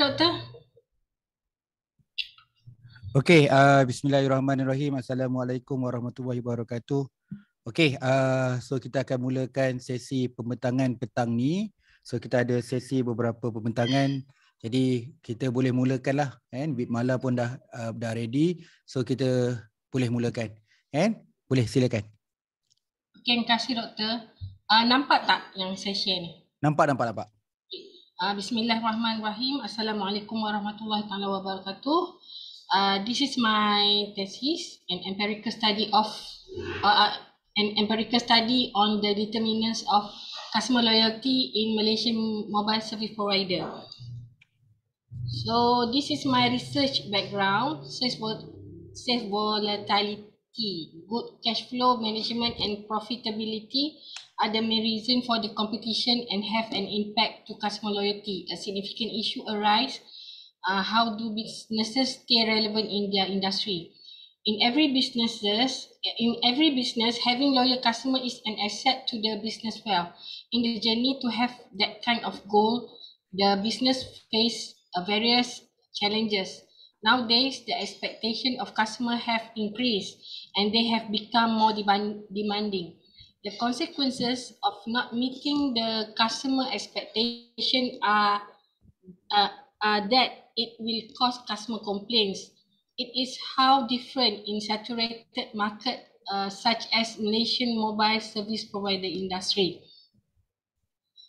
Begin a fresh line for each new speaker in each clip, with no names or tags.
Doktor.
Okey, uh, bismillahirrahmanirrahim. Assalamualaikum warahmatullahi wabarakatuh. Okey, uh, so kita akan mulakan sesi pembentangan petang ni. So kita ada sesi beberapa pembentangan. Jadi kita boleh mulakan lah. Kan? Bit malah pun dah uh, dah ready. So kita boleh mulakan. Kan? Boleh silakan.
Okey, terima kasih doktor. Uh, nampak tak yang sesi ni?
Nampak, nampak, nampak.
Uh, Bismillahirrahmanirrahim. Assalamualaikum warahmatullahi taala wabarakatuh. Uh, this is my thesis an empirical study of uh, an empirical study on the determinants of customer loyalty in Malaysian mobile service provider. So this is my research background, safe volatility, good cash flow management and profitability are the main reason for the competition and have an impact to customer loyalty? A significant issue arise. Uh, how do businesses stay relevant in their industry? In every businesses, in every business, having loyal customer is an asset to the business well. In the journey to have that kind of goal, the business face uh, various challenges. Nowadays, the expectation of customer have increased and they have become more demand demanding the consequences of not meeting the customer expectation are, are, are that it will cause customer complaints. It is how different in saturated market uh, such as Malaysian mobile service provider industry.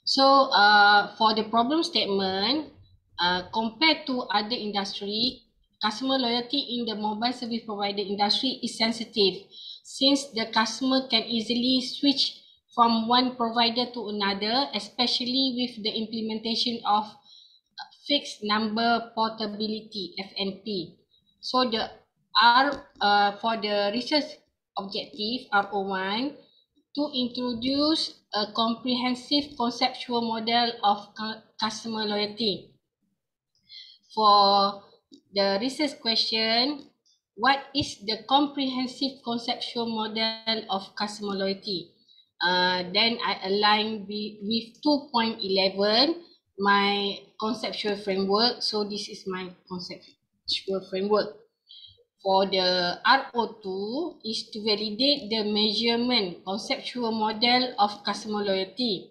So uh, for the problem statement, uh, compared to other industry, customer loyalty in the mobile service provider industry is sensitive since the customer can easily switch from one provider to another, especially with the implementation of fixed number portability, FNP. So the R uh, for the research objective, RO1, to introduce a comprehensive conceptual model of customer loyalty. For the research question, what is the comprehensive conceptual model of customer loyalty? Uh, then I align with 2.11, my conceptual framework. So this is my conceptual framework. For the RO2 is to validate the measurement conceptual model of customer loyalty.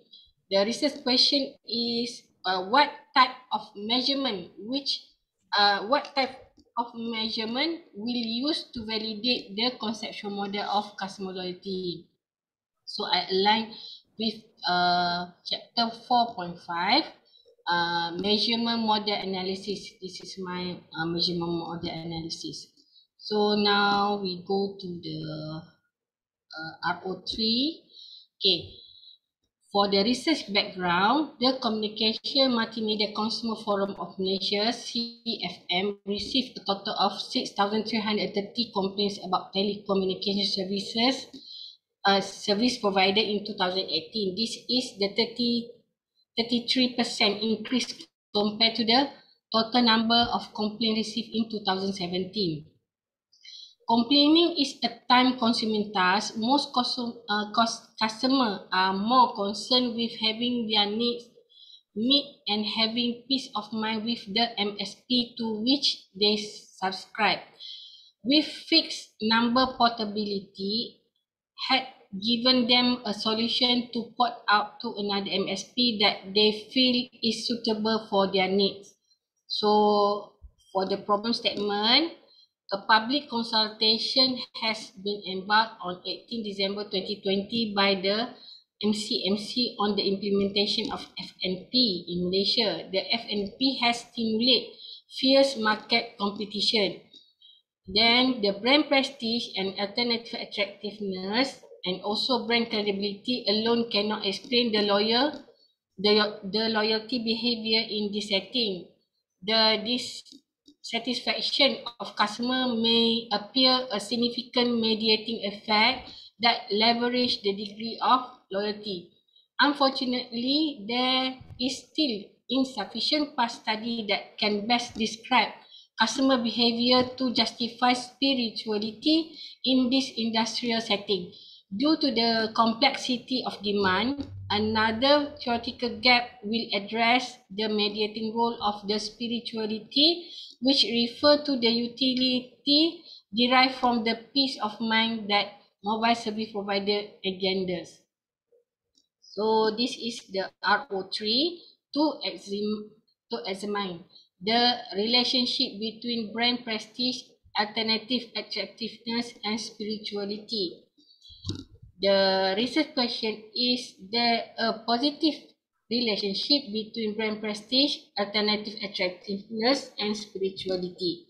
The research question is uh, what type of measurement, which, uh, what type of measurement will use to validate the conceptual model of customer loyalty, So I align with uh, chapter 4.5, uh, measurement model analysis. This is my uh, measurement model analysis. So now we go to the uh, RO3. Okay, For the research background, the Communication Multimedia Consumer Forum of Malaysia, CFM, received a total of 6,330 complaints about telecommunication services a uh, service provider in 2018. This is the 30, 33% increase compared to the total number of complaints received in 2017. Complaining is a time-consuming task. Most uh, cost, customers are more concerned with having their needs met and having peace of mind with the MSP to which they subscribe. With fixed number portability, had given them a solution to port out to another MSP that they feel is suitable for their needs. So for the problem statement, a public consultation has been embarked on 18 December 2020 by the MCMC on the implementation of FNP in Malaysia. The FNP has stimulated fierce market competition. Then the brand prestige and alternative attractiveness and also brand credibility alone cannot explain the loyal the, the loyalty behavior in this setting. The this satisfaction of customer may appear a significant mediating effect that leverage the degree of loyalty. Unfortunately, there is still insufficient past study that can best describe customer behavior to justify spirituality in this industrial setting. Due to the complexity of demand, Another theoretical gap will address the mediating role of the spirituality, which refer to the utility derived from the peace of mind that mobile service provider agendas. So this is the RO3 to, exam to examine the relationship between brand prestige, alternative attractiveness, and spirituality. The research question is there a positive relationship between brand prestige, alternative attractiveness, and spirituality?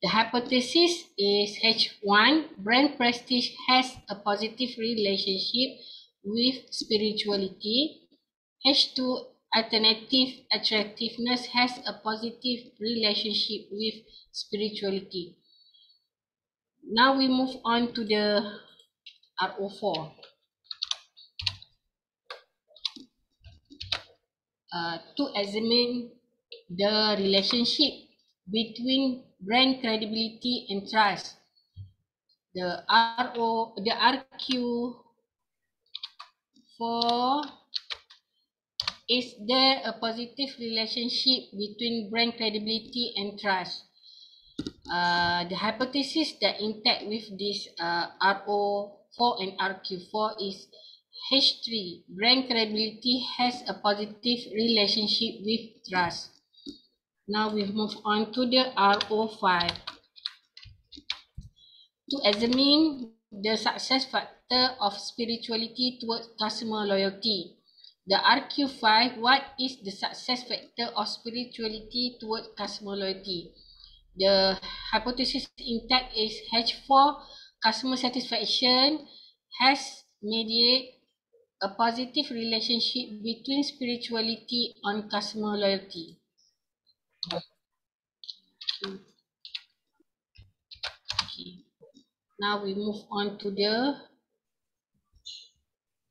The hypothesis is H1 brand prestige has a positive relationship with spirituality. H2 alternative attractiveness has a positive relationship with spirituality. Now we move on to the RO4. Uh, to examine the relationship between brand credibility and trust. The RO, the RQ Q four. is there a positive relationship between brand credibility and trust? Uh, the hypothesis that intact with this uh, RO for and RQ4 is H3. Brand credibility has a positive relationship with trust. Now we move on to the RO5. To examine the success factor of spirituality towards customer loyalty. The RQ5, what is the success factor of spirituality towards customer loyalty? The hypothesis intact is H4 customer satisfaction has mediated a positive relationship between spirituality and customer loyalty. Okay. Now we move on to the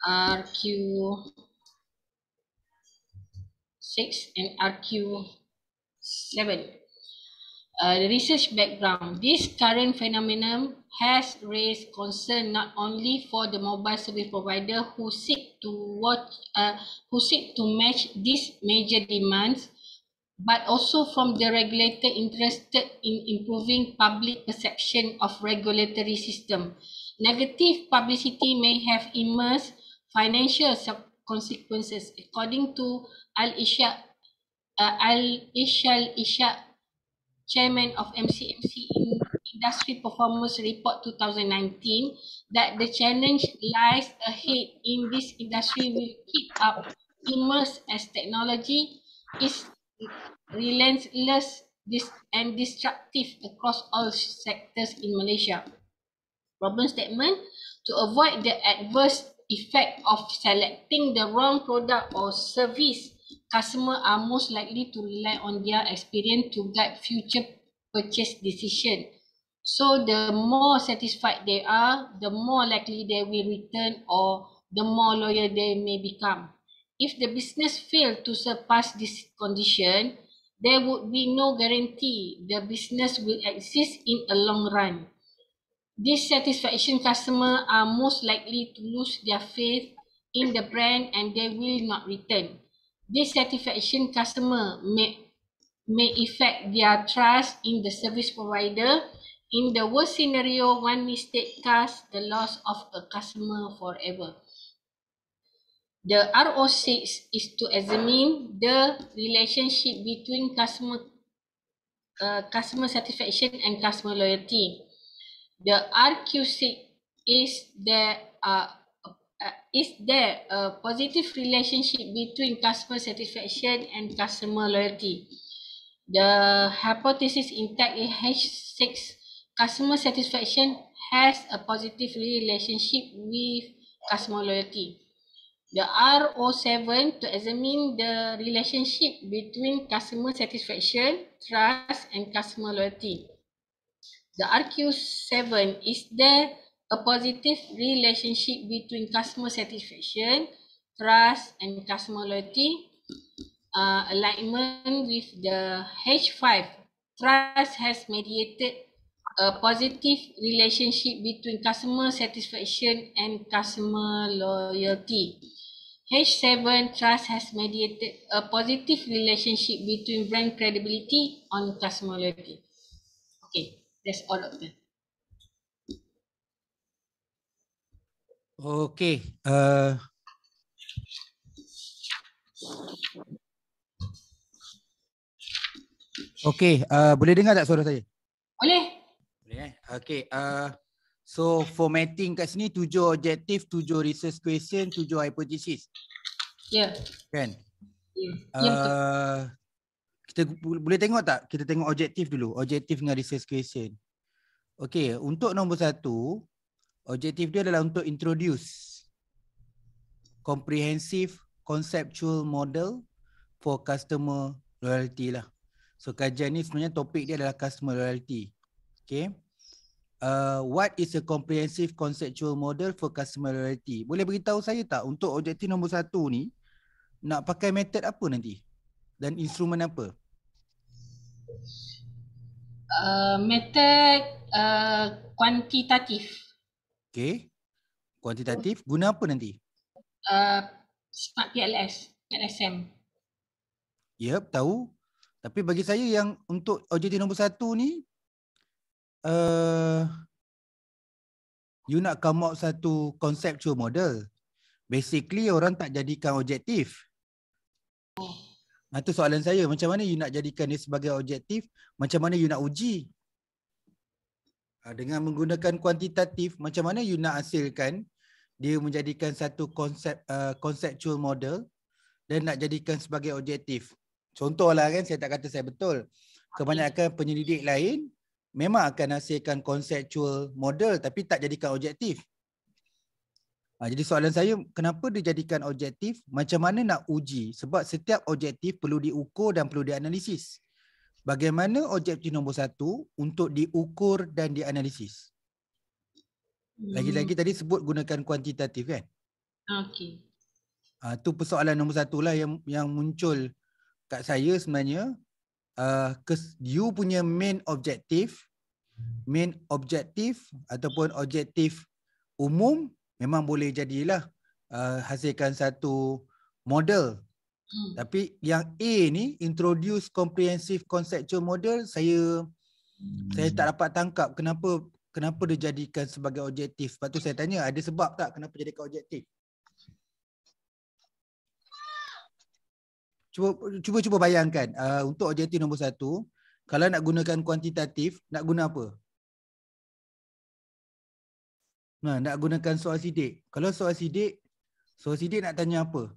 RQ6 and RQ7. Uh, research background. This current phenomenon has raised concern not only for the mobile service provider who seek to watch, uh, who seek to match these major demands, but also from the regulator interested in improving public perception of regulatory system. Negative publicity may have immense financial consequences, according to Al Isha, uh, Al Ishal Ishaq chairman of MCMC in Industry Performance Report 2019 that the challenge lies ahead in this industry will keep up immersed as technology is relentless this and destructive across all sectors in Malaysia. Problem statement to avoid the adverse effect of selecting the wrong product or service customer are most likely to rely on their experience to guide future purchase decision. So the more satisfied they are, the more likely they will return or the more loyal they may become. If the business fail to surpass this condition, there would be no guarantee the business will exist in a long run. Dissatisfaction customers are most likely to lose their faith in the brand and they will not return dissatisfaction customer may, may affect their trust in the service provider. In the worst scenario, one mistake cause the loss of a customer forever. The RO6 is to examine the relationship between customer uh, customer satisfaction and customer loyalty. The RQ6 is the uh, uh, is there a positive relationship between customer satisfaction and customer loyalty? The hypothesis in tag H6 customer satisfaction has a positive relationship with customer loyalty. The R07 to examine the relationship between customer satisfaction, trust and customer loyalty. The RQ7 is there a positive relationship between customer satisfaction, trust, and customer loyalty, uh, alignment with the H5. Trust has mediated a positive relationship between customer satisfaction and customer loyalty. H7 Trust has mediated a positive relationship between brand credibility and customer loyalty. Okay, that's all of them.
Okey. Uh, Okey, uh, boleh dengar tak suara saya? Boleh. Boleh eh. Okey, uh, so formatting kat sini tujuh objektif, tujuh research question, tujuh hypothesis. Ya. Yeah. Kan? Ya. Yeah. Ya, uh, bu- boleh tengok tak? Kita tengok objektif dulu. Objektif dengan research question. Okey, untuk nombor satu, Objektif dia adalah untuk introduce comprehensive conceptual model for customer loyalty lah. So kajian ni sebenarnya topik dia adalah customer loyalty. Okay. Uh, what is a comprehensive conceptual model for customer loyalty? Boleh beritahu saya tak untuk objektif nombor satu ni nak pakai method apa nanti? Dan instrumen apa?
Uh, method uh, quantitative.
Okay. Kuantitatif oh. guna apa nanti?
Uh, smart
PLS, LSM.
Yep, tahu. Tapi bagi saya yang untuk objektif nombor satu ni, uh, you nak come out satu conceptual model. Basically, orang tak jadikan objektif. Itu oh. soalan saya. Macam mana you nak jadikan dia sebagai objektif? Macam mana you nak uji? Ah, dengan menggunakan kuantitatif macam mana you nak hasilkan dia menjadikan satu konsep uh, conceptual model dan nak jadikan sebagai objektif. Contohlah kan saya tak kata saya betul. Kebanyakan penyelidik lain memang akan hasilkan conceptual model tapi tak jadikan objektif. Ha, jadi soalan saya kenapa dia jadikan objektif? Macam mana nak uji? Sebab setiap objektif perlu diukur dan perlu dianalisis bagaimana objektif nombor satu untuk diukur dan dianalisis? Lagi-lagi hmm. tadi sebut gunakan kuantitatif kan? Okey. Itu ah, uh, persoalan nombor satu lah yang, yang muncul kat saya sebenarnya. Uh, kes, you punya main objektif, main objektif ataupun objektif umum memang boleh jadilah uh, hasilkan satu model Hmm. Tapi yang A ni introduce comprehensive conceptual model saya hmm. saya tak dapat tangkap kenapa kenapa dia jadikan sebagai objektif. Lepas tu saya tanya ada sebab tak kenapa jadikan objektif? Cuba cuba cuba bayangkan uh, untuk objektif nombor satu kalau nak gunakan kuantitatif nak guna apa? Nah, nak gunakan soal sidik. Kalau soal sidik, soal sidik nak tanya apa?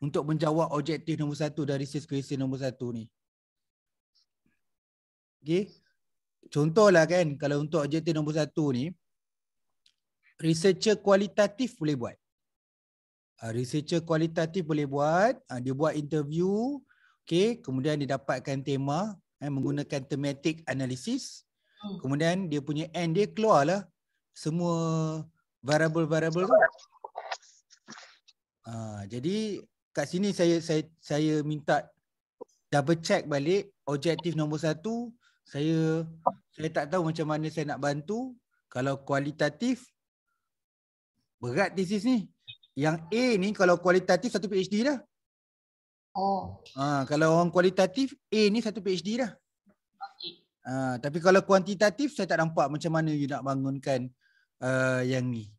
untuk menjawab objektif nombor satu dari skripsi nombor satu ni. Okay. Contohlah kan kalau untuk objektif nombor satu ni researcher kualitatif boleh buat. Ah, researcher kualitatif boleh buat, ah, dia buat interview, okay. kemudian dia dapatkan tema eh, menggunakan thematic analysis, hmm. kemudian dia punya end dia lah semua variable-variable. Ha, jadi kat sini saya saya saya minta double check balik objektif nombor satu saya saya tak tahu macam mana saya nak bantu kalau kualitatif berat thesis ni yang A ni kalau kualitatif satu PhD dah oh ha, kalau orang kualitatif A ni satu PhD dah okay. ha, tapi kalau kuantitatif saya tak nampak macam mana you nak bangunkan uh, yang ni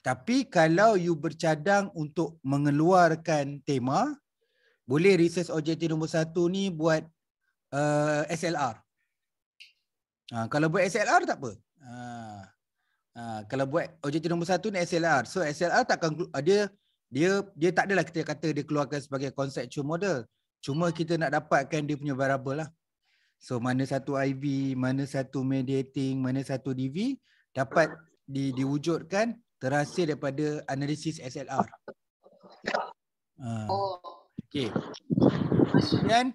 tapi kalau you bercadang untuk mengeluarkan tema, boleh research objektif nombor satu ni buat uh, eh, SLR. Ha, kalau buat SLR tak apa. Ha, ha, kalau buat objektif nombor satu ni SLR. So SLR tak akan ada ah, dia dia tak adalah kita kata dia keluarkan sebagai conceptual model. Cuma kita nak dapatkan dia punya variable lah. So mana satu IV, mana satu mediating, mana satu DV dapat di, diwujudkan terhasil daripada analisis SLR. Uh. Ha. Okay. Kemudian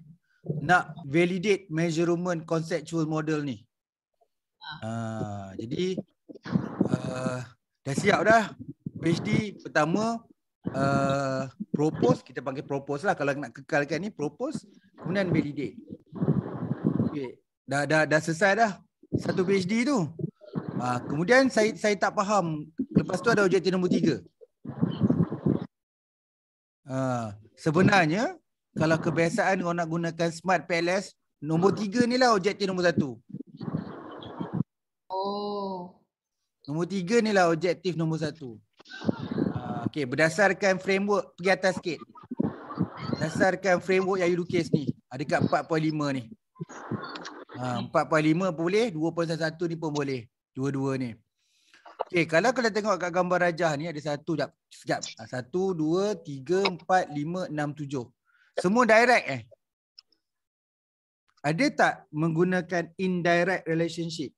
nak validate measurement conceptual model ni. Uh, jadi uh, dah siap dah. PhD pertama uh, propose, kita panggil propose lah kalau nak kekalkan ni propose kemudian validate. Okay. Dah, dah, dah selesai dah satu PhD tu. Uh, kemudian saya saya tak faham Lepas tu ada objektif nombor tiga. Uh, sebenarnya, kalau kebiasaan orang nak gunakan smart PLS, nombor tiga ni lah objektif nombor satu. Oh. Nombor tiga ni lah objektif nombor satu. Uh, ha, okay, berdasarkan framework, pergi atas sikit. Berdasarkan framework yang you lukis ni, ada 4.5 ni. Ha, uh, 4.5 boleh, 2.1 ni pun boleh. Dua-dua ni. Okay, eh, kalau kalau tengok kat gambar rajah ni ada satu jap. Sekejap. Ah, satu, dua, tiga, empat, lima, enam, tujuh. Semua direct eh? Ada tak menggunakan indirect relationship?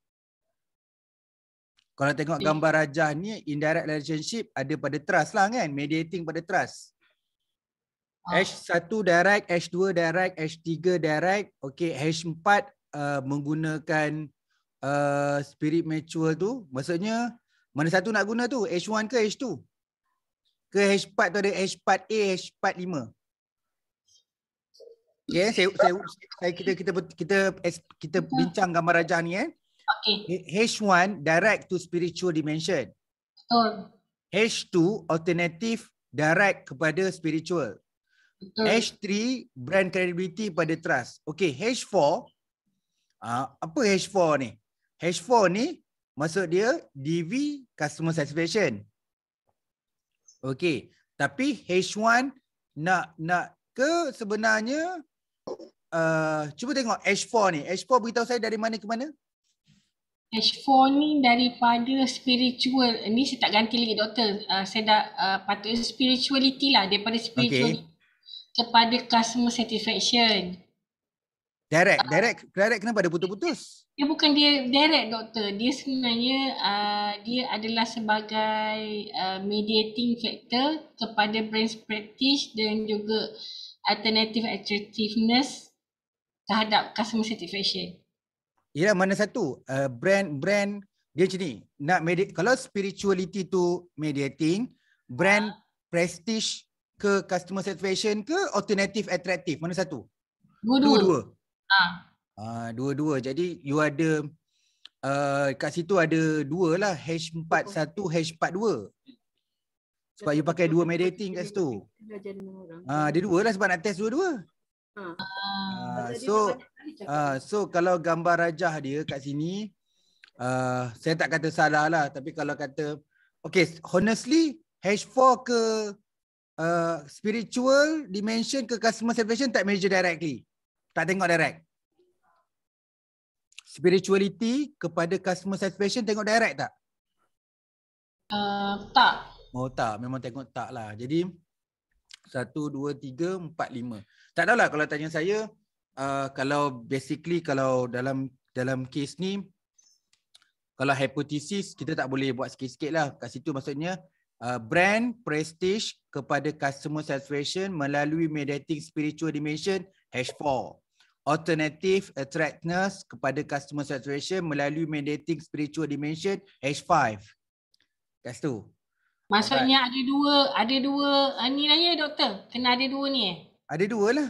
Kalau tengok eh. gambar rajah ni, indirect relationship ada pada trust lah kan? Mediating pada trust. H1 ah. direct, H2 direct, H3 direct. Okay, H4 uh, menggunakan uh, spirit mature tu. Maksudnya, mana satu nak guna tu? H1 ke H2? Ke H4 tu ada H4A, H4 5. Okey, saya, saya saya kita kita kita kita hmm. bincang gambar rajah ni eh. Okey. H1 direct to spiritual dimension. Betul. H2 alternative direct kepada spiritual.
Betul. H3
brand credibility pada trust. Okey, H4 uh, ah, apa H4 ni? H4 ni maksud dia DV customer satisfaction. Okey, tapi H1 nak nak ke sebenarnya uh, cuba tengok H4 ni. H4 beritahu saya dari mana ke mana?
H4 ni daripada spiritual. Ni saya tak ganti lagi doktor. Uh, saya dah uh, patut spirituality lah daripada spiritual okay. kepada customer satisfaction.
Direct, ah. direct, direct kenapa dia putus-putus?
Dia bukan dia direct doktor. Dia sebenarnya uh, dia adalah sebagai uh, mediating factor kepada brain practice dan juga alternative attractiveness terhadap customer satisfaction.
Ialah mana satu? Uh, brand brand dia macam ni. Nak medi- kalau spirituality tu mediating, brand uh. prestige ke customer satisfaction ke alternative attractive? Mana satu? Dua-dua. Ah, ha. dua-dua. Jadi you ada uh, kat situ ada dua lah hash 41 hash 42. Sebab you pakai dua mediating kat situ.
Ah, uh, dua lah
sebab nak test dua-dua.
Ha. Uh, so ah
so kalau gambar rajah dia kat sini uh, saya tak kata salah lah tapi kalau kata okay honestly hash 4 ke uh, spiritual dimension ke customer satisfaction tak measure directly. Tak tengok direct. Spirituality kepada customer satisfaction tengok direct tak?
Uh, tak.
Oh tak, memang tengok tak lah. Jadi, satu, dua, tiga, empat, lima. Tak tahu lah kalau tanya saya, uh, kalau basically kalau dalam dalam kes ni, kalau hypothesis, kita tak boleh buat sikit-sikit lah. Kat situ maksudnya, uh, brand prestige kepada customer satisfaction melalui mediating spiritual dimension, hash 4 alternative Attractness kepada customer saturation melalui mandating spiritual dimension H5. Kat tu. Maksudnya
Abad. ada dua, ada dua uh, ni lah ya doktor. Kena ada
dua ni eh. Ada dua lah.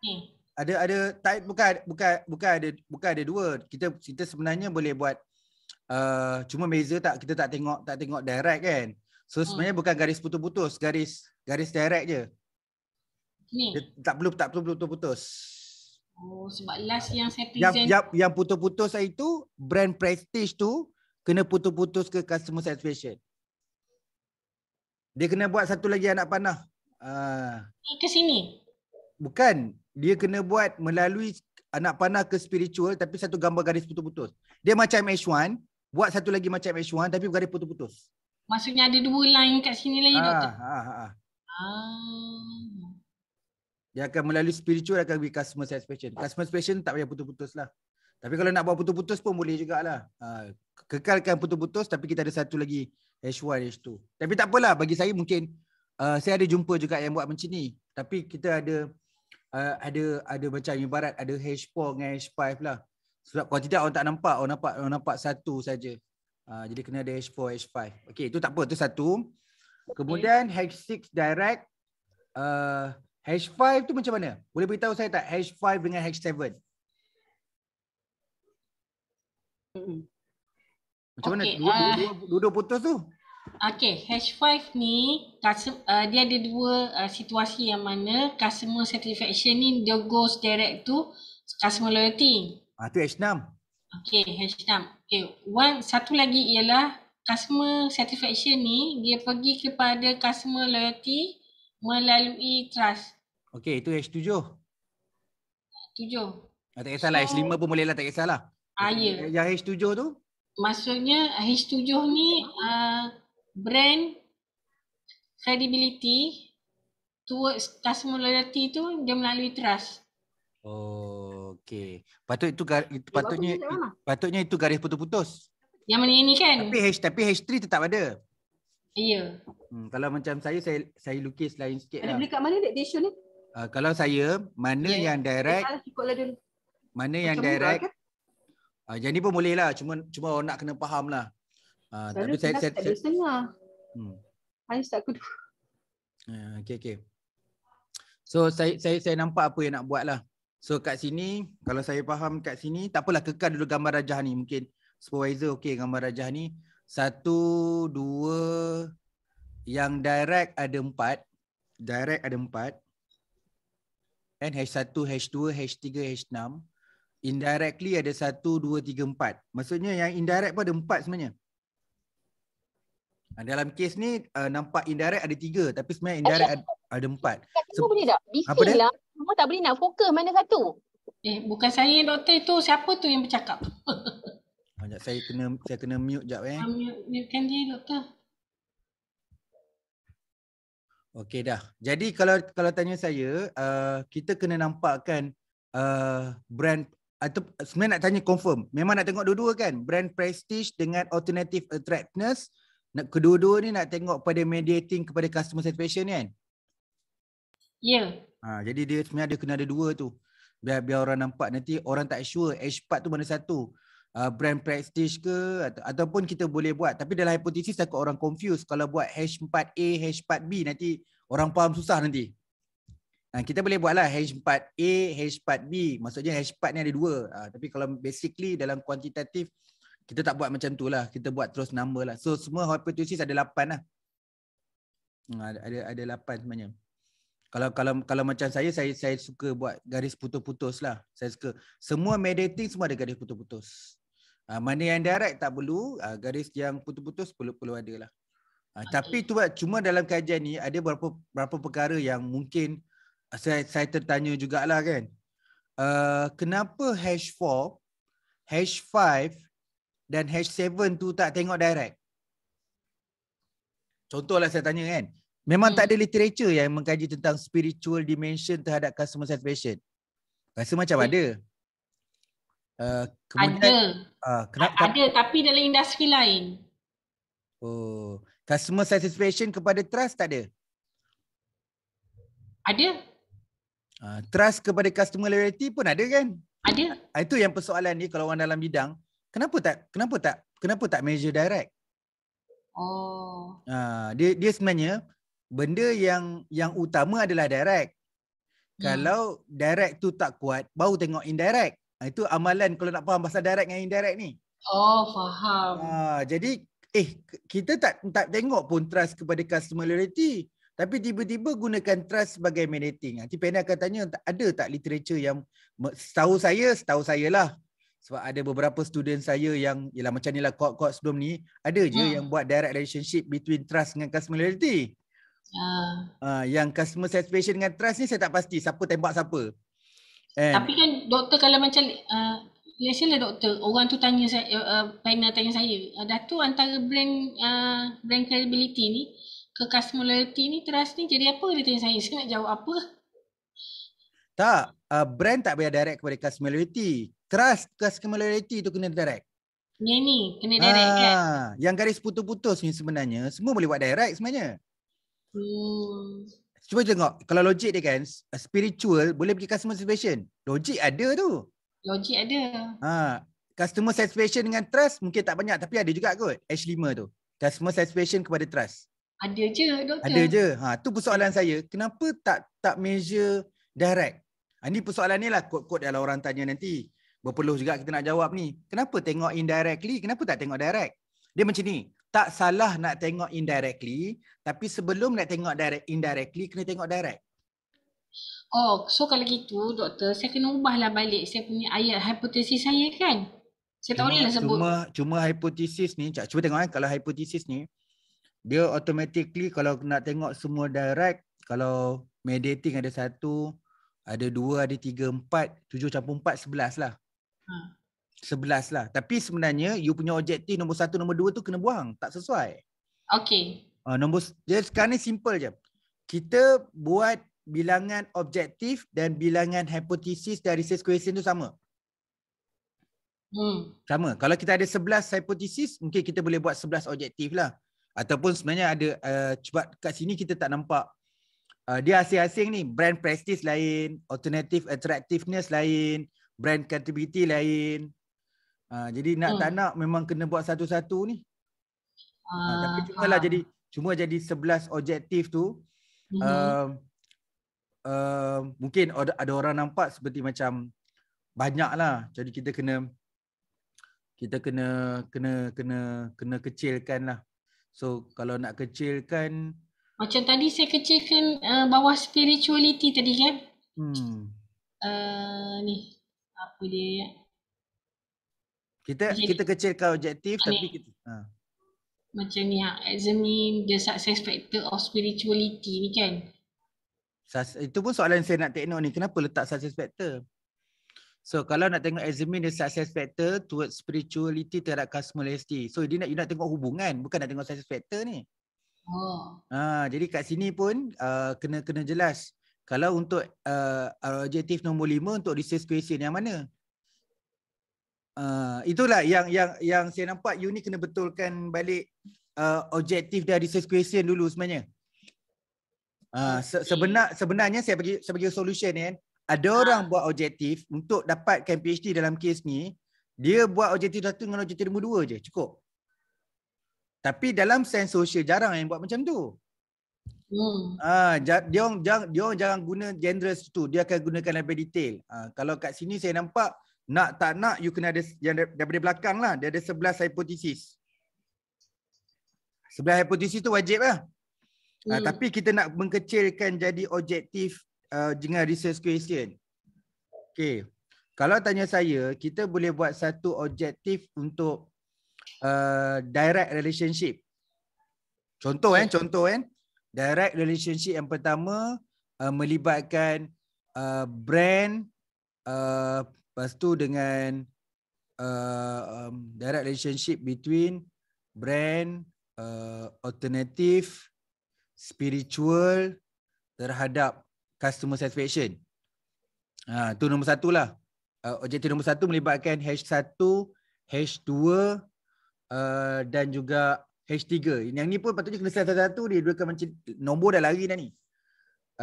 Okay. Ada ada type bukan bukan bukan ada bukan ada dua. Kita kita sebenarnya boleh buat uh, cuma beza tak kita tak tengok tak tengok direct kan. So hmm. sebenarnya hmm. bukan garis putus-putus, garis garis direct je. Ni. tak perlu tak perlu putus-putus.
Oh, sebab last yang saya present. Yang, yang,
yang putus-putus saya itu brand prestige tu kena putus-putus ke customer satisfaction. Dia kena buat satu lagi anak panah. Uh, ke sini? Bukan. Dia kena buat melalui anak panah ke spiritual tapi satu gambar garis putus-putus. Dia macam H1. Buat satu lagi macam H1 tapi garis putus-putus.
Maksudnya ada dua line kat sini lagi ah, doktor? Ah, ah, ah. Ah.
Dia akan melalui spiritual akan bagi customer satisfaction. Customer satisfaction tak payah putus-putus lah. Tapi kalau nak buat putus-putus pun boleh juga lah. Ha, kekalkan putus-putus tapi kita ada satu lagi H1, H2. Tapi tak apalah bagi saya mungkin uh, saya ada jumpa juga yang buat macam ni. Tapi kita ada uh, ada ada macam ibarat ada H4 dengan H5 lah. Sebab kalau tidak orang tak nampak, orang nampak, orang nampak satu saja. Uh, jadi kena ada H4, H5. Okey, itu tak apa, itu satu. Kemudian H6 direct uh, H 5 tu macam mana? Boleh beritahu saya tak H 5 dengan H 7? Macam okay, mana? Dua-dua uh, eh. putus tu?
Okay, H 5 ni uh, dia ada dua uh, situasi yang mana customer satisfaction ni dia goes direct to customer loyalty. Ah tu hash 6. Okay, hash 6. Okay, one, satu lagi ialah customer satisfaction ni dia pergi kepada customer loyalty melalui trust.
Okey, itu H7. H7. Ah, tak kisahlah, so, H5 pun bolehlah, tak kisahlah. Ah, ya. Yang H7 tu?
Maksudnya H7 ni uh, brand credibility towards customer loyalty tu dia melalui trust.
Oh, okey. Patut itu patutnya patutnya, lah. patutnya itu garis putus-putus.
Yang mana ini kan? Tapi
H tapi H3 tetap ada. Iya. Hmm, kalau macam saya saya saya lukis lain sikitlah. Ada lah. beli
kat mana dek dia ni?
Uh, kalau saya, mana yeah. yang direct? Mana Macam yang direct? Kan? Uh, jadi pun boleh lah. Cuma, cuma orang nak kena faham lah. Uh, ah, Baru tapi saya, saya, saya,
hmm. saya, saya, kedua.
Uh, okay, okay. So saya, saya, saya nampak apa yang nak buat lah. So kat sini, kalau saya faham kat sini, tak apalah kekal dulu gambar rajah ni. Mungkin supervisor okay gambar rajah ni. Satu, dua, yang direct ada empat. Direct ada empat kan H1, H2, H3, H6 Indirectly ada 1, 2, 3, 4 Maksudnya yang indirect pun ada 4 sebenarnya ah, Dalam kes ni uh, nampak indirect ada 3 Tapi sebenarnya indirect ada, ada 4 Semua boleh tak? Bising lah
dia? tak boleh nak fokus mana satu Eh bukan saya doktor tu Siapa tu yang bercakap?
Ah, sekejap saya kena saya kena mute jap eh. Mute,
mute kan dia doktor.
Okey dah. Jadi kalau kalau tanya saya, uh, kita kena nampakkan uh, brand atau sebenarnya nak tanya confirm. Memang nak tengok dua-dua kan? Brand prestige dengan alternative attractiveness. Nak kedua-dua ni nak tengok pada mediating kepada customer satisfaction kan? Ya. Yeah. Ha, jadi dia sebenarnya dia kena ada dua tu. Biar biar orang nampak nanti orang tak sure H part tu mana satu uh, brand prestige ke atau, ataupun kita boleh buat tapi dalam hipotesis takut orang confuse kalau buat hash 4A hash 4B nanti orang faham susah nanti Nah kita boleh buatlah lah hash 4A, hash 4B. Maksudnya hash 4 ni ada dua. Ha, tapi kalau basically dalam kuantitatif, kita tak buat macam tu lah. Kita buat terus number lah. So semua hipotesis ada lapan lah. Ha, ada, ada ada 8 sebenarnya. Kalau kalau kalau macam saya, saya saya suka buat garis putus-putus lah. Saya suka. Semua mediating semua ada garis putus-putus. Uh, mana yang direct tak perlu, uh, garis yang putus-putus perlu-perlu ada lah. Uh, ah, okay. Tapi tu lah, cuma dalam kajian ni ada beberapa beberapa perkara yang mungkin saya, saya tertanya jugalah kan. Uh, kenapa hash 4, hash 5 dan hash 7 tu tak tengok direct? Contohlah saya tanya kan. Memang hmm. tak ada hmm. literature yang mengkaji tentang spiritual dimension terhadap customer satisfaction. Rasa macam hmm. ada. Eh, kemudian, ada. Uh, kenapa, ada kenapa?
tapi dalam industri lain.
Oh, customer satisfaction kepada trust tak ada? Ada. Uh, trust kepada customer loyalty pun ada kan? Ada. Uh, itu yang persoalan ni kalau orang dalam bidang, kenapa tak kenapa tak kenapa tak measure direct?
Oh.
Uh, dia dia sebenarnya benda yang yang utama adalah direct.
Hmm. Kalau
direct tu tak kuat, baru tengok indirect. Ah, itu amalan kalau nak faham bahasa direct dengan indirect ni. Oh,
faham.
Ha, jadi eh kita tak tak tengok pun trust kepada customer loyalty. Tapi tiba-tiba gunakan trust sebagai mediating. Ah, nanti panel akan tanya ada tak literature yang setahu saya, setahu saya lah. Sebab ada beberapa student saya yang ialah macam ni lah kuat-kuat sebelum ni. Ada je hmm. yang buat direct relationship between trust dengan customer loyalty. Uh. Uh, yang customer satisfaction dengan trust ni saya tak pasti siapa tembak siapa. And Tapi
kan doktor kalau macam uh, Biasalah doktor Orang tu tanya saya eh, uh, Panel tanya saya uh, tu antara brand uh, Brand credibility ni Ke customer ni Trust ni jadi apa Dia tanya saya Saya nak jawab apa
Tak uh, Brand tak payah direct Kepada customer loyalty Trust customer loyalty tu Kena direct
Ni ni Kena ah, direct ah, kan
Yang garis putus-putus ni sebenarnya Semua boleh buat direct sebenarnya
hmm
cuba tengok kalau logik dia kan uh, spiritual boleh pergi customer satisfaction logik ada tu logik ada ha customer satisfaction dengan trust mungkin tak banyak tapi ada juga kot H5 tu customer satisfaction kepada trust
ada je doktor ada je
ha tu persoalan saya kenapa tak tak measure direct ha, ini persoalan ni lah kod-kod kalau orang tanya nanti berpeluh juga kita nak jawab ni kenapa tengok indirectly kenapa tak tengok direct dia macam ni tak salah nak tengok indirectly tapi sebelum nak tengok direct indirectly kena tengok direct
oh so kalau gitu doktor saya kena ubahlah balik saya punya ayat hipotesis saya kan saya tak boleh lah sebut cuma
cuma hipotesis ni cak cuba tengok kan kalau hipotesis ni dia automatically kalau nak tengok semua direct kalau mediating ada satu ada dua ada tiga empat tujuh campur empat sebelas lah ha. Sebelas lah. Tapi sebenarnya you punya objektif nombor satu, nombor dua tu kena buang. Tak sesuai. Okay. Uh, ah, nombor, jadi sekarang ni simple je. Kita buat bilangan objektif dan bilangan hipotesis dari research question tu sama. Hmm. Sama. Kalau kita ada sebelas hipotesis, mungkin kita boleh buat sebelas objektif lah. Ataupun sebenarnya ada, cuba ah, kat sini kita tak nampak. Uh, dia asing-asing ni, brand prestige lain, alternative attractiveness lain, brand credibility lain. Uh, jadi nak hmm. tak nak memang kena buat satu-satu ni.
Uh, uh, tapi cuma lah uh. jadi
cuma jadi sebelas objektif tu.
hmm
Uh, uh, mungkin ada, ada orang nampak seperti macam banyak lah. Jadi kita kena kita kena kena kena kena kecilkan lah. So kalau nak kecilkan
macam tadi saya kecilkan uh, bawah spirituality tadi kan. Hmm. Uh, ni apa dia? Uh,
kita jadi, kita kecilkan objektif tapi kita ha.
macam ni ha examine the success factor of spirituality ni kan
Sus, itu pun soalan saya nak teknik ni kenapa letak success factor so kalau nak tengok examine the success factor towards spirituality terhadap cosmology so dia nak you nak tengok hubungan bukan nak tengok success factor ni oh ha jadi kat sini pun uh, kena kena jelas kalau untuk uh, objektif nombor lima untuk research question yang mana Ah, itulah yang yang yang saya nampak you ni kena betulkan balik uh, objektif dari research question dulu sebenarnya. Uh, sebenar, sebenarnya saya bagi saya bagi solution ni kan. Ada ha. orang buat objektif untuk dapatkan PhD dalam kes ni, dia buat objektif satu dengan objektif nombor dua je, cukup. Tapi dalam sains sosial jarang yang buat macam tu. Hmm. Uh, dia orang jarang, jangan guna genre tu, dia akan gunakan lebih detail. Uh, kalau kat sini saya nampak nak tak nak you kena ada yang daripada belakang lah dia ada sebelah hipotesis Sebelah hipotesis tu wajib lah ah, hmm. uh, tapi kita nak mengkecilkan jadi objektif uh, dengan research question okay. kalau tanya saya kita boleh buat satu objektif untuk uh, direct relationship contoh eh contoh eh direct relationship yang pertama uh, melibatkan uh, brand uh, Lepas tu dengan uh, um, direct relationship between brand, uh, alternative, spiritual terhadap customer satisfaction. Ha, tu nombor satu lah. Uh, objektif nombor satu melibatkan H1, H2 uh, dan juga H3. Yang ni pun patutnya kena satu satu dia. Dua macam nombor dah lari dah ni.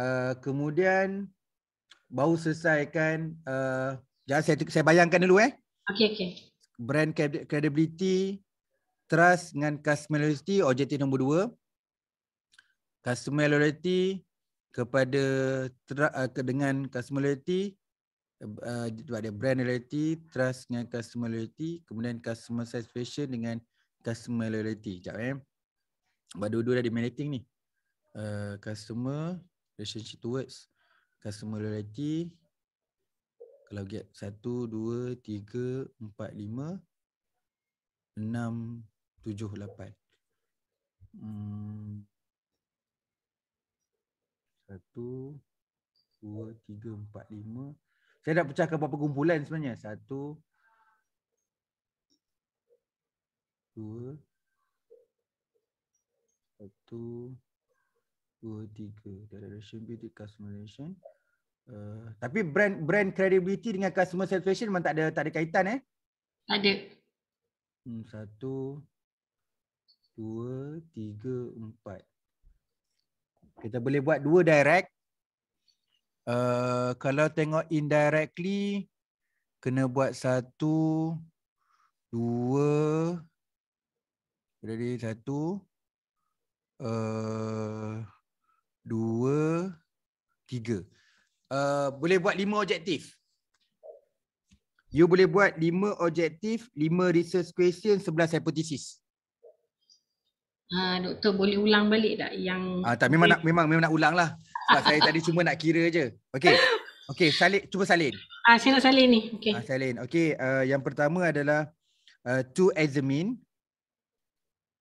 Uh, kemudian baru selesaikan uh, Jangan saya saya bayangkan dulu eh. Okey okey. Brand credibility, trust dengan customer loyalty objektif nombor dua. Customer loyalty kepada eh, dengan customer loyalty uh, eh, eh, ada brand loyalty, trust dengan customer loyalty, kemudian customer satisfaction dengan customer loyalty. Jap eh. Sebab dua-dua di marketing ni. Uh, customer relationship towards customer loyalty kalau get 1 2 3 4 5 6 7 8 1 2 3 4 5 saya dah pecahkan berapa kumpulan sebenarnya 1 2 1 2 3 declaration beauty relation Eh, tapi brand brand credibility dengan customer satisfaction memang tak ada tak ada kaitan eh? Tak ada. Hmm, satu, dua, tiga, empat. Kita boleh buat dua direct. Uh, kalau tengok indirectly, kena buat satu, dua, jadi satu, uh, dua, tiga. Uh, boleh buat lima objektif. You boleh buat lima objektif, lima research question, sebelas hypothesis.
Ah, uh,
doktor boleh ulang balik tak yang... Ah, uh, tak, memang, nak,
memang, memang nak ulang lah. Sebab saya tadi cuma nak kira je. Okay. Okay, salin, cuba salin. Ah, uh, saya nak salin ni. Okay. Ah, uh, salin. Okay, uh, yang pertama adalah uh, to examine.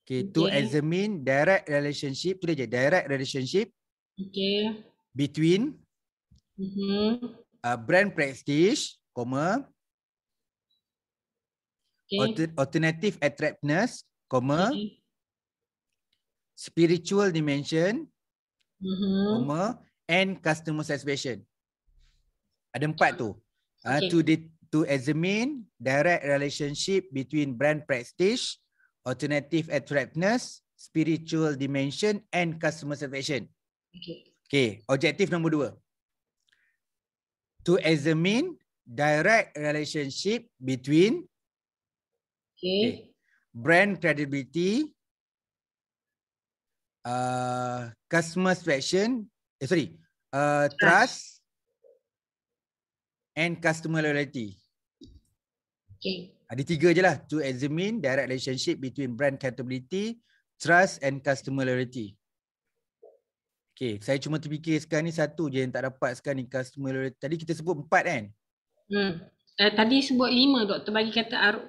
Okay, to okay. examine direct relationship. tu dia je, direct relationship.
Okay.
Between. Okay.
Mm-hmm.
Uh, brand prestige, comma. Okay. Alternative attractiveness, comma. Okay. Mm-hmm. Spiritual dimension, mm-hmm. comma. And customer satisfaction. Ada empat tu. Uh, okay. Uh, to the to examine direct relationship between brand prestige, alternative attractiveness, spiritual dimension and customer satisfaction. Okay. Okay, objektif nombor dua to examine direct relationship between okay. brand credibility, uh, customer satisfaction, eh, sorry, uh, trust. trust and customer loyalty. Okay. Ada tiga je lah to examine direct relationship between brand credibility, trust and customer loyalty. Okay. Okay, saya cuma terfikir sekarang ni satu je yang tak dapat sekarang ni customer loyalty. Tadi kita sebut empat kan?
Hmm. Uh, tadi sebut lima doktor bagi kata R-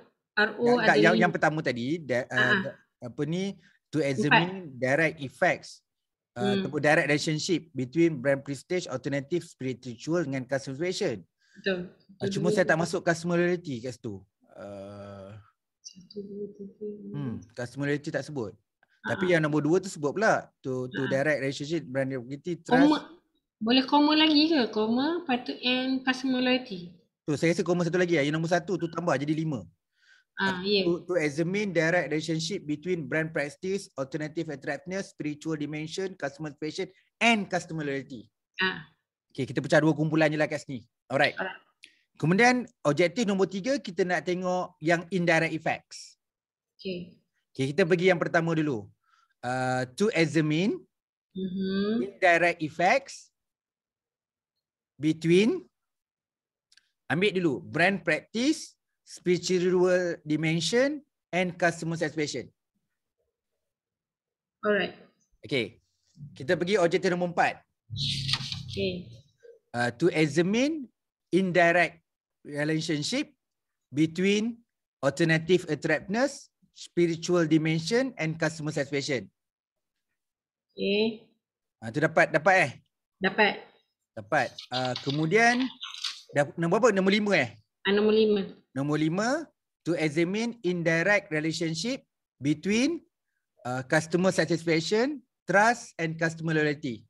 RO tak, ada tak, yang, yang
pertama tadi, da- uh-huh. apa ni, to examine empat. direct effects
uh, hmm. direct
relationship between brand prestige, alternative, spiritual dengan customer situation.
Betul. Uh, cuma saya tak masuk
customer loyalty kat situ. Uh, Hmm, customer loyalty tak sebut.
Tapi ah. yang nombor dua
tu sebut pula To, to ha. direct relationship Brand equity Trust koma.
Boleh koma lagi ke? Koma Lepas tu and Customer loyalty
Tu saya rasa koma satu lagi lah Yang nombor satu tu tambah jadi lima
Ah, uh, yeah. to,
to examine direct relationship between brand prestige, alternative attractiveness, spiritual dimension, customer passion and customer loyalty. Ah. Okay, kita pecah dua kumpulan je lah kat sini. Alright. Uh. Kemudian objektif nombor tiga, kita nak tengok yang indirect effects. Okay. Okay, kita pergi yang pertama dulu. Uh, to examine mm-hmm. indirect effects between ambil dulu brand practice, spiritual dimension and customer satisfaction. Alright. Okay. Kita pergi objek nombor empat. Okay. Uh, to examine indirect relationship between alternative attractiveness spiritual dimension and customer satisfaction. Okay. Ha, tu dapat, dapat eh? Dapat. Dapat. Uh, kemudian, nombor berapa Nombor lima eh? Uh, nombor lima. Nombor lima, to examine indirect relationship between uh, customer satisfaction, trust and customer loyalty.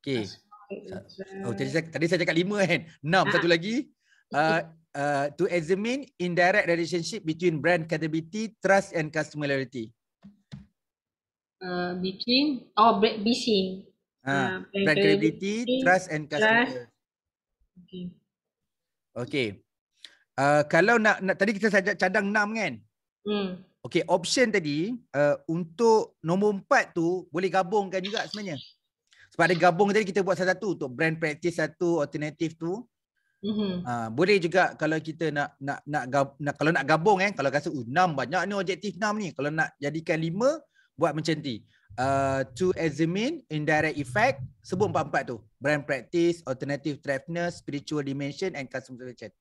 Okay.
Oh, tadi saya, tadi
saya cakap lima kan? Enam, uh. satu lagi. Uh, Uh, to examine indirect relationship between brand credibility, trust and customer loyalty?
Uh, between or oh, BC. Uh,
brand ah, ah, credibility, trust and customer. Okay. Okay. Uh, kalau nak, nak tadi kita saja cadang enam kan? Hmm. Okay, option tadi uh, untuk nombor empat tu boleh gabungkan juga sebenarnya. Sebab ada gabung tadi kita buat satu-satu untuk brand practice satu, alternative tu. Uh, boleh juga kalau kita nak nak nak, gab, nak kalau nak gabung eh kalau rasa uh, enam uh, banyak ni objektif enam ni kalau nak jadikan lima buat macam ni uh, to examine indirect effect sebut empat-empat tu brand practice alternative trapness spiritual dimension and customer satisfaction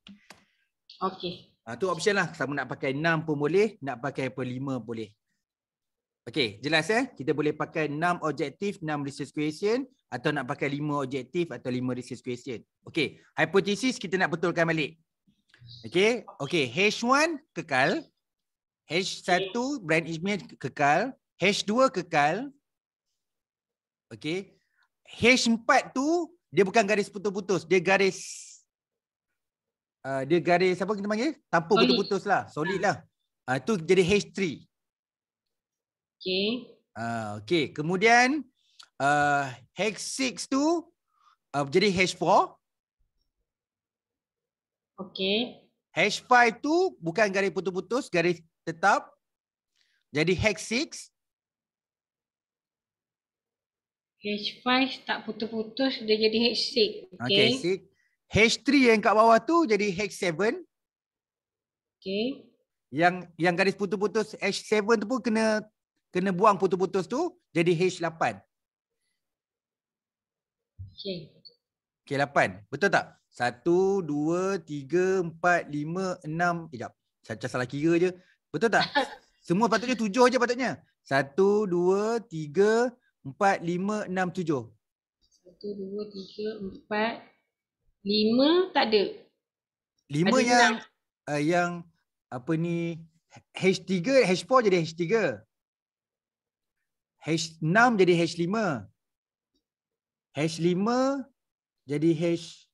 okey uh, ah, tu option lah sama nak pakai enam pun boleh nak pakai apa lima boleh Okey, jelas eh? Kita boleh pakai 6 objektif, 6 research question atau nak pakai 5 objektif atau 5 research question. Okey, hipotesis kita nak betulkan balik. Okey, okey, H1 kekal, H1 brand image kekal, H2 kekal. Okey. H4 tu dia bukan garis putus-putus, dia garis Uh, dia garis apa kita panggil? Tanpa putus-putus lah. Solid lah. Itu ah, uh, jadi H3. Okay. Uh, ah, okay, kemudian uh, hex 6 tu uh, jadi hash 4. Okay. Hash 5 tu bukan garis putus-putus, garis tetap. Jadi hex 6.
H5 tak putus-putus dia jadi H6. Okay. okay.
H3 yang kat bawah tu jadi H7. Okay. Yang yang garis putus-putus H7 tu pun kena kena buang putus-putus tu jadi H8. Okey. Okey 8. Betul tak? 1 2 3 4 5 6 kejap. Saya salah kira je. Betul tak? Semua patutnya 7 aje patutnya. 1 2 3 4 5 6
7. 1 2 3 4 5 tak ada.
5 ada yang uh, yang apa ni H3 H4 jadi H3. H6 jadi H5. H5 jadi H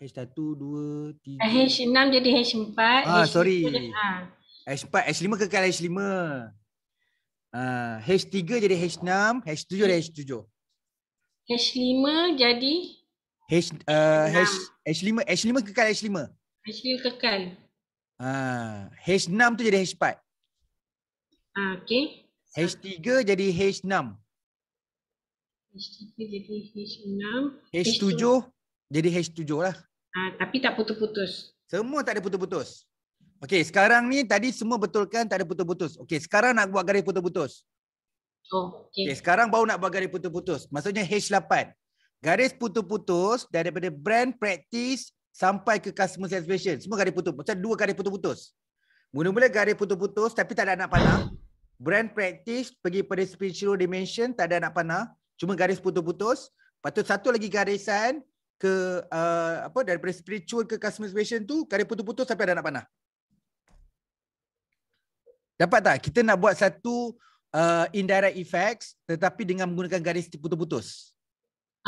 H1 2 3. H6
jadi H4. Ah H3. sorry.
H4 H5 kekal H5. Ah H3 jadi H6, H7 H7. jadi H7.
H5 jadi H,
H, H6. Eh, h H5 H5 kekal H5. 5 jadi h ah, ah. h h h 5 h 5 kekal h 5 h 5 kekal. Ah H6 tu jadi H4.
Ah okey.
H3 jadi H6.
H3 jadi H6.
H7. H7 jadi H7 lah. Ha, tapi tak putus-putus. Semua tak ada putus-putus. Okey, sekarang ni tadi semua betulkan tak ada putus-putus. Okey, sekarang nak buat garis putus-putus. Oh, okey. Okay, sekarang baru nak buat garis putus-putus. Maksudnya H8. Garis putus-putus daripada brand practice sampai ke customer satisfaction. Semua garis putus-putus. Macam dua garis putus-putus. Mula-mula garis putus-putus tapi tak ada anak panah brand practice pergi pada spiritual dimension tak ada anak panah cuma garis putus-putus patut satu lagi garisan ke uh, apa dari spiritual ke customer situation tu garis putus-putus sampai ada anak panah dapat tak kita nak buat satu uh, indirect effects tetapi dengan menggunakan garis putus-putus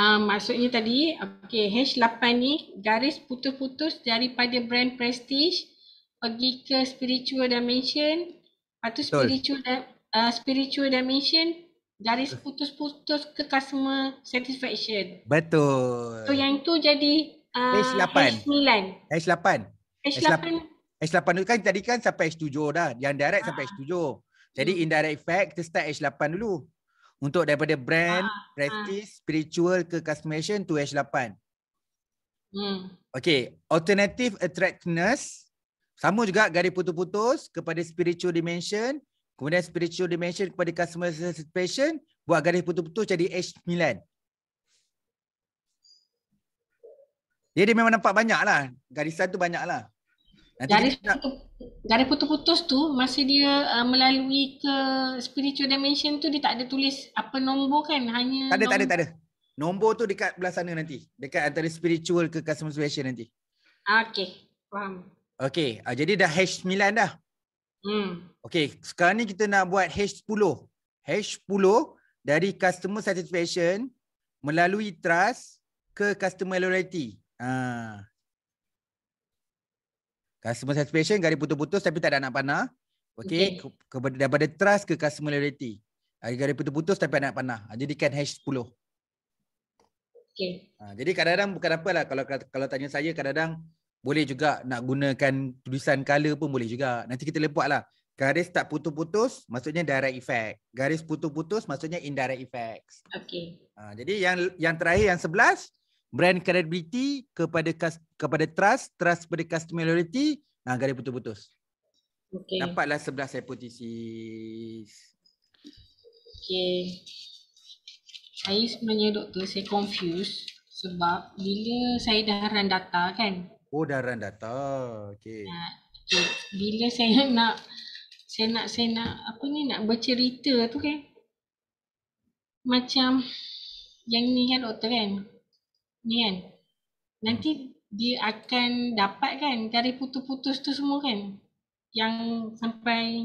uh, maksudnya tadi okay H8 ni garis putus-putus daripada brand prestige pergi ke spiritual dimension atau spiritual dan uh, spiritual dimension dari putus-putus ke customer satisfaction.
Betul. So
yang tu jadi uh, H8. H9.
H8. H8. H8. H8 tu kan tadi kan sampai H7 dah. Yang direct ha. sampai H7. Ah. Jadi hmm. indirect effect kita start H8 dulu. Untuk daripada brand, ha. Ah, ah. practice, ha. spiritual ke customization to H8. Hmm. Okay. Alternative attractiveness. Sama juga gari putus-putus kepada spiritual dimension. Kemudian spiritual dimension kepada customer satisfaction. Buat gari putus-putus jadi H9. Jadi dia memang nampak banyak lah. Garisan tu banyak lah.
Garis putus-putus tu masih dia uh, melalui ke spiritual dimension tu dia tak ada tulis apa nombor kan? Hanya tak ada, nom- tak ada, tak
ada. Nombor tu dekat belah sana nanti. Dekat antara spiritual ke customer satisfaction nanti. Ah, okay, faham. Okey, uh, jadi dah hash 9 dah. Hmm. Okey, sekarang ni kita nak buat hash 10. Hash 10 dari customer satisfaction melalui trust ke customer loyalty. Ha. Customer satisfaction garis putus-putus tapi tak ada nak panah. Okey, okay. Ke, ke, daripada trust ke customer loyalty. Ah, garis putus-putus tapi nak panah. Jadi kan hash 10. Okay. Ha, jadi kadang-kadang bukan apalah kalau kalau tanya saya kadang-kadang boleh juga nak gunakan tulisan color pun boleh juga. Nanti kita lepak lah. Garis tak putus-putus maksudnya direct effect. Garis putus-putus maksudnya indirect effects. Okay. Ha, jadi yang yang terakhir yang sebelas. Brand credibility kepada kepada trust. Trust kepada customer loyalty. Ha, garis putus-putus. Okay. Dapatlah sebelas hypothesis.
Okay. Saya sebenarnya doktor saya confused. Sebab bila saya dah run data kan.
Oh Daran Data. Okey.
Bila saya nak saya nak saya nak apa ni nak bercerita tu kan. Macam yang ni kan doktor kan. Ni kan. Nanti dia akan dapat kan dari putus-putus tu semua kan. Yang sampai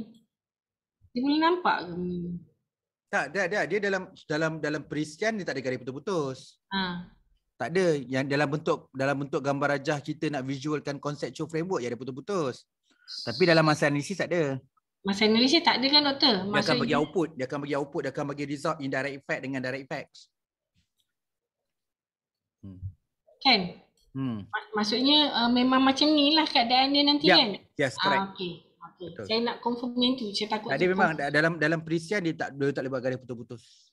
dia boleh
nampak ke ni?
Tak, dia dia dia dalam dalam dalam periscan dia tak ada garis putus-putus. Ha. Tak ada yang dalam bentuk dalam bentuk gambar rajah kita nak visualkan konsep conceptual framework yang ada putus-putus. Tapi dalam masa analisis tak ada.
Masa analisis tak ada kan doktor? Masa dia akan bagi dia...
output, dia akan bagi output, dia akan bagi result indirect effect dengan direct effects.
Hmm. Kan? Hmm. Maksudnya uh, memang macam ni lah keadaan dia nanti yeah. kan? Yes, ah, correct. Ah, okay. Okay. Saya nak confirm yang tu. Saya takut. Tadi memang
dalam dalam perisian dia tak dia tak boleh buat garis putus-putus.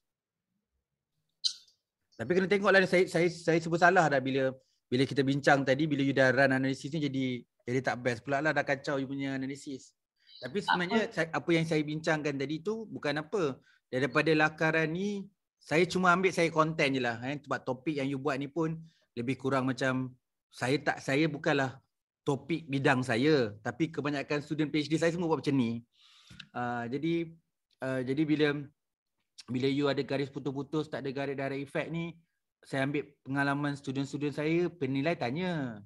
Tapi kena tengoklah saya saya saya sebut salah dah bila bila kita bincang tadi bila you dah run analisis ni jadi jadi tak best pula lah dah kacau you punya analisis. Tapi sebenarnya apa? Saya, apa yang saya bincangkan tadi tu bukan apa. Daripada lakaran ni saya cuma ambil saya konten je lah. Eh. Sebab topik yang you buat ni pun lebih kurang macam saya tak saya bukanlah topik bidang saya. Tapi kebanyakan student PhD saya semua buat macam ni. Uh, jadi uh, jadi bila bila you ada garis putus-putus tak ada garis direct effect ni saya ambil pengalaman student-student saya penilai tanya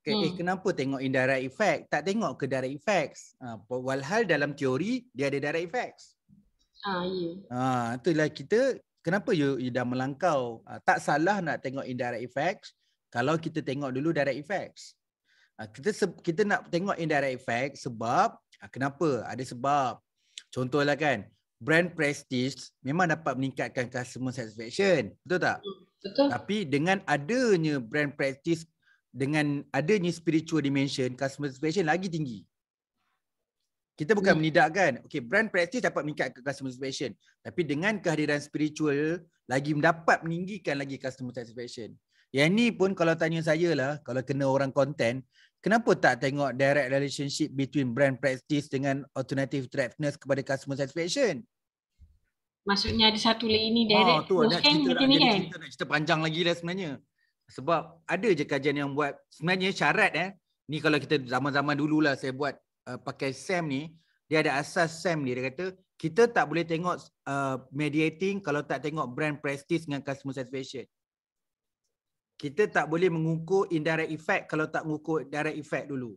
okay, eh, hmm. eh kenapa tengok indirect effect tak tengok ke direct effects uh, walhal dalam teori dia ada direct effects Ah, ya. Ah, itulah kita kenapa you, you dah melangkau. Ah, tak salah nak tengok indirect effects kalau kita tengok dulu direct effects. Ah, kita kita nak tengok indirect effects sebab ah, kenapa? Ada sebab. Contohlah kan, brand prestige memang dapat meningkatkan customer satisfaction. Betul tak? Hmm, betul. Tapi dengan adanya brand prestige dengan adanya spiritual dimension, customer satisfaction lagi tinggi. Kita bukan hmm. menidakkan. Okay, brand prestige dapat meningkatkan customer satisfaction. Tapi dengan kehadiran spiritual, lagi dapat meninggikan lagi customer satisfaction. Yang ni pun kalau tanya saya lah, kalau kena orang content, kenapa tak tengok direct relationship between brand practice dengan alternative attractiveness kepada customer satisfaction?
Maksudnya ada satu lagi ni ah, direct. Oh, tu ada lah, cerita lah. Jadi kan? cerita,
cerita panjang lagi lah sebenarnya. Sebab ada je kajian yang buat sebenarnya syarat eh. Ni kalau kita zaman-zaman lah saya buat uh, pakai SAM ni, dia ada asas SAM ni. Dia kata kita tak boleh tengok uh, mediating kalau tak tengok brand prestige dengan customer satisfaction kita tak boleh mengukur indirect effect kalau tak mengukur direct effect dulu.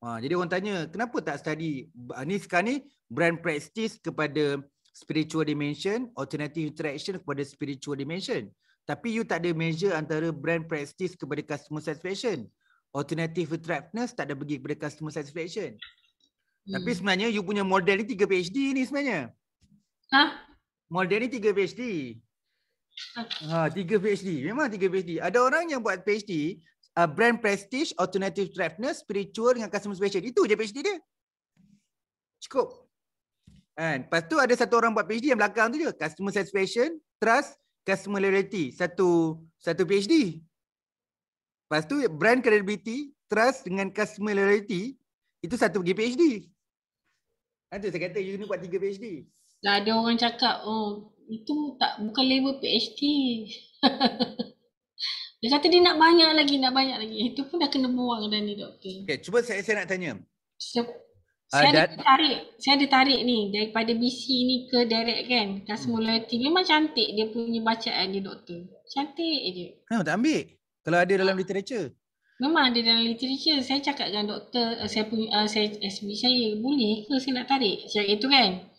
Ha, jadi orang tanya, kenapa tak study ini sekarang ni brand practice kepada spiritual dimension, alternative interaction kepada spiritual dimension. Tapi you tak ada measure antara brand practice kepada customer satisfaction. Alternative attractiveness tak ada pergi kepada customer satisfaction. Hmm. Tapi sebenarnya you punya model ni 3 PhD ni sebenarnya. Ha? Model ni 3 PhD. Ha, tiga PhD. Memang tiga PhD. Ada orang yang buat PhD, uh, brand prestige, alternative thriftness, spiritual dengan customer special. Itu je PhD dia. Cukup. And, lepas tu ada satu orang buat PhD yang belakang tu je. Customer satisfaction, trust, customer loyalty. Satu satu PhD. Lepas tu brand credibility, trust dengan customer loyalty. Itu satu pergi PhD. Itu saya kata you ni buat tiga PhD.
Dah ada orang cakap, oh itu tak bukan level PhD. dia kata dia nak banyak lagi, nak banyak lagi. Itu pun dah kena buang dan ni
doktor. Okay, cuba saya saya nak tanya. So, uh, ah, saya that... ada
tarik, saya ada tarik ni daripada BC ni ke direct kan. Customer hmm. loyalty memang cantik dia punya bacaan dia doktor. Cantik je.
Kenapa ha, tak ambil? Kalau ada dalam literature.
Memang ada dalam literature. Saya cakap dengan doktor, eh, saya punya uh, saya SB saya boleh ke saya nak tarik. Saya itu kan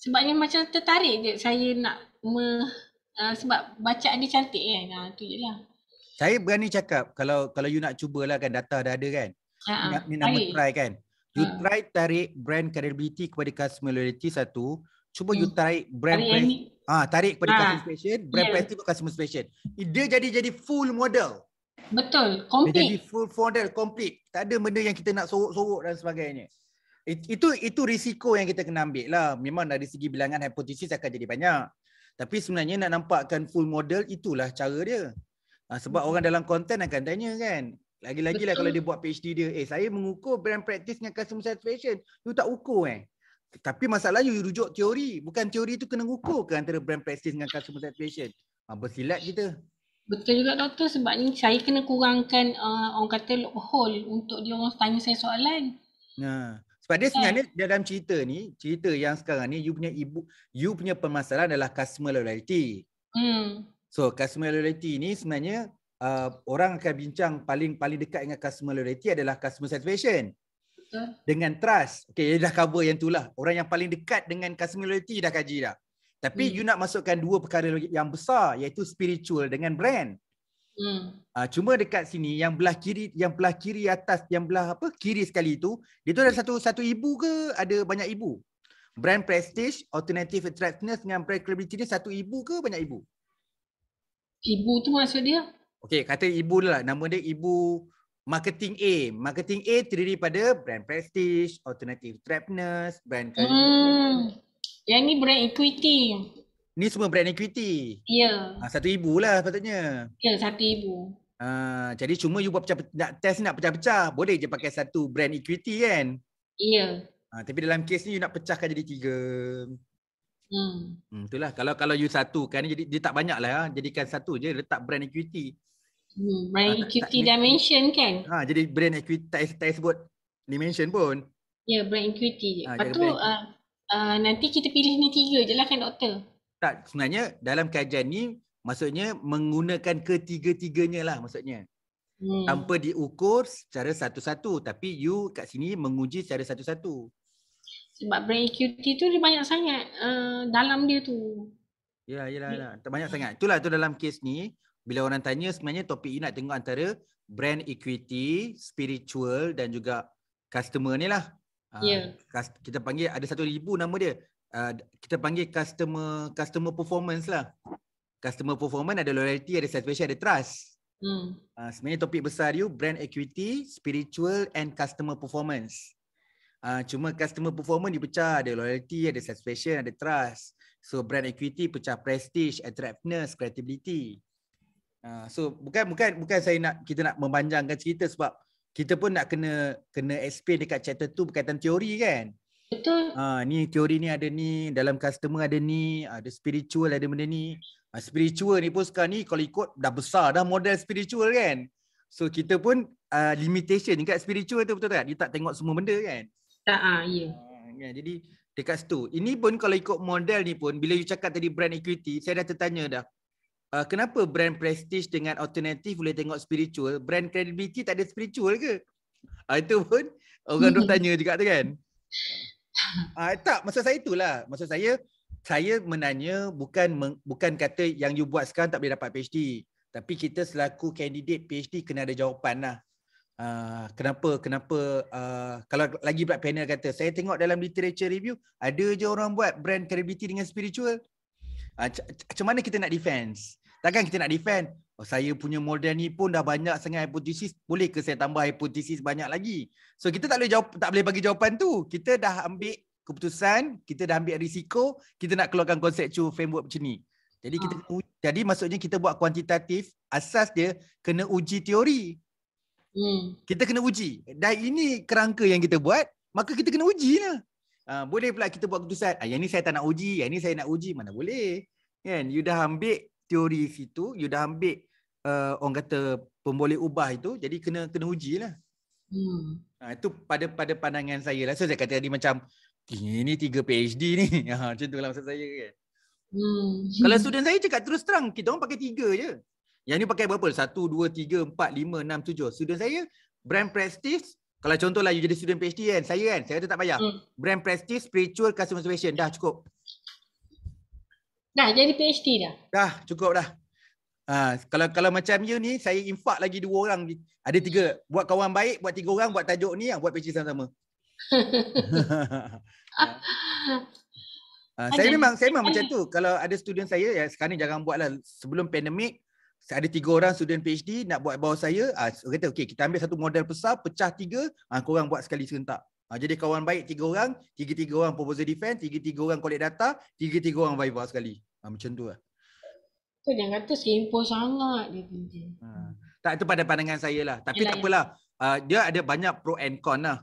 sebabnya macam tertarik je saya nak me, uh, sebab baca dia cantik kan. Ha tu je lah.
Saya berani cakap kalau kalau you nak cubalah kan data dah ada kan. Ha. Ni nama try kan. You ha. try tarik brand credibility kepada customer loyalty satu, cuba hmm. you tarik brand tarik pres- ah ha, tarik kepada ha. customer special. brand yeah. prestige customer special. Dia jadi jadi full model. Betul, complete. Dia jadi full model complete. Tak ada benda yang kita nak sorok-sorok dan sebagainya. It, itu itu risiko yang kita kena ambil lah. Memang dari segi bilangan hipotesis akan jadi banyak. Tapi sebenarnya nak nampakkan full model itulah cara dia. Ha, sebab hmm. orang dalam konten akan tanya kan. Lagi-lagi lah kalau dia buat PhD dia. Eh saya mengukur brand practice dengan customer satisfaction. You tak ukur eh. Tapi masalah you, rujuk teori. Bukan teori tu kena ukur ke antara brand practice dengan customer satisfaction. Ha, bersilat kita.
Betul juga doktor sebab ni saya kena kurangkan uh, orang kata hole untuk dia orang tanya saya soalan.
Nah. Ha. Sebab dia kan? sebenarnya okay. dalam cerita ni, cerita yang sekarang ni you punya ibu you punya permasalahan adalah customer loyalty. Hmm. So customer loyalty ni sebenarnya uh, orang akan bincang paling paling dekat dengan customer loyalty adalah customer satisfaction. Betul. Dengan trust. Okay, dah cover yang tu lah. Orang yang paling dekat dengan customer loyalty dah kaji dah. Tapi hmm. you nak masukkan dua perkara yang besar iaitu spiritual dengan brand. Hmm. Hmm. Uh, cuma dekat sini yang belah kiri yang belah kiri atas yang belah apa kiri sekali itu dia tu ada satu satu ibu ke ada banyak ibu? Brand prestige, alternative attractiveness dengan brand credibility ni satu ibu ke banyak ibu?
Ibu tu maksud dia?
Okey, kata ibu lah. Nama dia ibu marketing A. Marketing A terdiri pada brand prestige, alternative attractiveness, brand credibility.
Hmm. Yang ni brand equity
ni semua brand equity.
Ya. Yeah.
satu ibu lah sepatutnya.
Ya, yeah, satu ibu.
Uh, jadi cuma you buat pecah, nak test nak pecah-pecah, boleh je pakai satu brand equity kan? Ya. Yeah. Ha, tapi dalam kes ni you nak pecahkan jadi tiga. Hmm. itulah hmm, kalau kalau you satu kan jadi dia tak banyak lah jadikan satu je letak brand equity
hmm, brand ha, equity tak,
dimension kan ha, jadi brand equity tak, tak sebut dimension pun
ya yeah, brand equity je ha, lepas tu uh, uh, nanti kita pilih ni tiga je lah kan doktor
tak sebenarnya dalam kajian ni maksudnya menggunakan ketiga-tiganya lah maksudnya
hmm. tanpa
diukur secara satu-satu tapi you kat sini menguji secara satu-satu
sebab brain equity tu dia banyak sangat uh, dalam dia tu
ya yalah yalah banyak sangat itulah tu dalam kes ni bila orang tanya sebenarnya topik ini nak tengok antara brand equity, spiritual dan juga customer ni lah. Yeah. Uh, ya. kita panggil ada satu ribu nama dia. Uh, kita panggil customer customer performance lah. Customer performance ada loyalty, ada satisfaction, ada trust. Hmm. Uh, sebenarnya topik besar you brand equity, spiritual and customer performance. Uh, cuma customer performance dipecah ada loyalty, ada satisfaction, ada trust. So brand equity pecah prestige, attractiveness, credibility. Uh, so bukan bukan bukan saya nak kita nak memanjangkan cerita sebab kita pun nak kena kena explain dekat chapter tu berkaitan teori kan. Betul. Ah ni teori ni ada ni, dalam customer ada ni, ada spiritual ada benda ni. Ah, spiritual ni pun sekarang ni kalau ikut dah besar dah model spiritual kan. So kita pun uh, limitation dekat spiritual tu betul tak? Dia tak tengok semua benda kan? Tak ah, ya. Yeah. Kan? jadi dekat situ. Ini pun kalau ikut model ni pun bila you cakap tadi brand equity, saya dah tertanya dah. Uh, kenapa brand prestige dengan alternatif boleh tengok spiritual, brand credibility tak ada spiritual ke? Uh, itu pun orang hmm. tanya juga tu kan? Ah uh, tak masa saya itulah. masa saya saya menanya bukan bukan kata yang you buat sekarang tak boleh dapat PhD. Tapi kita selaku kandidat PhD kena ada jawapan lah. Uh, kenapa kenapa uh, kalau lagi pula panel kata saya tengok dalam literature review ada je orang buat brand credibility dengan spiritual. Ah, macam uh, mana kita nak defense? Takkan kita nak defend Oh, saya punya model ni pun dah banyak sangat hipotesis boleh ke saya tambah hipotesis banyak lagi so kita tak boleh jawab tak boleh bagi jawapan tu kita dah ambil keputusan kita dah ambil risiko kita nak keluarkan conceptual framework macam ni jadi kita ha. jadi maksudnya kita buat kuantitatif asas dia kena uji teori hmm. kita kena uji dan ini kerangka yang kita buat maka kita kena uji lah Uh, ah, boleh pula kita buat keputusan ah, Yang ni saya tak nak uji Yang ni saya nak uji Mana boleh Kan You dah ambil teori situ you dah ambil uh, orang kata pemboleh ubah itu jadi kena kena ujilah. Hmm. Ha, itu pada pada pandangan saya lah. So saya kata tadi macam eh, ini tiga PhD ni. Ha, macam tu lah maksud saya kan. Hmm. Kalau student saya cakap terus terang kita orang pakai tiga je. Yang ni pakai berapa? Satu, dua, tiga, empat, lima, enam, tujuh. Student saya brand prestige. Kalau contohlah you jadi student PhD kan. Saya kan. Saya kata tak payah. Hmm. Brand prestige, spiritual, customer situation. Dah cukup.
Dah jadi PhD dah.
Dah, cukup dah. Ha, kalau kalau macam you ni saya infak lagi dua orang. Ada tiga. Buat kawan baik, buat tiga orang, buat tajuk ni yang buat PhD sama-sama. ha, saya memang saya memang macam tu. Kalau ada student saya ya sekarang ni jarang buatlah sebelum pandemik ada tiga orang student PhD nak buat bawah saya, ha, kata okey kita ambil satu model besar pecah tiga, ha, korang buat sekali serentak. Ha, jadi kawan baik tiga orang, tiga-tiga orang proposal defend, tiga-tiga orang collect data, tiga-tiga orang viva sekali. Ha, macam tu lah.
Tu kata simple
sangat dia pinjam. Ha.
Tak, itu pada pandangan saya lah. Tapi Yalah, tak apalah. Ya. Uh, dia ada banyak pro and con lah.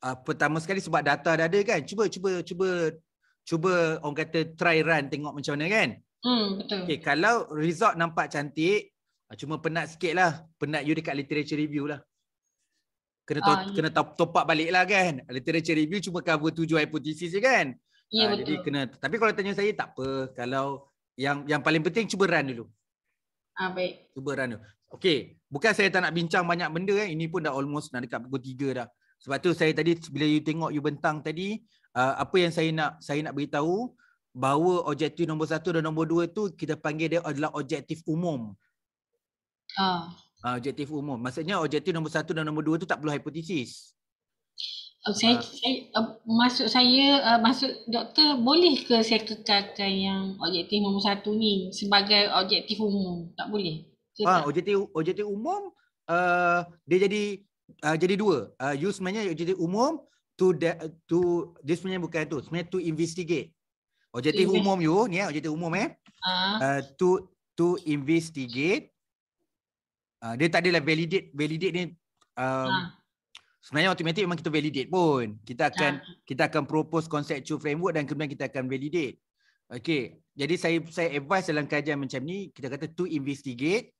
Uh, pertama sekali sebab data dah ada kan. Cuba, cuba, cuba. Cuba orang kata try run tengok macam mana kan.
Hmm, betul. Okay,
kalau result nampak cantik, cuma penat sikit lah. Penat you dekat literature review lah kena ah, to- uh, kena top, top up balik lah kan. Literature review cuma cover tujuh hipotesis je kan. Ya, uh, jadi kena tapi kalau tanya saya tak apa kalau yang yang paling penting cuba run dulu. Ah uh, baik. Cuba run dulu. Okey, bukan saya tak nak bincang banyak benda kan. Ini pun dah almost dah dekat pukul 3 dah. Sebab tu saya tadi bila you tengok you bentang tadi uh, apa yang saya nak saya nak beritahu bahawa objektif nombor satu dan nombor dua tu kita panggil dia adalah objektif umum. Ah uh, objektif umum. Maksudnya objektif nombor satu dan nombor dua tu tak perlu hipotesis. Oh, saya, ah.
saya uh, maksud saya uh, maksud doktor boleh ke saya kekalkan yang objektif nombor satu ni sebagai objektif umum tak boleh Ah, tak?
objektif objektif umum uh, dia jadi uh, jadi dua uh, you sebenarnya objektif umum to de, to this sebenarnya bukan tu sebenarnya to investigate objektif to umum investigate. you ni ya, objektif umum eh uh. Uh, to to investigate Ah, dia tak adalah validate validate ni um, ha. sebenarnya automatik memang kita validate pun kita akan ha. kita akan propose conceptual framework dan kemudian kita akan validate okey jadi saya saya advise dalam kajian macam ni kita kata to investigate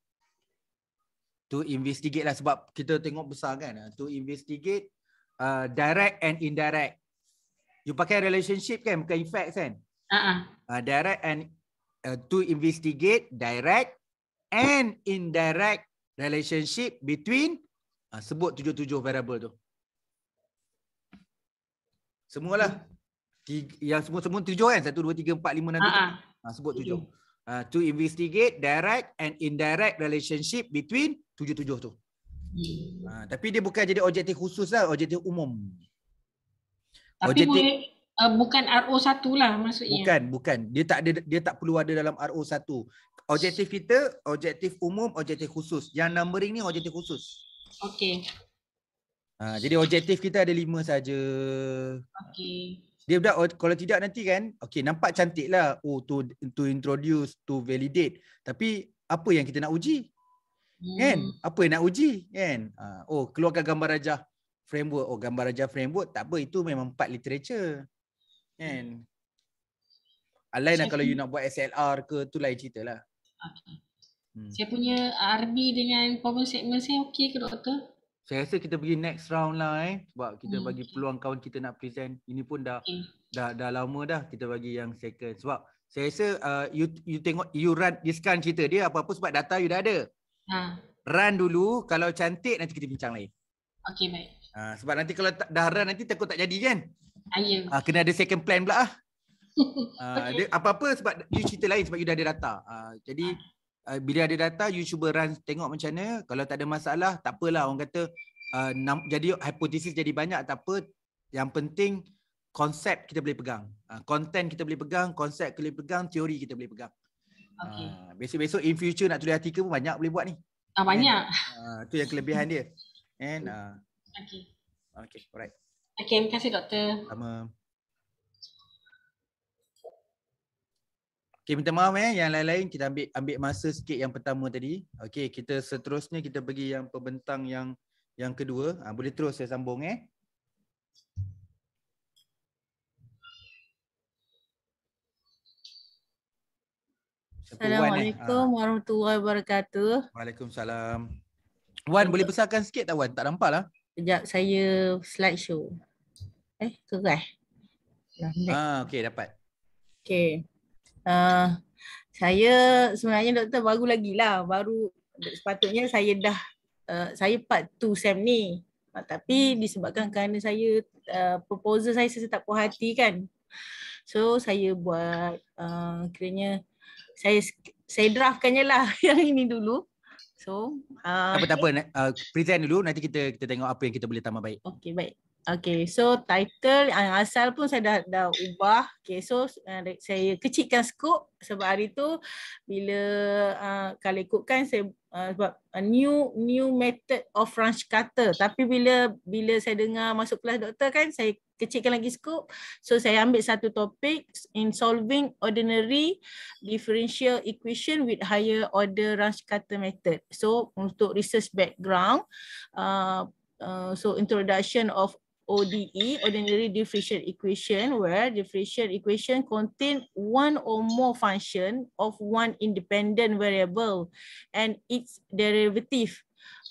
to investigate lah sebab kita tengok besar kan to investigate uh, direct and indirect you pakai relationship kan bukan effects kan uh-uh. uh, direct and uh, to investigate direct and indirect relationship between uh, sebut tujuh-tujuh variable tu. Semualah. Tiga, yang semua-semua tujuh kan? Satu, dua, tiga, empat, lima enam Ha -ha. sebut tujuh. Uh, to investigate direct and indirect relationship between tujuh-tujuh tu. Hmm. tapi dia bukan jadi objektif khusus lah. Objektif umum. Tapi objektif... boleh...
Uh, bukan RO1 lah maksudnya. Bukan,
bukan. Dia tak ada, dia tak perlu ada dalam RO1 objektif kita, objektif umum, objektif khusus. Yang numbering ni objektif khusus. Okey. Ha, jadi objektif kita ada lima saja. Okey. Dia budak oh, kalau tidak nanti kan, okey nampak cantik lah. Oh to, to introduce, to validate. Tapi apa yang kita nak uji? Hmm. Kan? Apa yang nak uji? Kan? Ha, oh keluarkan gambar raja framework. Oh gambar raja framework tak apa itu memang part literature. Kan? Hmm. Alain lah kalau you nak buat SLR ke tu lain cerita lah. Hmm.
Saya punya RB dengan problem segment saya okey ke doktor?
Saya rasa kita pergi next round lah eh sebab kita hmm. bagi peluang kawan kita nak present. Ini pun dah okay. dah dah lama dah kita bagi yang second sebab saya rasa uh, you you tengok you run discount cerita dia apa-apa sebab data you dah ada. Ha. Run dulu kalau cantik nanti kita bincang lagi. Okey baik. Uh, sebab nanti kalau dah run nanti takut tak jadi kan? Ah uh, kena ada second plan pula ah. Ah, okay. dia apa-apa sebab you cerita lain sebab you dah ada data. Uh, jadi uh, bila ada data you cuba run tengok macam mana kalau tak ada masalah tak apalah orang kata uh, jadi hipotesis jadi banyak tak apa yang penting konsep kita boleh pegang. Uh, content kita boleh pegang, konsep kita boleh pegang, teori kita boleh pegang. Okay. Uh, besok-besok in future nak tulis artikel pun banyak boleh buat ni. Ah kan? banyak. Ah uh, tu yang kelebihan dia. And uh, okay. Okay, alright.
Okay, terima kasih doktor.
Sama. Okay, minta maaf eh yang lain-lain kita ambil ambil masa sikit yang pertama tadi. Okay, kita seterusnya kita pergi yang pembentang yang yang kedua. Ha, boleh terus saya sambung eh. eh. Assalamualaikum
Wan, ah. warahmatullahi wabarakatuh.
Waalaikumsalam. Wan boleh besarkan sikit tak Wan? Tak nampak lah.
Sekejap saya slide show. Eh, kerah.
Ah, okay dapat.
Okay uh, saya sebenarnya doktor baru lagi lah baru sepatutnya saya dah uh, saya part tu sem ni uh, tapi disebabkan kerana saya uh, proposal saya saya tak puas hati kan so saya buat uh, kiranya saya saya draftkan je lah yang ini dulu So, uh, ah, tak apa apa
uh, present dulu nanti kita kita tengok apa yang kita boleh tambah baik. Okay baik.
Okay, so title yang ah, asal pun saya dah, dah ubah. Okay, so uh, saya kecilkan skop sebab hari tu bila uh, kalau ikutkan saya uh, sebab a new new method of French kata. Tapi bila bila saya dengar masuk kelas doktor kan, saya kecilkan lagi skop. So saya ambil satu topik in solving ordinary differential equation with higher order Runge kata method. So untuk research background, uh, Uh, so introduction of ODE, ordinary differential equation, where differential equation contain one or more function of one independent variable and its derivative.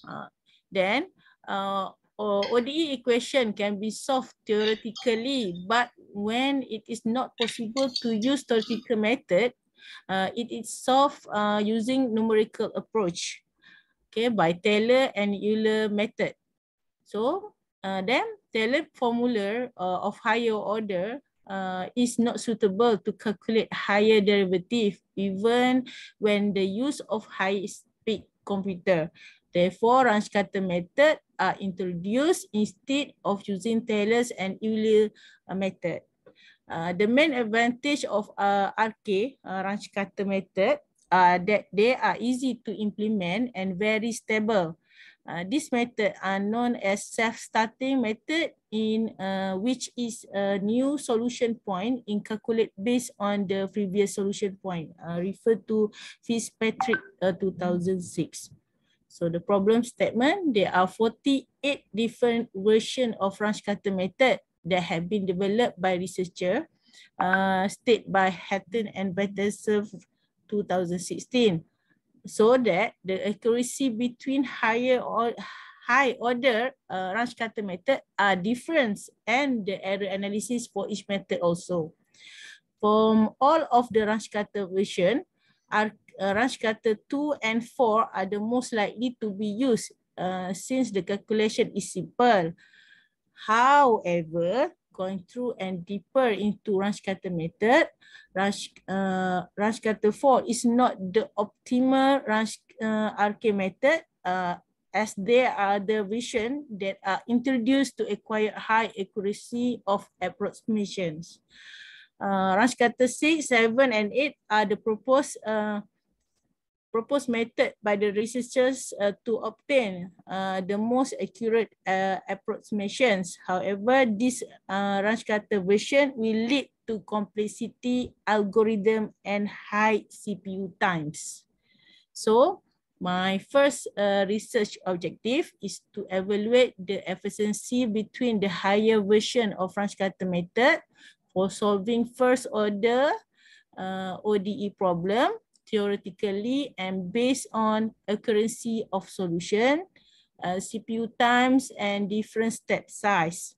Uh, then uh, ODE equation can be solved theoretically, but when it is not possible to use theoretical method, uh, it is solved uh, using numerical approach okay, by Taylor and Euler method. So Uh, then Taylor formula uh, of higher order uh, is not suitable to calculate higher derivative even when the use of high speed computer. Therefore, Runge Carter method are introduced instead of using Taylor's and Euler uh, method. Uh, the main advantage of uh, RK uh, Runge Carter method uh, that they are easy to implement and very stable. Uh, this method are known as self-starting method in uh, which is a new solution point in calculate based on the previous solution point uh, referred to Fitzpatrick uh, 2006. So the problem statement, there are 48 different version of Ransch-Carter method that have been developed by researcher uh, state by Hatton and Bettenserve 2016 so that the accuracy between higher or high order uh, range cutter method are different and the error analysis for each method also. From all of the range cutter version, our, uh, range cutter 2 and 4 are the most likely to be used uh, since the calculation is simple. However, going through and deeper into Rush Cutter method, Rush uh, Rush Cutter four is not the optimal Rush uh, RK method. Uh, as there are the vision that are introduced to acquire high accuracy of approximations. Uh, Rush cutter 6, 7, and 8 are the proposed uh, proposed method by the researchers uh, to obtain uh, the most accurate uh, approximations. However, this uh, Ranchkata version will lead to complexity, algorithm, and high CPU times. So, my first uh, research objective is to evaluate the efficiency between the higher version of Ranchkata method for solving first order uh, ODE problem theoretically and based on accuracy of solution, uh, CPU times and different step size.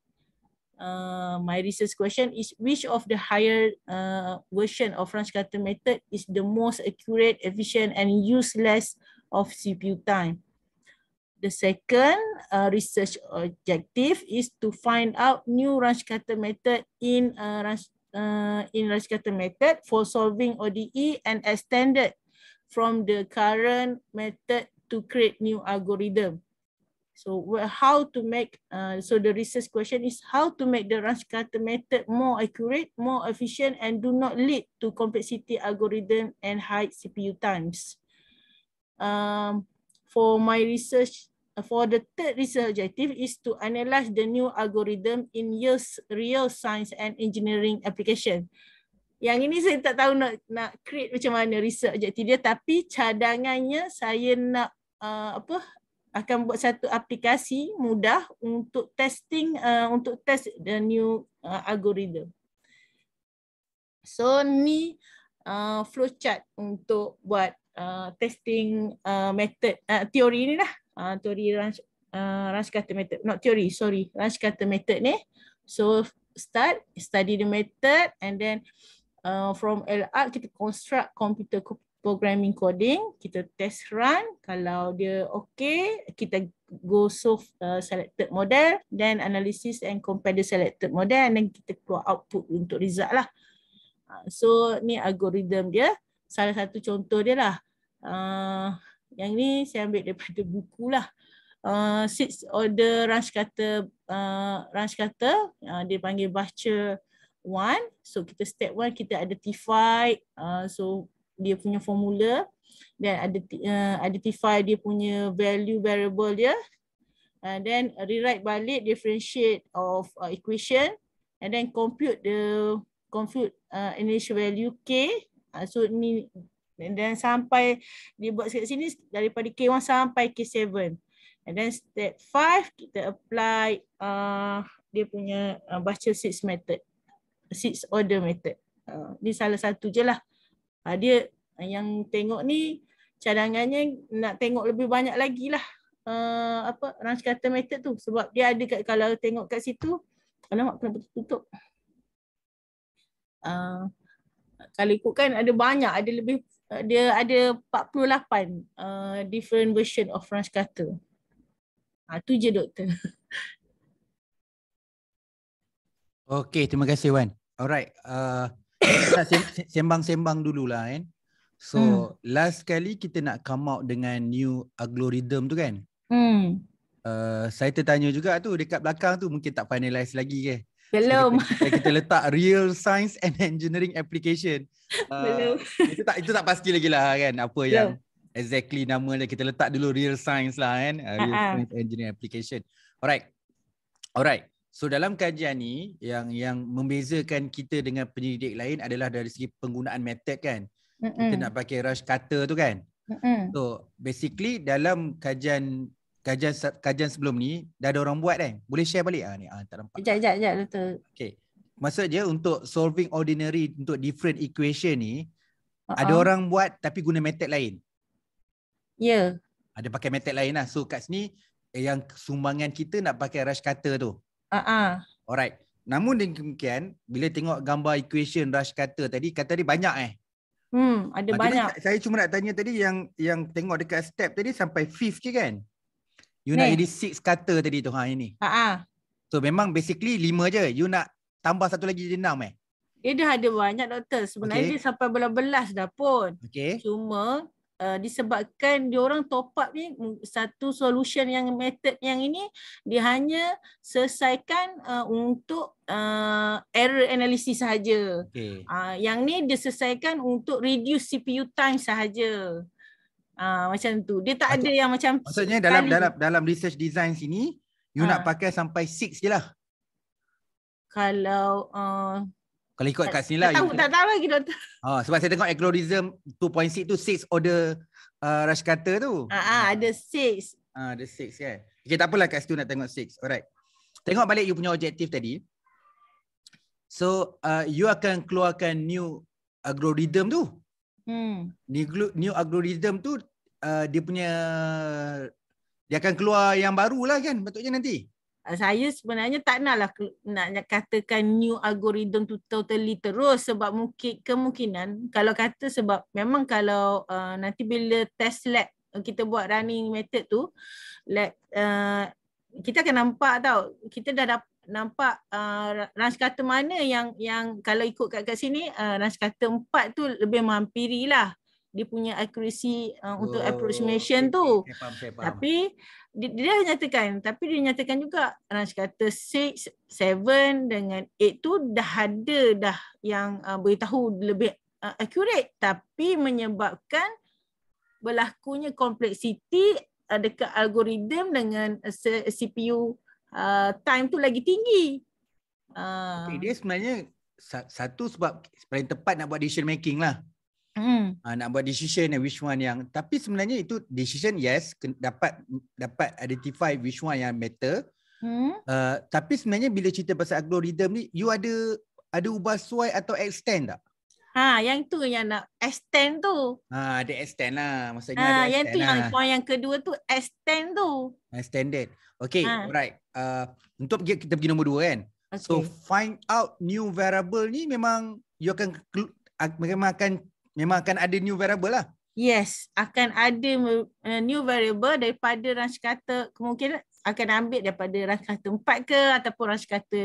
Uh, my research question is which of the higher uh, version of French Carter method is the most accurate, efficient and use less of CPU time? The second uh, research objective is to find out new Ranch method in uh, uh, in Rashkata method for solving ODE and extended from the current method to create new algorithm. So well, how to make, uh, so the research question is how to make the Rashkata method more accurate, more efficient and do not lead to complexity algorithm and high CPU times. Um, for my research for the third research objective is to analyze the new algorithm in years real science and engineering application. Yang ini saya tak tahu nak nak create macam mana research objective dia tapi cadangannya saya nak uh, apa akan buat satu aplikasi mudah untuk testing uh, untuk test the new uh, algorithm. So ni uh, flowchart untuk buat uh, testing uh, method uh, teori ni lah uh, teori Rush, uh, Rush Carter method. Not teori sorry. Rush Carter method ni. So, start, study the method and then uh, from LR kita construct computer programming coding. Kita test run. Kalau dia okay, kita go solve uh, selected model. Then analysis and compare the selected model and then kita keluar output untuk result lah. Uh, so, ni algorithm dia. Salah satu contoh dia lah. Uh, yang ni saya ambil daripada buku lah. Uh, six order Ransh kata, uh, Ransh kata uh, dia panggil baca one. So kita step one, kita ada identify. Uh, so dia punya formula. Dan ada uh, identify dia punya value variable dia. And uh, then rewrite balik differentiate of uh, equation. And then compute the compute uh, initial value k. Uh, so ni And then sampai dia buat kat sini daripada K1 sampai K7. And then step 5 kita apply uh, dia punya uh, bachelor six method. Six order method. Uh, ni salah satu je lah. Uh, dia uh, yang tengok ni cadangannya nak tengok lebih banyak lagi lah. Uh, apa range kata method tu sebab dia ada kat, kalau tengok kat situ alamak kena tutup tutup uh, kalau ikutkan ada banyak ada lebih Eh, dia ada 48 uh, eh, different version of French kata. Ha, tu je doktor.
Okay, terima kasih Wan. Alright, uh, sembang-sembang dululah kan. So, hmm. last kali kita nak come out dengan new algorithm tu kan. Hmm. Uh, saya tertanya juga tu dekat belakang tu mungkin tak finalize lagi ke. Uh, belum. So, kita, eh, kita letak real science and engineering application. Uh, Belum. Itu tak itu tak pasti lagi lah kan apa Belum. yang exactly nama dia. Kita letak dulu real science lah kan. Uh, real uh-huh. science engineering application. Alright. Alright. So dalam kajian ni yang yang membezakan kita dengan penyelidik lain adalah dari segi penggunaan method kan. Mm-mm. Kita nak pakai rush cutter tu kan. Mm-mm. So basically dalam kajian kajian kajian sebelum ni dah ada orang buat kan boleh share balik ah ni ah tak nampak
jap jap jap betul
okey maksud dia untuk solving ordinary untuk different equation ni uh-huh. ada ah. orang buat tapi guna method lain ya yeah. ada pakai method lain lah so kat sini eh, yang sumbangan kita nak pakai rush cutter tu Ah uh-huh. alright namun demikian bila tengok gambar equation rush cutter tadi kata dia banyak eh hmm ada Maksudnya, banyak saya cuma nak tanya tadi yang yang tengok dekat step tadi sampai fifth je kan You ni. nak jadi six kata tadi tu ha ini. Ha ah. So memang basically lima je. You nak tambah satu lagi jadi enam eh.
eh dia dah ada banyak doktor. Sebenarnya okay. dia sampai belas-belas dah pun. Okay. Cuma uh, disebabkan dia orang top up ni satu solution yang method yang ini dia hanya selesaikan uh, untuk uh, error analysis saja. Okay. Uh, ah, yang ni dia selesaikan untuk reduce CPU time sahaja. Ah macam tu. Dia tak Maksud, ada yang macam Maksudnya dalam sekali. dalam
dalam research design sini you uh. nak ah. pakai sampai 6 jelah.
Kalau uh,
kalau ikut kat sini lah. Tak, tak tahu lagi doktor. Oh, sebab saya tengok agrorism 2.6 tu 6 order uh, Rush Carter tu. Ah, ah ada 6. Ah, ada 6 kan. Yeah. Okay, tak apalah kat situ nak tengok 6. Alright. Tengok balik you punya objektif tadi. So, uh, you akan keluarkan new agrorism tu. Hmm. New, new agrorism tu Uh, dia punya dia akan keluar yang baru lah kan patutnya nanti uh, saya
sebenarnya tak nak lah nak katakan new algorithm tu totally terus sebab mungkin kemungkinan kalau kata sebab memang kalau uh, nanti bila test lab uh, kita buat running method tu lab uh, kita akan nampak tau kita dah dapat nampak uh, range kata mana yang yang kalau ikut kat kat sini uh, range kata 4 tu lebih menghampiri lah dia punya accuracy uh, oh, untuk approximation tu. Okay,
okay, faham, faham. Tapi
dia, dia nyatakan, tapi dia nyatakan juga Raj kata 6, 7 dengan 8 tu dah ada dah yang uh, beritahu lebih uh, accurate tapi menyebabkan berlakunya kompleksiti uh, dekat algoritma dengan uh, CPU uh, time tu lagi tinggi. Uh,
okay, dia sebenarnya satu sebab paling tepat nak buat decision making lah mm. uh, nak buat decision and which one yang tapi sebenarnya itu decision yes dapat dapat identify which one yang matter mm. uh, ah, tapi sebenarnya bila cerita pasal algorithm ni you ada ada ubah suai atau extend tak
Ha, yang tu yang nak extend tu.
Ha, ada extend lah. Maksudnya ha, ada yang tu lah. yang poin
yang kedua tu extend tu.
Extended. Okay, ha. alright. Uh, untuk pergi, kita pergi nombor dua kan. Okay. So find out new variable ni memang you akan memang akan memang akan ada new variable lah.
Yes, akan ada uh, new variable daripada range kata kemungkinan akan ambil daripada range kata 4 ke ataupun range kata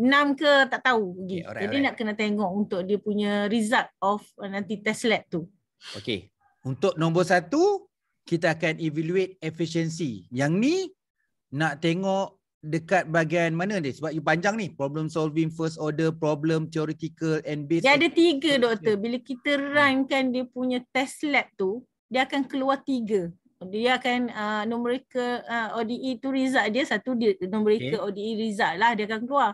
6 uh, ke tak tahu. Okay, alright, Jadi alright. nak kena tengok untuk dia punya result of uh, nanti test lab tu.
Okay, untuk nombor satu kita akan evaluate efficiency. Yang ni nak tengok dekat bahagian mana ni sebab you panjang ni problem solving first order problem theoretical and based dia ada
tiga doktor bila kita run kan dia punya test lab tu dia akan keluar tiga dia akan uh, numerical uh, ODE tu result dia satu dia numerical okay. ODE result lah dia akan keluar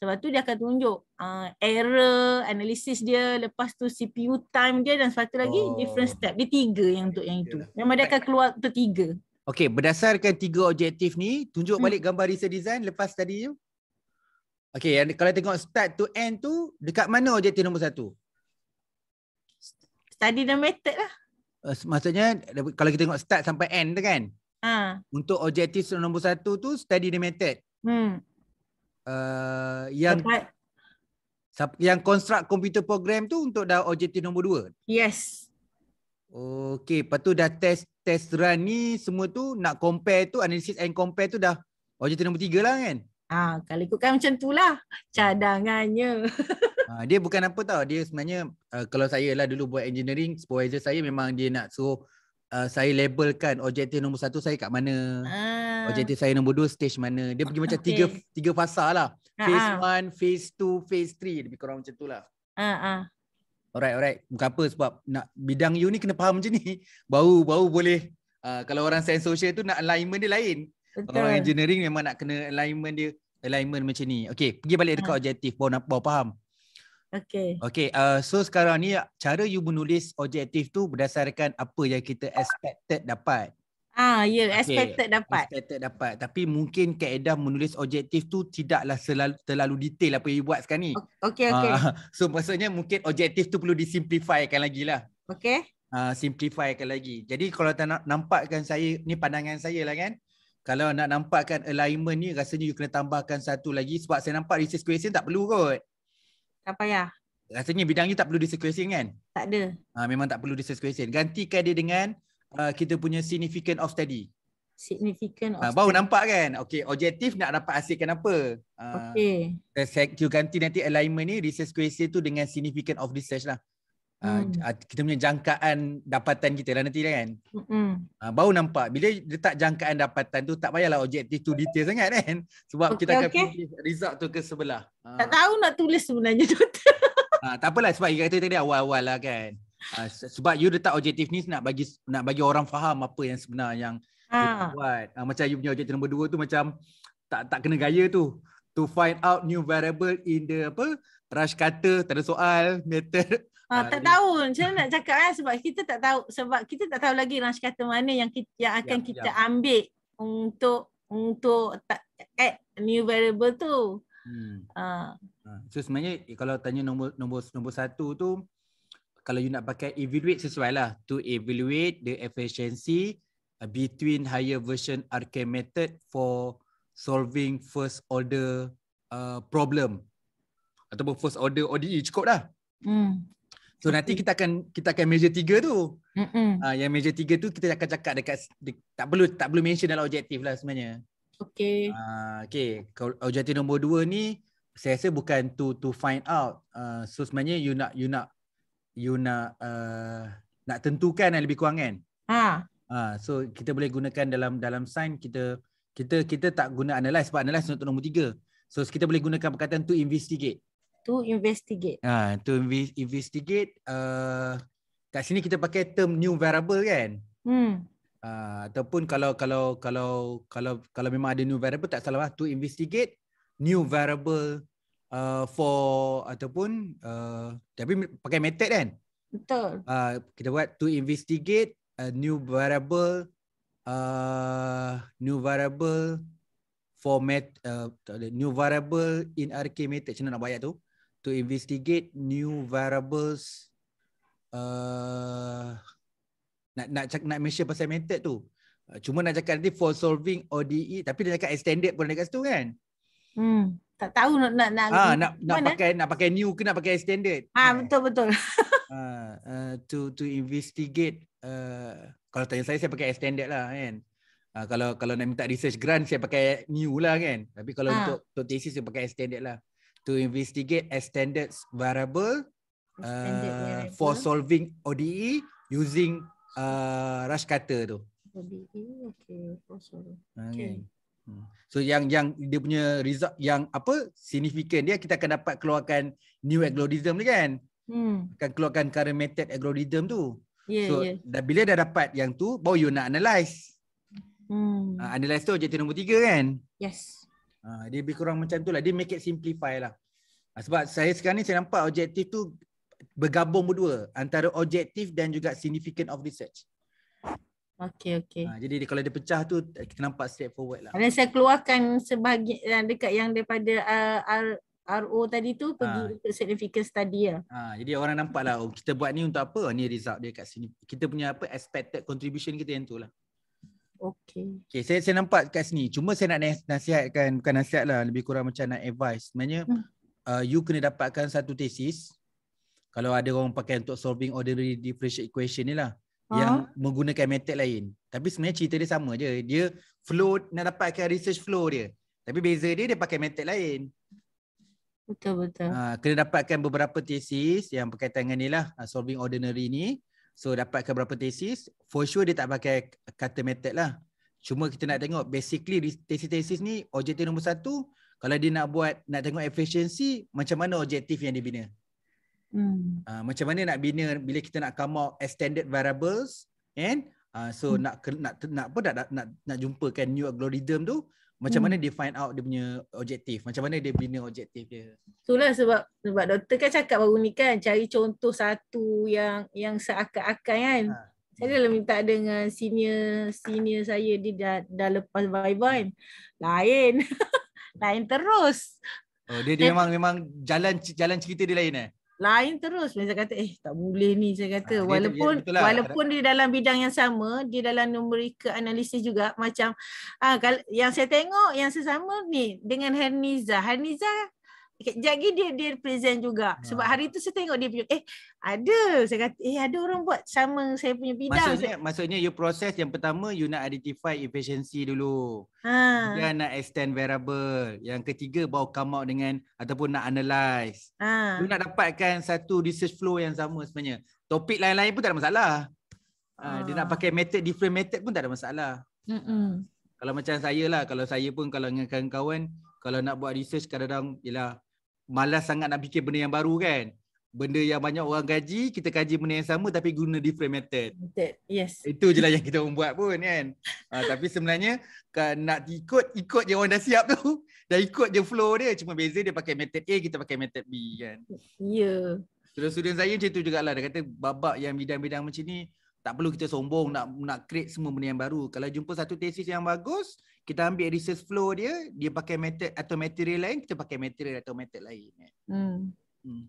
sebab tu dia akan tunjuk uh, error analisis dia lepas tu CPU time dia dan satu lagi oh. different step dia tiga yang untuk yang itu memang dia
akan keluar tu tiga Okey, berdasarkan tiga objektif ni, tunjuk hmm. balik hmm. gambar research design lepas tadi tu. Okey, kalau tengok start to end tu, dekat mana objektif nombor satu? Study dan method lah. Uh, maksudnya, kalau kita tengok start sampai end tu kan? Ha. Untuk objektif nombor satu tu, study dan method. Hmm. Uh, yang Dapat. yang construct computer program tu untuk dah objektif nombor dua? Yes. Okey, lepas tu dah test test run ni semua tu nak compare tu analysis and compare tu dah objektif oh, nombor tiga lah kan? Ha, kalau ikutkan macam tu lah cadangannya. ha, dia bukan apa tau, dia sebenarnya uh, kalau saya lah dulu buat engineering, supervisor saya memang dia nak so uh, saya labelkan objektif nombor satu saya kat mana, ha. objektif saya nombor dua stage mana. Dia pergi macam okay. tiga, tiga fasa lah. Ha, phase 1, ha, ha. phase two, phase three lebih kurang macam tu lah. Ha, ha. Alright, alright. Bukan apa sebab nak bidang you ni kena faham macam ni. Baru baru boleh uh, kalau orang sains sosial tu nak alignment dia lain. Betul. Orang engineering memang nak kena alignment dia alignment macam ni. Okay, pergi balik dekat ha. objektif baru nak baru faham. Okay. Okay, uh, so sekarang ni cara you menulis objektif tu berdasarkan apa yang kita expected dapat.
Ah, ya, yeah, expected
dapat. Expected dapat. Tapi mungkin kaedah menulis objektif tu tidaklah selalu, terlalu detail apa yang buat sekarang ni. Okey, okey. Uh, so maksudnya mungkin objektif tu perlu disimplifikan lagi lah. Okey. Uh, ah, simplifikan lagi. Jadi kalau tak nak nampakkan saya, ni pandangan saya lah kan. Kalau nak nampakkan alignment ni rasanya you kena tambahkan satu lagi sebab saya nampak research question tak perlu kot. Tak payah. Rasanya bidang you tak perlu research question kan? Tak ada. Uh, memang tak perlu research question. Gantikan dia dengan uh, kita punya significant of study significant of uh, baru nampak kan Okay, objektif nak dapat hasilkan apa uh, okey uh, ganti nanti alignment ni research question tu dengan significant of research lah Uh, kita punya jangkaan dapatan kita lah nanti kan. Hmm. Uh, baru nampak bila letak jangkaan dapatan tu tak payahlah objektif tu detail sangat kan. Sebab okay, kita akan okay. pilih result tu ke sebelah. Tak tahu nak tulis sebenarnya tu. Uh, tak apalah sebab kita tadi awal-awal lah kan uh, sebab you letak objektif ni nak bagi nak bagi orang faham apa yang sebenar yang ha. buat uh, macam you punya objektif nombor dua tu macam tak tak kena gaya tu to find out new variable in the apa rush kata tak ada soal method Ha, tak
tahu macam nak cakap eh? sebab kita tak tahu sebab kita tak tahu lagi rush kata mana yang ya, ya. kita yang akan yep, kita yep. ambil untuk untuk add new variable tu. Hmm. Ha.
So sebenarnya kalau tanya nombor nombor nombor satu tu kalau you nak pakai evaluate sesuai lah to evaluate the efficiency uh, between higher version RK method for solving first order uh, problem ataupun first order ODE cukup dah. Hmm. So nanti kita akan kita akan measure tiga tu. Mm-mm. Uh, yang measure tiga tu kita akan cakap dekat de, tak perlu tak perlu mention dalam objektif lah sebenarnya. Okay. Uh, okay. Objektif nombor dua ni saya rasa bukan to to find out. Uh, so sebenarnya you nak you nak you nak uh, nak tentukan yang lebih kurang kan? Ha. Ha, so kita boleh gunakan dalam dalam sign kita kita kita tak guna analyze sebab analyze untuk nombor tiga. So kita boleh gunakan perkataan to investigate.
To investigate.
Ha, to invi- investigate. Uh, kat sini kita pakai term new variable kan? Hmm. Uh, ataupun kalau kalau kalau kalau kalau memang ada new variable tak salah lah to investigate new variable uh, for ataupun uh, tapi pakai method kan? Betul. Uh, kita buat to investigate a new variable uh, new variable for met, uh, new variable in RK method macam nak bayar tu to investigate new variables uh, nak nak check nak measure pasal method tu cuma nak cakap nanti for solving ODE tapi dia cakap extended pun dekat situ kan hmm tak tahu nak nak nak ha, nak, nak pakai nak pakai new ke nak pakai standard ah ha, ha. betul betul ah uh, uh, to to investigate uh, kalau tanya saya saya pakai standard lah kan uh, kalau kalau nak minta research grant saya pakai new lah kan tapi kalau ha. untuk untuk thesis saya pakai standard lah to investigate extended variable uh, for solving ODE using uh, rush cutter tu
ODE okay for solving okay, okay. Hmm.
So yang yang dia punya result yang apa signifikan dia kita akan dapat keluarkan new algorithm ni kan. Hmm. Akan keluarkan current method algorithm tu. Yeah, so yeah. dah bila dah dapat yang tu baru you nak analyze. Hmm. Uh, ah, analyze tu objektif nombor tiga kan? Yes. Uh, dia lebih kurang macam tu lah. Dia make it simplify lah. Uh, sebab saya sekarang ni saya nampak objektif tu bergabung berdua antara objektif dan juga significant of research. Hmm. Okey okey. Ha, jadi kalau dia pecah tu kita nampak step forward lah. Kalau saya
keluarkan sebahagian dekat yang daripada uh, R, RO tadi tu pergi ha. untuk significance tadi ya.
Ha, jadi orang nampak lah oh, kita buat ni untuk apa? ni result dia kat sini. Kita punya apa expected contribution kita yang tu lah. Okey. okay. saya saya nampak kat sini. Cuma saya nak nasihatkan, bukan nasihat lah, lebih kurang macam nak advice. Sebenarnya, hmm. uh, you kena dapatkan satu tesis. Kalau ada orang pakai untuk solving ordinary differential equation ni lah yang ah. menggunakan metode lain. Tapi sebenarnya cerita dia sama je. Dia flow nak dapatkan research flow dia. Tapi beza dia dia pakai metode lain. Betul betul. Ha, kena dapatkan beberapa tesis yang berkaitan dengan ni lah ah, solving ordinary ni. So dapatkan beberapa tesis. For sure dia tak pakai kata method lah. Cuma kita nak tengok basically tesis-tesis ni objektif nombor satu kalau dia nak buat nak tengok efficiency macam mana objektif yang dibina. bina. Hmm. Uh, macam mana nak bina bila kita nak come out extended variables and uh, ah, so hmm. nak nak nak apa nak nak nak, nak jumpakan new algorithm tu macam hmm. mana dia find out dia punya objektif macam mana dia bina objektif dia
itulah sebab sebab doktor kan cakap baru ni kan cari contoh satu yang yang seakan-akan kan ha. saya dalam minta dengan senior senior saya dia dah dah lepas vibe hmm. lain lain terus
oh dia dia memang memang jalan jalan cerita dia lain eh
lain terus saya kata eh tak boleh ni saya kata ha, ah, walaupun dia, dia walaupun lah. di dalam bidang yang sama di dalam numerical analisis juga macam ah ha, yang saya tengok yang sesama ni dengan Herniza Herniza Jagi dia dia present juga. Sebab ah. hari tu saya tengok dia punya eh ada saya kata eh ada orang buat sama saya punya bidang. Maksudnya saya...
maksudnya you proses yang pertama you nak identify efficiency dulu.
Ha. Yang nak
extend variable. Yang ketiga baru come out dengan ataupun nak analyze.
Ha. You nak
dapatkan satu research flow yang sama sebenarnya. Topik lain-lain pun tak ada masalah. Ha. Ah. dia nak pakai method different method pun tak ada masalah. Ha. Kalau macam saya lah kalau saya pun kalau dengan kawan-kawan kalau nak buat research kadang-kadang ialah malas sangat nak fikir benda yang baru kan benda yang banyak orang gaji kita kaji benda yang sama tapi guna different method yes itu je lah yang kita buat pun kan uh, tapi sebenarnya nak ikut ikut je orang dah siap tu dah ikut je flow dia cuma beza dia pakai method A kita pakai method B kan ya yeah. student saya macam tu jugalah dia kata babak yang bidang-bidang macam ni tak perlu kita sombong nak nak create semua benda yang baru. Kalau jumpa satu tesis yang bagus, kita ambil research flow dia, dia pakai method atau material lain, kita pakai material atau method lain. Eh.
Hmm. hmm.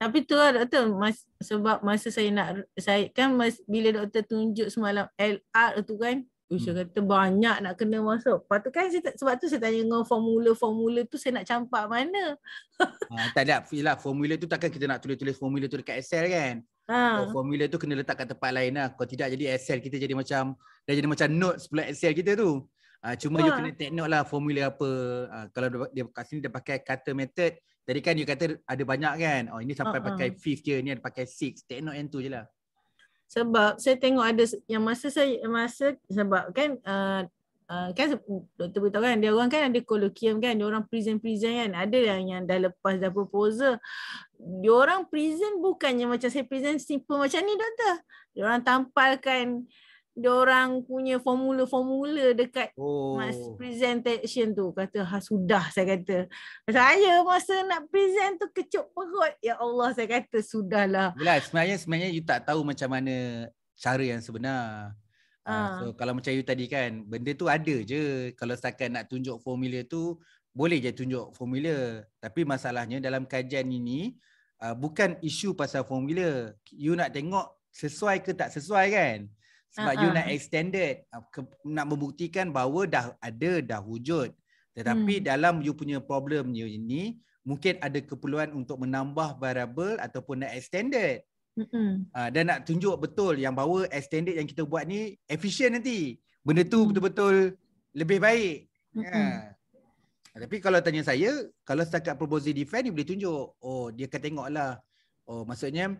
Tapi tu lah doktor, mas, sebab masa saya nak, saya kan mas, bila doktor tunjuk semalam LR tu kan, Usha saya hmm. kata banyak nak kena masuk. Lepas tu kan saya, sebab tu saya tanya dengan formula-formula tu saya nak campak mana.
ha, tak ada. formula tu takkan kita nak tulis-tulis formula tu dekat Excel kan. Ha. So, formula tu kena letak kat tempat lain lah. Kalau tidak jadi Excel kita jadi macam, dah jadi macam notes pula Excel kita tu. Uh, cuma ha. you kena take note lah formula apa. Uh, kalau dia, dia kat sini dia pakai kata method. Tadi kan you kata ada banyak kan. Oh ini sampai ha. pakai fifth je, ni ada pakai six. Take note yang tu je lah. Sebab saya tengok ada yang masa
saya, masa sebab kan uh, Ah, kan mm, doktor beritahu kan dia orang kan ada kolokium kan dia orang present-present kan ada yang yang dah lepas dah proposal dia orang present bukannya macam saya present simple macam ni doktor dia orang tampalkan dia orang punya formula-formula dekat oh. mas presentation tu kata ha sudah saya kata saya masa nak present tu kecup perut ya Allah saya kata sudahlah
Yalah, sebenarnya sebenarnya you tak tahu macam mana cara yang sebenar Ah, ah, so ah. kalau macam you tadi kan benda tu ada je kalau setakat nak tunjuk formula tu boleh je tunjuk formula tapi masalahnya dalam kajian ini uh, bukan isu pasal formula you nak tengok sesuai ke tak sesuai kan sebab uh-huh. you nak extended nak membuktikan bahawa dah ada dah wujud tetapi hmm. dalam you punya problem you ini mungkin ada keperluan untuk menambah variable ataupun nak extended Mm-hmm. Uh, ah, dan nak tunjuk betul yang bahawa extended yang kita buat ni efisien nanti. Benda tu mm-hmm. betul-betul lebih baik. Mm-hmm. Uh. Tapi kalau tanya saya, kalau setakat proposal defend ni boleh tunjuk. Oh, dia akan tengok lah. Oh, maksudnya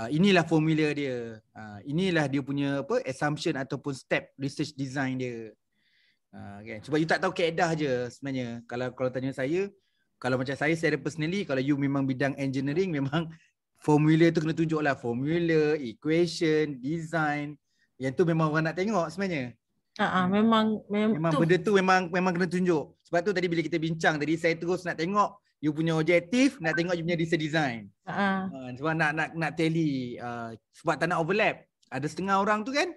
uh, inilah formula dia. Uh, inilah dia punya apa assumption ataupun step research design dia. Uh, okay. Sebab you tak tahu keedah je sebenarnya. Kalau kalau tanya saya, kalau macam saya, saya personally, kalau you memang bidang engineering, memang formula tu kena tunjuk lah formula, equation, design yang tu memang orang nak tengok sebenarnya. Ah, uh-huh, memang mem- memang tu. benda tu memang memang kena tunjuk. Sebab tu tadi bila kita bincang tadi saya terus nak tengok you punya objektif, nak tengok you punya design. Ah Uh-huh. Uh, sebab nak nak nak tally uh, sebab tak nak overlap. Ada setengah orang tu kan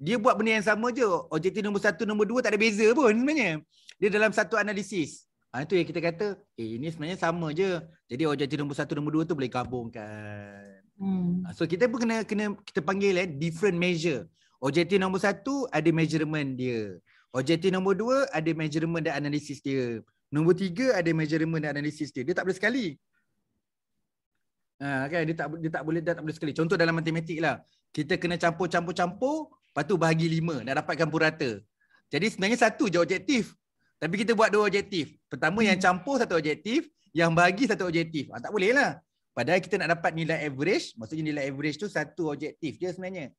dia buat benda yang sama je. Objektif nombor satu, nombor dua tak ada beza pun sebenarnya. Dia dalam satu analisis. Ha, ah, itu yang kita kata, eh ini sebenarnya sama je. Jadi objektif nombor satu, nombor dua tu boleh gabungkan. Hmm. Ah, so kita pun kena, kena kita panggil eh, different measure. Objektif nombor satu ada measurement dia. Objektif nombor dua ada measurement dan analisis dia. Nombor tiga ada measurement dan analisis dia. Dia tak boleh sekali. Ha, kan? dia, tak, dia tak boleh dia tak boleh sekali. Contoh dalam matematik lah. Kita kena campur, campur, campur. Lepas tu bahagi lima nak dapatkan purata. Jadi sebenarnya satu je objektif. Tapi kita buat dua objektif. Pertama yang campur satu objektif, yang bagi satu objektif. Ah, tak boleh lah. Padahal kita nak dapat nilai average, maksudnya nilai average tu satu objektif je sebenarnya.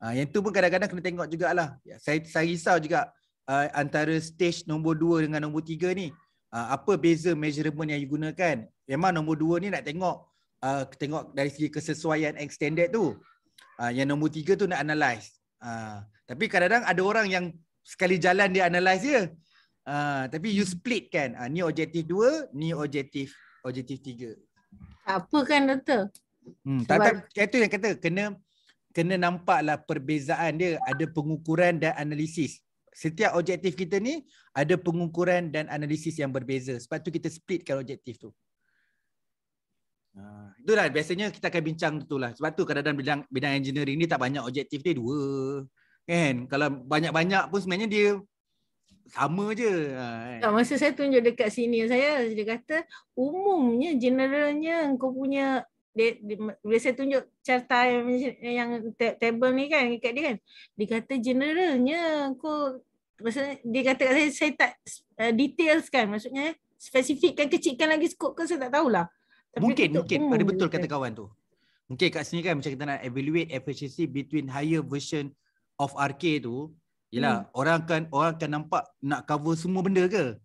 Ah, yang tu pun kadang-kadang kena tengok juga lah. Ya, saya, saya risau juga uh, antara stage nombor dua dengan nombor tiga ni. Uh, apa beza measurement yang digunakan. Memang nombor dua ni nak tengok uh, tengok dari segi kesesuaian extended tu. Uh, yang nombor tiga tu nak analyze. Uh, tapi kadang-kadang ada orang yang sekali jalan dia analyze dia. Ah, tapi you split kan. Ah, ni objektif dua, ni objektif objektif tiga. Apa kan doktor? Hmm, tak, tak, itu yang kata kena kena nampaklah perbezaan dia ada pengukuran dan analisis. Setiap objektif kita ni ada pengukuran dan analisis yang berbeza. Sebab tu kita splitkan objektif tu. Ha, itulah biasanya kita akan bincang tu lah. Sebab tu kadang-kadang bidang, bidang engineering ni tak banyak objektif dia dua. Kan? Kalau banyak-banyak pun sebenarnya dia sama je. Ha, kan? Masa
saya tunjuk dekat senior saya, dia kata umumnya, generalnya kau punya, dia, dia, bila saya tunjuk carta yang, yang table ni kan, dekat dia kan, dia kata generalnya aku masa dia kata saya, saya tak uh, details kan, maksudnya
eh, spesifik kan, kecilkan lagi skop ke, saya tak tahulah. Tapi mungkin, mungkin. Ada betul kan? kata kawan tu. Mungkin kat sini kan, macam kita nak evaluate efficiency between higher version of RK tu, Yalah, hmm. orang akan orang akan nampak nak cover semua benda ke?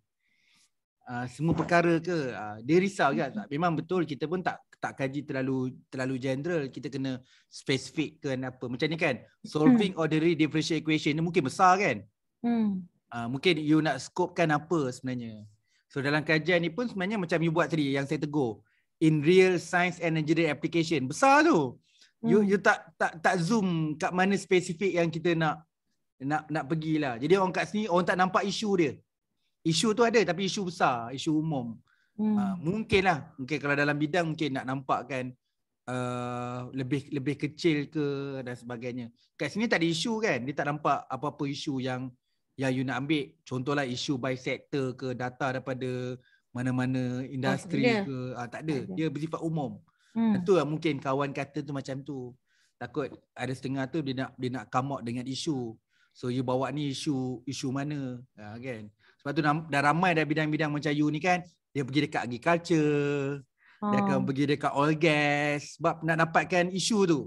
Uh, semua perkara ke? Uh, dia risau hmm. kan? Memang betul kita pun tak tak kaji terlalu terlalu general. Kita kena specific ke apa. Macam ni kan, solving hmm. ordinary differential equation ni mungkin besar kan? Hmm. Uh, mungkin you nak skopkan apa sebenarnya. So dalam kajian ni pun sebenarnya macam you buat tadi yang saya tegur. In real science and engineering application. Besar tu. Hmm. You, you tak tak tak zoom kat mana spesifik yang kita nak nak nak pergilah. Jadi orang kat sini orang tak nampak isu dia. Isu tu ada tapi isu besar, isu umum. Hmm. Uh, mungkinlah, mungkin kalau dalam bidang mungkin nak nampakkan uh, lebih lebih kecil ke dan sebagainya. Kat sini tak ada isu kan. Dia tak nampak apa-apa isu yang yang you nak ambil. Contohlah isu by sector ke data daripada mana-mana industri oh, ke uh, tak ada. Dia bersifat umum. Hmm. Itu lah mungkin kawan kata tu macam tu. Takut ada setengah tu dia nak dia nak come out dengan isu. So you bawa ni isu isu mana uh, kan. Sebab tu dah ramai dah bidang-bidang macam you ni kan. Dia pergi dekat agriculture.
Oh. Dia akan oh. pergi
dekat oil gas. Sebab nak dapatkan isu tu.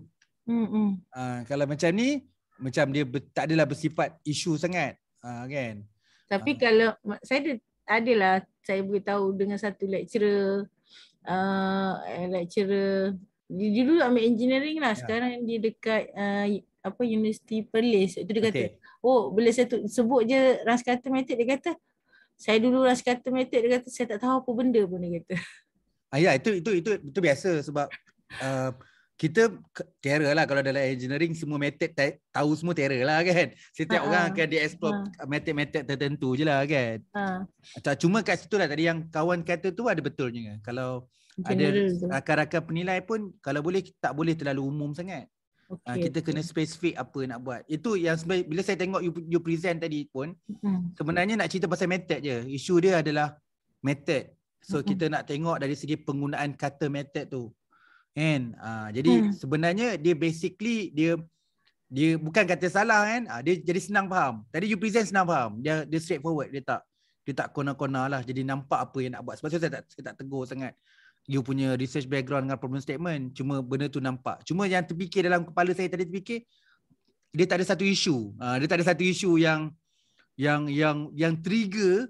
Uh,
kalau macam ni. Macam dia ber, tak adalah bersifat isu sangat. Uh, kan. Tapi uh.
kalau saya ada, adalah saya beritahu dengan satu lecturer. Uh, eh, lecturer. Dia dulu ambil engineering lah. Ya. Sekarang yeah. dia dekat uh, apa universiti Perlis tu dia kata okay. oh bila saya tu, sebut je ras kata matik dia kata saya dulu ras kata matik dia kata saya tak tahu apa benda pun dia kata
ah ya itu itu itu itu biasa sebab uh, kita terror lah kalau dalam engineering semua method tahu semua terror lah kan setiap uh orang akan di-explore uh-huh. tertentu je lah kan
uh.
cuma kat situ lah tadi yang kawan kata tu ada betulnya kalau ada rakan-rakan penilai pun kalau boleh tak boleh terlalu umum sangat Ah, okay. uh, kita kena spesifik apa nak buat itu yang bila saya tengok you, you present tadi pun hmm. sebenarnya nak cerita pasal method je isu dia adalah method so hmm. kita nak tengok dari segi penggunaan kata method tu kan uh, jadi hmm. sebenarnya dia basically dia dia bukan kata salah kan uh, dia jadi senang faham tadi you present senang faham dia dia straightforward dia tak dia tak kona-kona lah jadi nampak apa yang nak buat sebab tu saya tak saya tak tegur sangat you punya research background dengan problem statement cuma benda tu nampak cuma yang terfikir dalam kepala saya tadi terfikir dia tak ada satu isu uh, dia tak ada satu isu yang yang yang yang trigger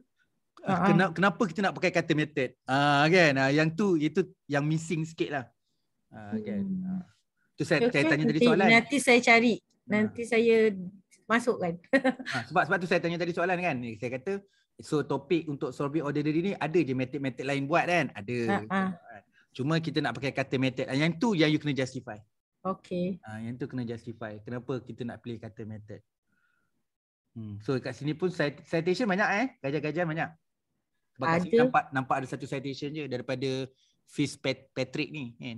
uh-huh. kena, kenapa kita nak pakai kata method uh, kan uh, yang tu itu yang missing sikit lah uh, kan uh. tu saya, okay, saya tanya tadi soalan nanti
saya cari nanti uh. saya masukkan
uh, sebab sebab tu saya tanya tadi soalan kan saya kata uh, So topik untuk sorbet ordinary ni ada je method-method lain buat kan? Ada. Ha, ha. Cuma kita nak pakai kata method. Yang tu yang you kena justify. Okay. Ha, yang tu kena justify. Kenapa kita nak pilih kata method. Hmm. So kat sini pun citation banyak eh. Gajah-gajah banyak. Sebab ada. Nampak, nampak ada satu citation je daripada Fitz Patrick ni. Kan?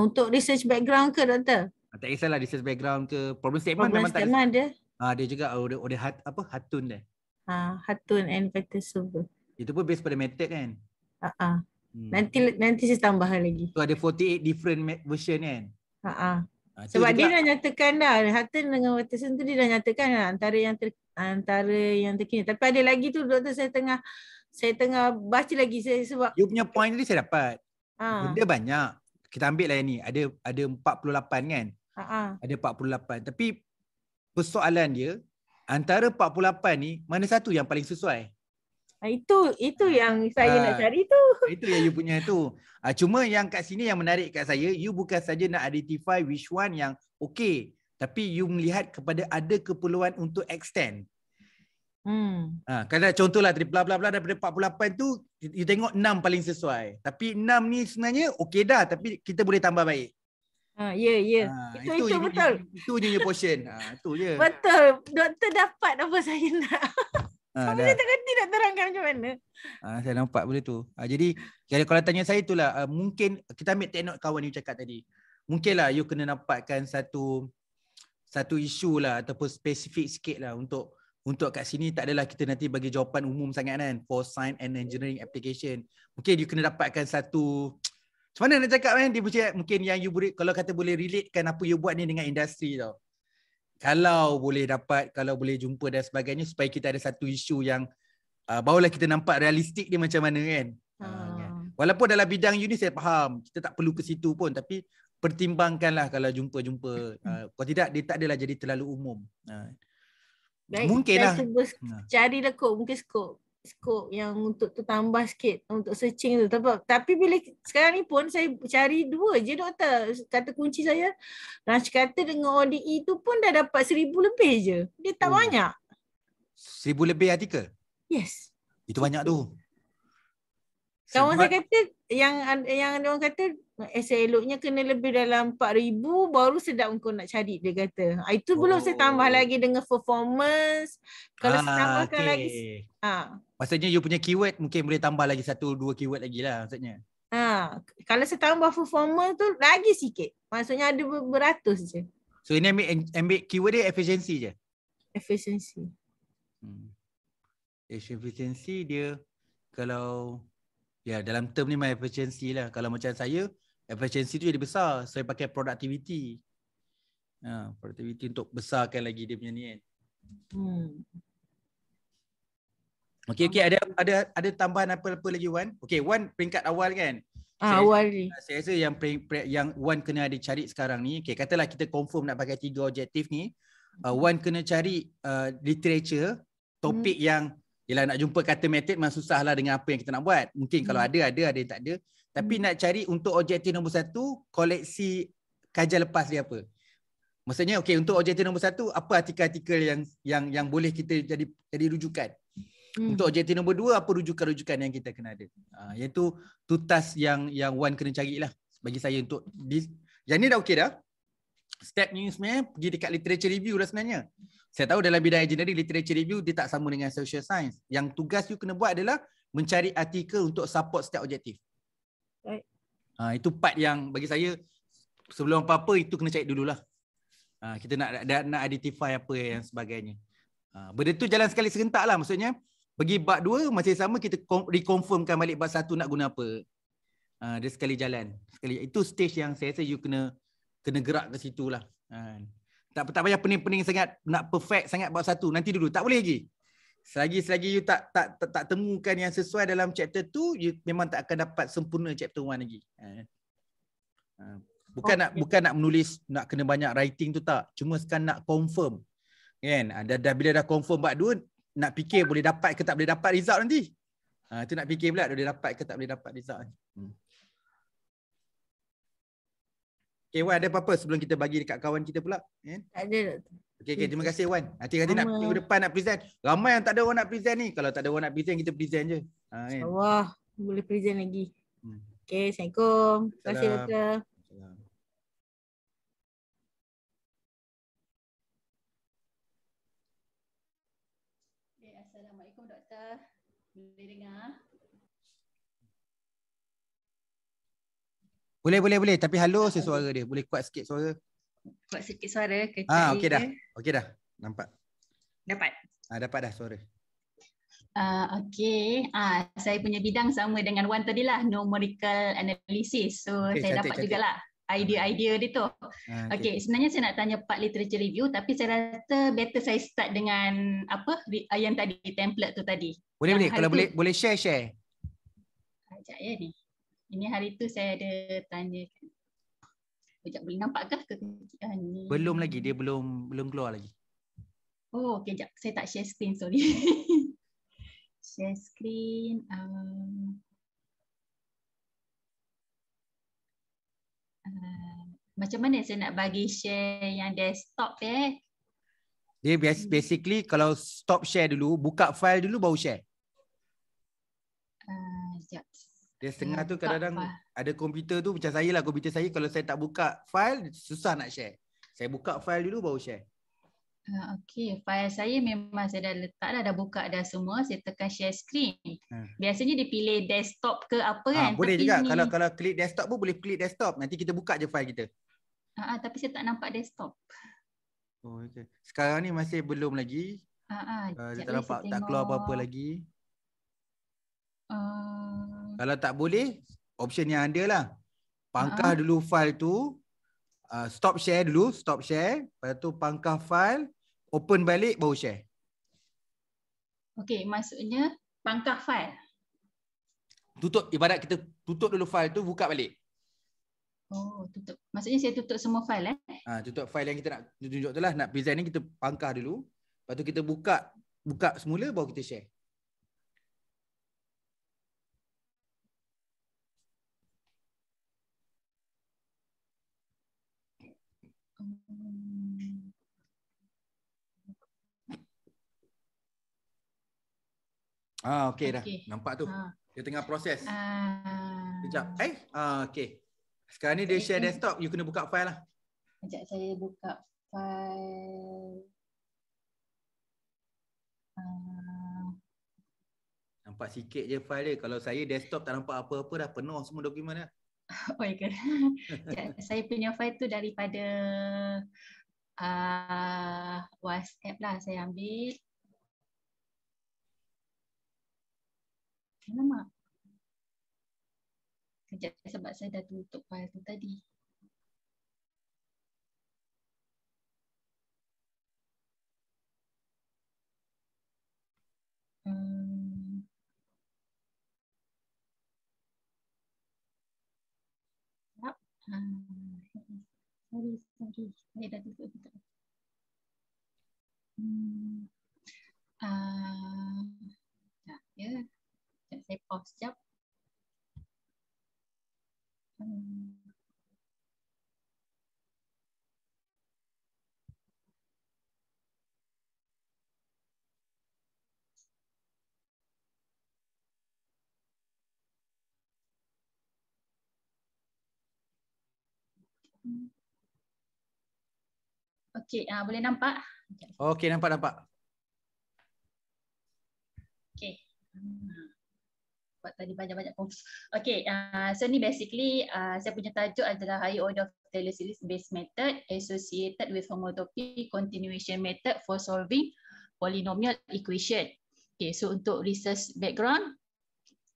Untuk
research background ke doktor?
Ah, tak kisahlah research background ke. Problem statement Problem memang statement tak ah, ada. Ada ha, juga. Ada, order hat, apa? Hatun dia
uh, Hatun and Vector Server.
Itu pun based pada method kan? Ha ah. Uh-uh. Hmm. Nanti
nanti saya tambah lagi.
Tu ada 48 different version kan? Ha ah. Uh-uh. Ha, ha Sebab dia dah
nyatakan dah Hatton dengan Watson tu dia dah nyatakan dah antara yang ter, antara yang terkini. Tapi ada lagi tu doktor saya tengah saya tengah
baca lagi saya sebab you punya point ni saya dapat. Ha. Benda banyak. Kita ambil lah yang ni. Ada ada 48 kan? Ha Ada 48. Tapi persoalan dia antara 48 ni mana satu yang paling sesuai? Ah, itu itu ah. yang saya uh, nak ah. cari tu. Itu yang you punya tu. Uh, cuma yang kat sini yang menarik kat saya, you bukan saja nak identify which one yang okay, tapi you melihat kepada ada keperluan untuk extend. Hmm. Ah, uh, kalau contohlah dari bla bla bla daripada 48 tu, you tengok 6 paling sesuai. Tapi 6 ni sebenarnya okay dah, tapi kita boleh tambah baik
ah ya, ya. Ha, itu, itu, itu betul.
itu je portion. ah itu je.
Betul. Doktor dapat apa saya nak. Ha, saya tak kerti nak terangkan macam mana.
Ha, saya nampak boleh tu. Ha, jadi, kalau tanya saya itulah. Uh, mungkin, kita ambil take note kawan you cakap tadi. Mungkinlah you kena nampakkan satu satu isu lah ataupun spesifik sikit lah untuk untuk kat sini tak adalah kita nanti bagi jawapan umum sangat kan for science and engineering application. Mungkin you kena dapatkan satu uh, macam mana nak cakap kan? Dia macam mungkin yang you boleh kalau kata boleh relatekan apa you buat ni dengan industri tau. Kalau boleh dapat, kalau boleh jumpa dan sebagainya supaya kita ada satu isu yang uh, barulah kita nampak realistik dia macam mana kan?
Uh,
walaupun dalam bidang you ni saya faham, kita tak perlu ke situ pun tapi pertimbangkanlah kalau jumpa-jumpa. Uh, kalau tidak, dia tak adalah jadi terlalu umum. Uh.
Baik, Mungkinlah. Cari lah mungkin skop scope yang untuk tu tambah sikit untuk searching tu. Tapi, tapi bila sekarang ni pun saya cari dua je doktor. Kata kunci saya, Raj kata dengan ODE tu pun dah dapat seribu lebih je. Dia tak hmm. banyak.
Seribu lebih artikel? Yes. Itu banyak tu.
Kawan Sebab... saya kata yang yang orang kata Seloknya kena lebih dalam 4,000 baru sedap kau nak cari dia kata. Ah, itu belum saya tambah oh. lagi dengan performance.
Kalau ah, saya tambahkan okay. lagi. ah, Maksudnya you punya keyword mungkin boleh tambah lagi satu dua keyword lagi lah maksudnya.
Ha. Kalau saya tambah performance tu lagi sikit. Maksudnya ada beratus je.
So ini ambil, ambil keyword dia efficiency je?
Efficiency.
Hmm. Efficiency dia kalau Ya dalam term ni my efficiency lah. Kalau macam saya, efficiency tu jadi besar saya pakai productivity ha, productivity untuk besarkan lagi dia punya ni kan hmm. okey okey ada ada ada tambahan apa-apa lagi Wan okey Wan peringkat awal kan ah, saya, awal ni saya rasa yang pre, pre, yang Wan kena ada cari sekarang ni okey katalah kita confirm nak pakai tiga objektif ni uh, Wan kena cari uh, literature topik hmm. yang Yelah nak jumpa kata method memang susah lah dengan apa yang kita nak buat. Mungkin kalau hmm. ada, ada, ada yang tak ada. Tapi hmm. nak cari untuk objektif nombor satu, koleksi kajian lepas dia apa? Maksudnya okay, untuk objektif nombor satu, apa artikel-artikel yang yang yang boleh kita jadi jadi rujukan? Hmm. Untuk objektif nombor dua, apa rujukan-rujukan yang kita kena ada? Ha, iaitu tutas yang yang Wan kena cari lah bagi saya untuk di, yang ni dah okey dah. Step ni sebenarnya pergi dekat literature review lah sebenarnya. Saya tahu dalam bidang engineering literature review dia tak sama dengan social science. Yang tugas you kena buat adalah mencari artikel untuk support setiap objektif. Ha, itu part yang bagi saya sebelum apa-apa itu kena cari dululah. Ha, kita nak, nak nak identify apa yang sebagainya. Ha, benda tu jalan sekali serentak lah maksudnya. Bagi bab dua masih sama kita reconfirmkan balik bab satu nak guna apa. Ha, dia sekali jalan. Sekali, itu stage yang saya rasa you kena kena gerak ke situ lah. Ha. Tak, tak payah pening-pening sangat nak perfect sangat bab satu. Nanti dulu. Tak boleh lagi selagi selagi you tak, tak tak tak temukan yang sesuai dalam chapter tu you memang tak akan dapat sempurna chapter 1 lagi eh. Eh. bukan okay. nak bukan nak menulis nak kena banyak writing tu tak cuma sekarang nak confirm kan ada dah bila dah confirm bab 2 nak fikir boleh dapat ke tak boleh dapat result nanti ha tu nak fikir pula boleh dapat ke tak boleh dapat result hmm. Okay Wan ada apa-apa sebelum kita bagi dekat kawan kita pula? Kan? Tak ada Okay, okay terima kasih Wan. Nanti-nanti nak minggu depan nak present. Ramai yang tak ada orang nak present ni. Kalau tak ada orang nak present kita present je. Ha, kan?
Allah boleh present lagi. Hmm. Okay Assalamualaikum. Terima kasih Doktor.
Assalamualaikum Doktor. Boleh dengar?
Boleh boleh boleh tapi halus je suara dia. Boleh kuat sikit suara.
Kuat sikit suara kecil. Ah okey dah.
Okey dah. Nampak. Dapat. Ah dapat dah suara.
Uh, ah, okay, uh, ah, saya punya bidang sama dengan Wan tadi lah, numerical analysis. So okay, saya cantik, dapat juga lah idea-idea dia tu. Ah, okay. okay, sebenarnya saya nak tanya part literature review tapi saya rasa better saya start dengan apa yang tadi, template tu tadi. Boleh-boleh, kalau boleh
boleh share-share.
Sekejap ya ni. Ini hari tu saya ada tanya kan. Sekejap boleh nampak ke ketika ni? Belum lagi,
dia belum belum keluar lagi
Oh, okay, sekejap. Saya tak share screen, sorry. share screen. Um, uh, macam mana saya nak bagi share yang desktop eh?
Dia basically kalau stop share dulu, buka file dulu baru share. Dia setengah hmm, tu kadang-kadang ada komputer tu macam saya lah komputer saya kalau saya tak buka file susah nak share. Saya buka file dulu baru share.
Ah, okay, file saya memang saya dah letak dah, dah buka dah semua. Saya tekan share screen. Ah. Biasanya dia pilih desktop ke apa ah, kan. Ha, boleh tapi juga. Ini... Kalau
kalau klik desktop pun boleh klik desktop. Nanti kita buka je file kita.
Ha, tapi saya tak nampak desktop.
Oh, okay. Sekarang ni masih belum lagi.
Ha, ha. Uh, saya tak nampak, tak keluar apa-apa lagi. Ah.
Kalau tak boleh, option yang ada lah. Pangkah uh dulu file tu. Uh, stop share dulu. Stop share. Lepas tu pangkah file. Open balik baru share.
Okay, maksudnya pangkah file.
Tutup. Ibarat kita tutup dulu file tu, buka balik.
Oh, tutup. Maksudnya saya tutup semua file eh?
Ah, tutup file yang kita nak tunjuk tu lah. Nak present ni kita pangkah dulu. Lepas tu kita buka buka semula baru kita share. Ah, okey dah. Nampak tu. Ha. Dia tengah proses.
Ah.
Sekejap. Eh? Ah, okey. Sekarang ni okay. dia share desktop. You kena buka file lah.
Sekejap saya buka file.
Ah. Nampak sikit je file dia. Kalau saya desktop tak nampak apa-apa dah penuh semua dokumen dia. Oh, my ya God.
saya punya file tu daripada uh, WhatsApp lah saya ambil. Alamak. Kejap sebab saya dah tutup file tu tadi.
Hmm.
Yep. Hmm. Ah, sorry, sorry. Saya dah tutup kita. Hmm. Uh, ya. Yeah saya pause sekejap.
Okey, uh, boleh nampak?
Okey, nampak-nampak.
Okey sebab tadi banyak-banyak pun. Okay, uh, so ni basically uh, saya punya tajuk adalah High Order of Taylor Series Based Method Associated with Homotopy Continuation Method for Solving Polynomial Equation. Okay, so untuk research background,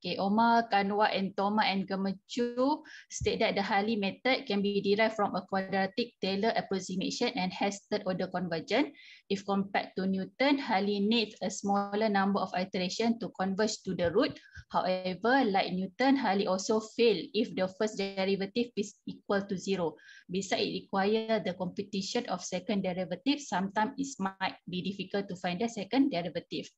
Okay, Omar, Kanwa and Toma and Gemecu state that the Halley method can be derived from a quadratic Taylor approximation and has third order convergent. If compared to Newton, Halley needs a smaller number of iterations to converge to the root. However, like Newton, Halley also fail if the first derivative is equal to zero. Besides, it requires the competition of second derivative. Sometimes it might be difficult to find the second derivative.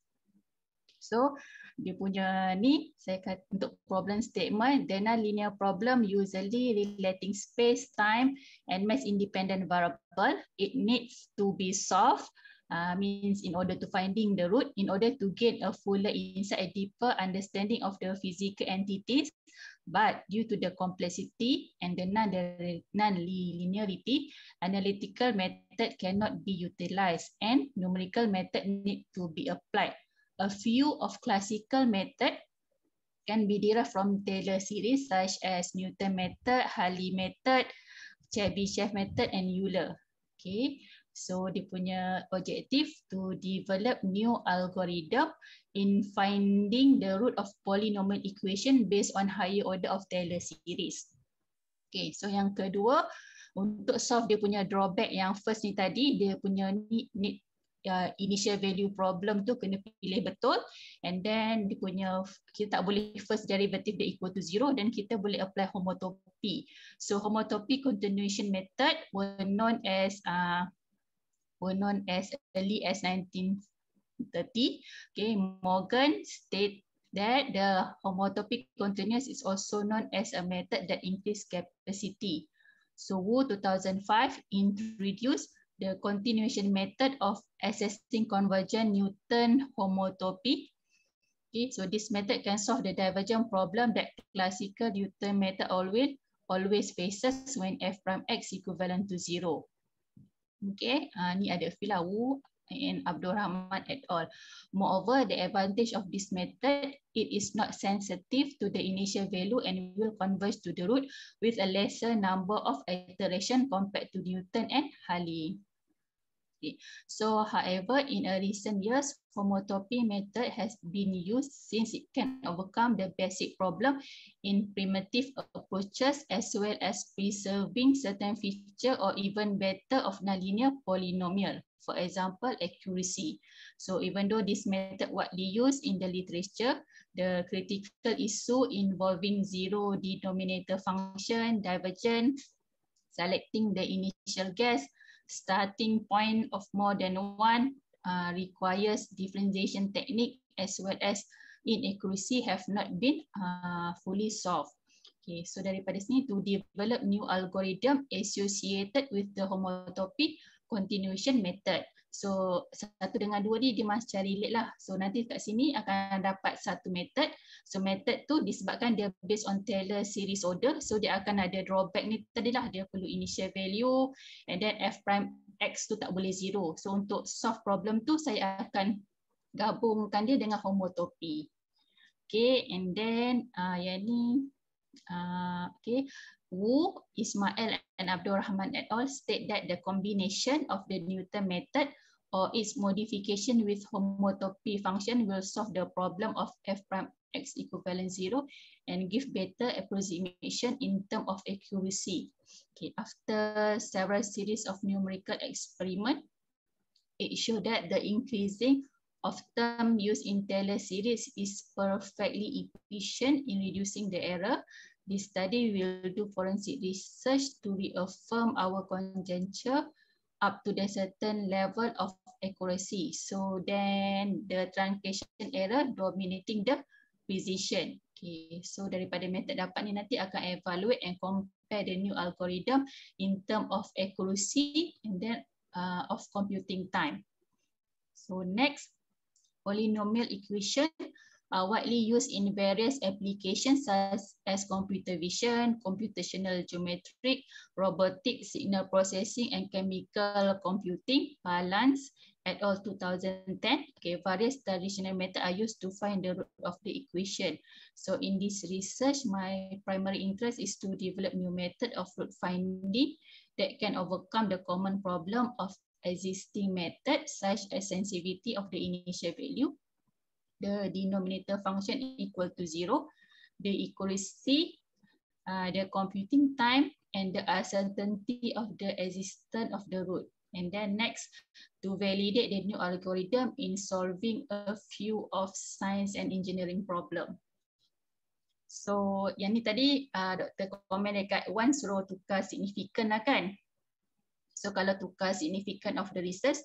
So, dia punya ni saya kata untuk problem statement then a linear problem usually relating space time and mass independent variable it needs to be solved uh, means in order to finding the root in order to gain a fuller insight a deeper understanding of the physical entities but due to the complexity and the non non analytical method cannot be utilized and numerical method need to be applied a few of classical method can be derived from Taylor series such as Newton method, Halley method, Chebyshev method and Euler. Okay. So dia punya objektif to develop new algorithm in finding the root of polynomial equation based on higher order of Taylor series. Okay, so yang kedua untuk solve dia punya drawback yang first ni tadi dia punya need, need uh, initial value problem tu kena pilih betul and then dia punya kita tak boleh first derivative dia equal to zero dan kita boleh apply homotopy so homotopy continuation method were known as uh, were known as early as 1930 okay morgan state that the homotopy continuous is also known as a method that increase capacity so wu 2005 introduced the continuation method of assessing convergent Newton homotopy. Okay, so this method can solve the divergent problem that classical Newton method always always faces when f prime x equivalent to zero. Okay, uh, ni ada Fila Wu and Abdul Rahman et al. Moreover, the advantage of this method, it is not sensitive to the initial value and will converge to the root with a lesser number of iteration compared to Newton and Halley diagnostic. So, however, in a recent years, homotopy method has been used since it can overcome the basic problem in primitive approaches as well as preserving certain feature or even better of nonlinear polynomial. For example, accuracy. So even though this method widely used in the literature, the critical issue involving zero denominator function, divergence, selecting the initial guess, starting point of more than one uh, requires differentiation technique as well as inaccuracy have not been uh, fully solved. Okay, so daripada sini to develop new algorithm associated with the homotopy continuation method. So satu dengan dua ni dia masih cari lead lah. So nanti kat sini akan dapat satu method. So method tu disebabkan dia based on Taylor series order. So dia akan ada drawback ni tadi lah dia perlu initial value and then f prime x tu tak boleh zero. So untuk solve problem tu saya akan gabungkan dia dengan homotopy. Okay and then uh, yang ni uh, okay. Wu, Ismail and Abdul Rahman et al. state that the combination of the Newton method or its modification with homotopy function will solve the problem of f prime x equivalent zero and give better approximation in term of accuracy. Okay, after several series of numerical experiment, it showed that the increasing of term used in Taylor series is perfectly efficient in reducing the error. This study will do forensic research to reaffirm our conjecture up to the certain level of accuracy. So then the truncation error dominating the precision. Okay. So daripada method dapat ni nanti akan evaluate and compare the new algorithm in term of accuracy and then uh, of computing time. So next, polynomial equation are uh, widely used in various applications such as computer vision, computational geometric, robotic signal processing and chemical computing, balance at all 2010. Okay, various traditional methods are used to find the root of the equation. So in this research, my primary interest is to develop new method of root finding that can overcome the common problem of existing methods such as sensitivity of the initial value, the denominator function equal to zero, the accuracy, uh, the computing time, and the uncertainty of the existence of the root. And then next, to validate the new algorithm in solving a few of science and engineering problem. So, yang ni tadi uh, Dr. komen dekat one suruh tukar signifikan lah kan. So kalau tukar significant of the research,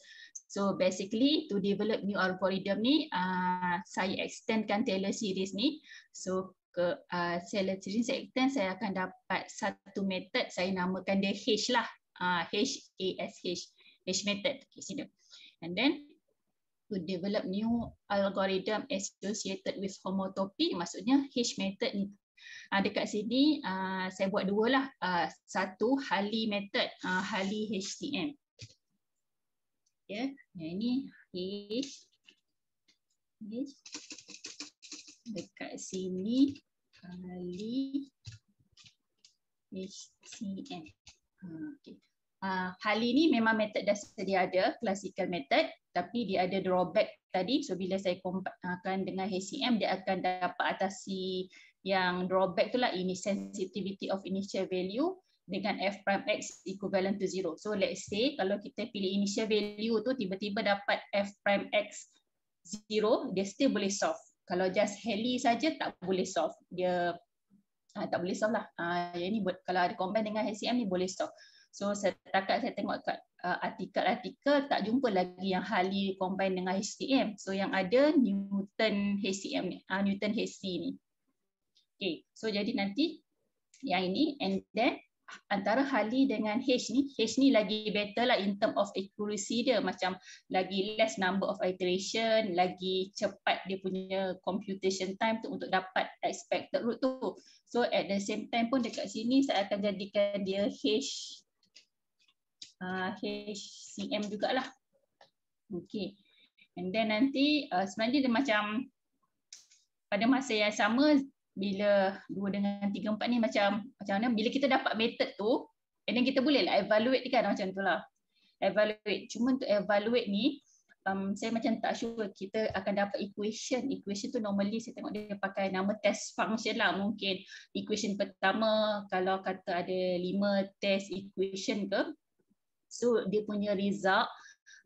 so basically to develop new algorithm ni, uh, saya extendkan Taylor series ni. So ke uh, Taylor series saya extend, saya akan dapat satu method, saya namakan dia H lah. Uh, H, A, S, H. H method. Okay, sini. And then, to develop new algorithm associated with homotopy, maksudnya H method ni Uh, dekat sini uh, saya buat dua lah. Uh, satu Hali method, uh, Hali HTM. Ya, yeah. ini H, dekat sini Hali HTM. Uh, okay. Uh, hal ini memang method dah sedia ada, classical method tapi dia ada drawback tadi so bila saya kompakkan dengan HCM dia akan dapat atasi yang drawback tu lah ini sensitivity of initial value dengan f prime x equivalent to zero. So let's say kalau kita pilih initial value tu tiba-tiba dapat f prime x zero, dia still boleh solve. Kalau just heli saja tak boleh solve. Dia ha, tak boleh solve lah. Ha, yang ini buat kalau ada combine dengan HCM ni boleh solve. So setakat saya tengok kat ah, artikel-artikel tak jumpa lagi yang Hali combine dengan HCM. So yang ada Newton HCM ni, uh, Newton HC ni. Okay. So jadi nanti yang ini and then antara Hali dengan H ni, H ni lagi better lah in term of accuracy dia macam lagi less number of iteration, lagi cepat dia punya computation time tu untuk dapat expected root tu. So at the same time pun dekat sini saya akan jadikan dia H uh, HCM jugalah. Okay. And then nanti uh, sebenarnya dia macam pada masa yang sama bila dua dengan tiga empat ni macam macam mana bila kita dapat method tu and then kita boleh lah evaluate ni kan macam tu lah evaluate cuma untuk evaluate ni um, saya macam tak sure kita akan dapat equation equation tu normally saya tengok dia pakai nama test function lah mungkin equation pertama kalau kata ada lima test equation ke so dia punya result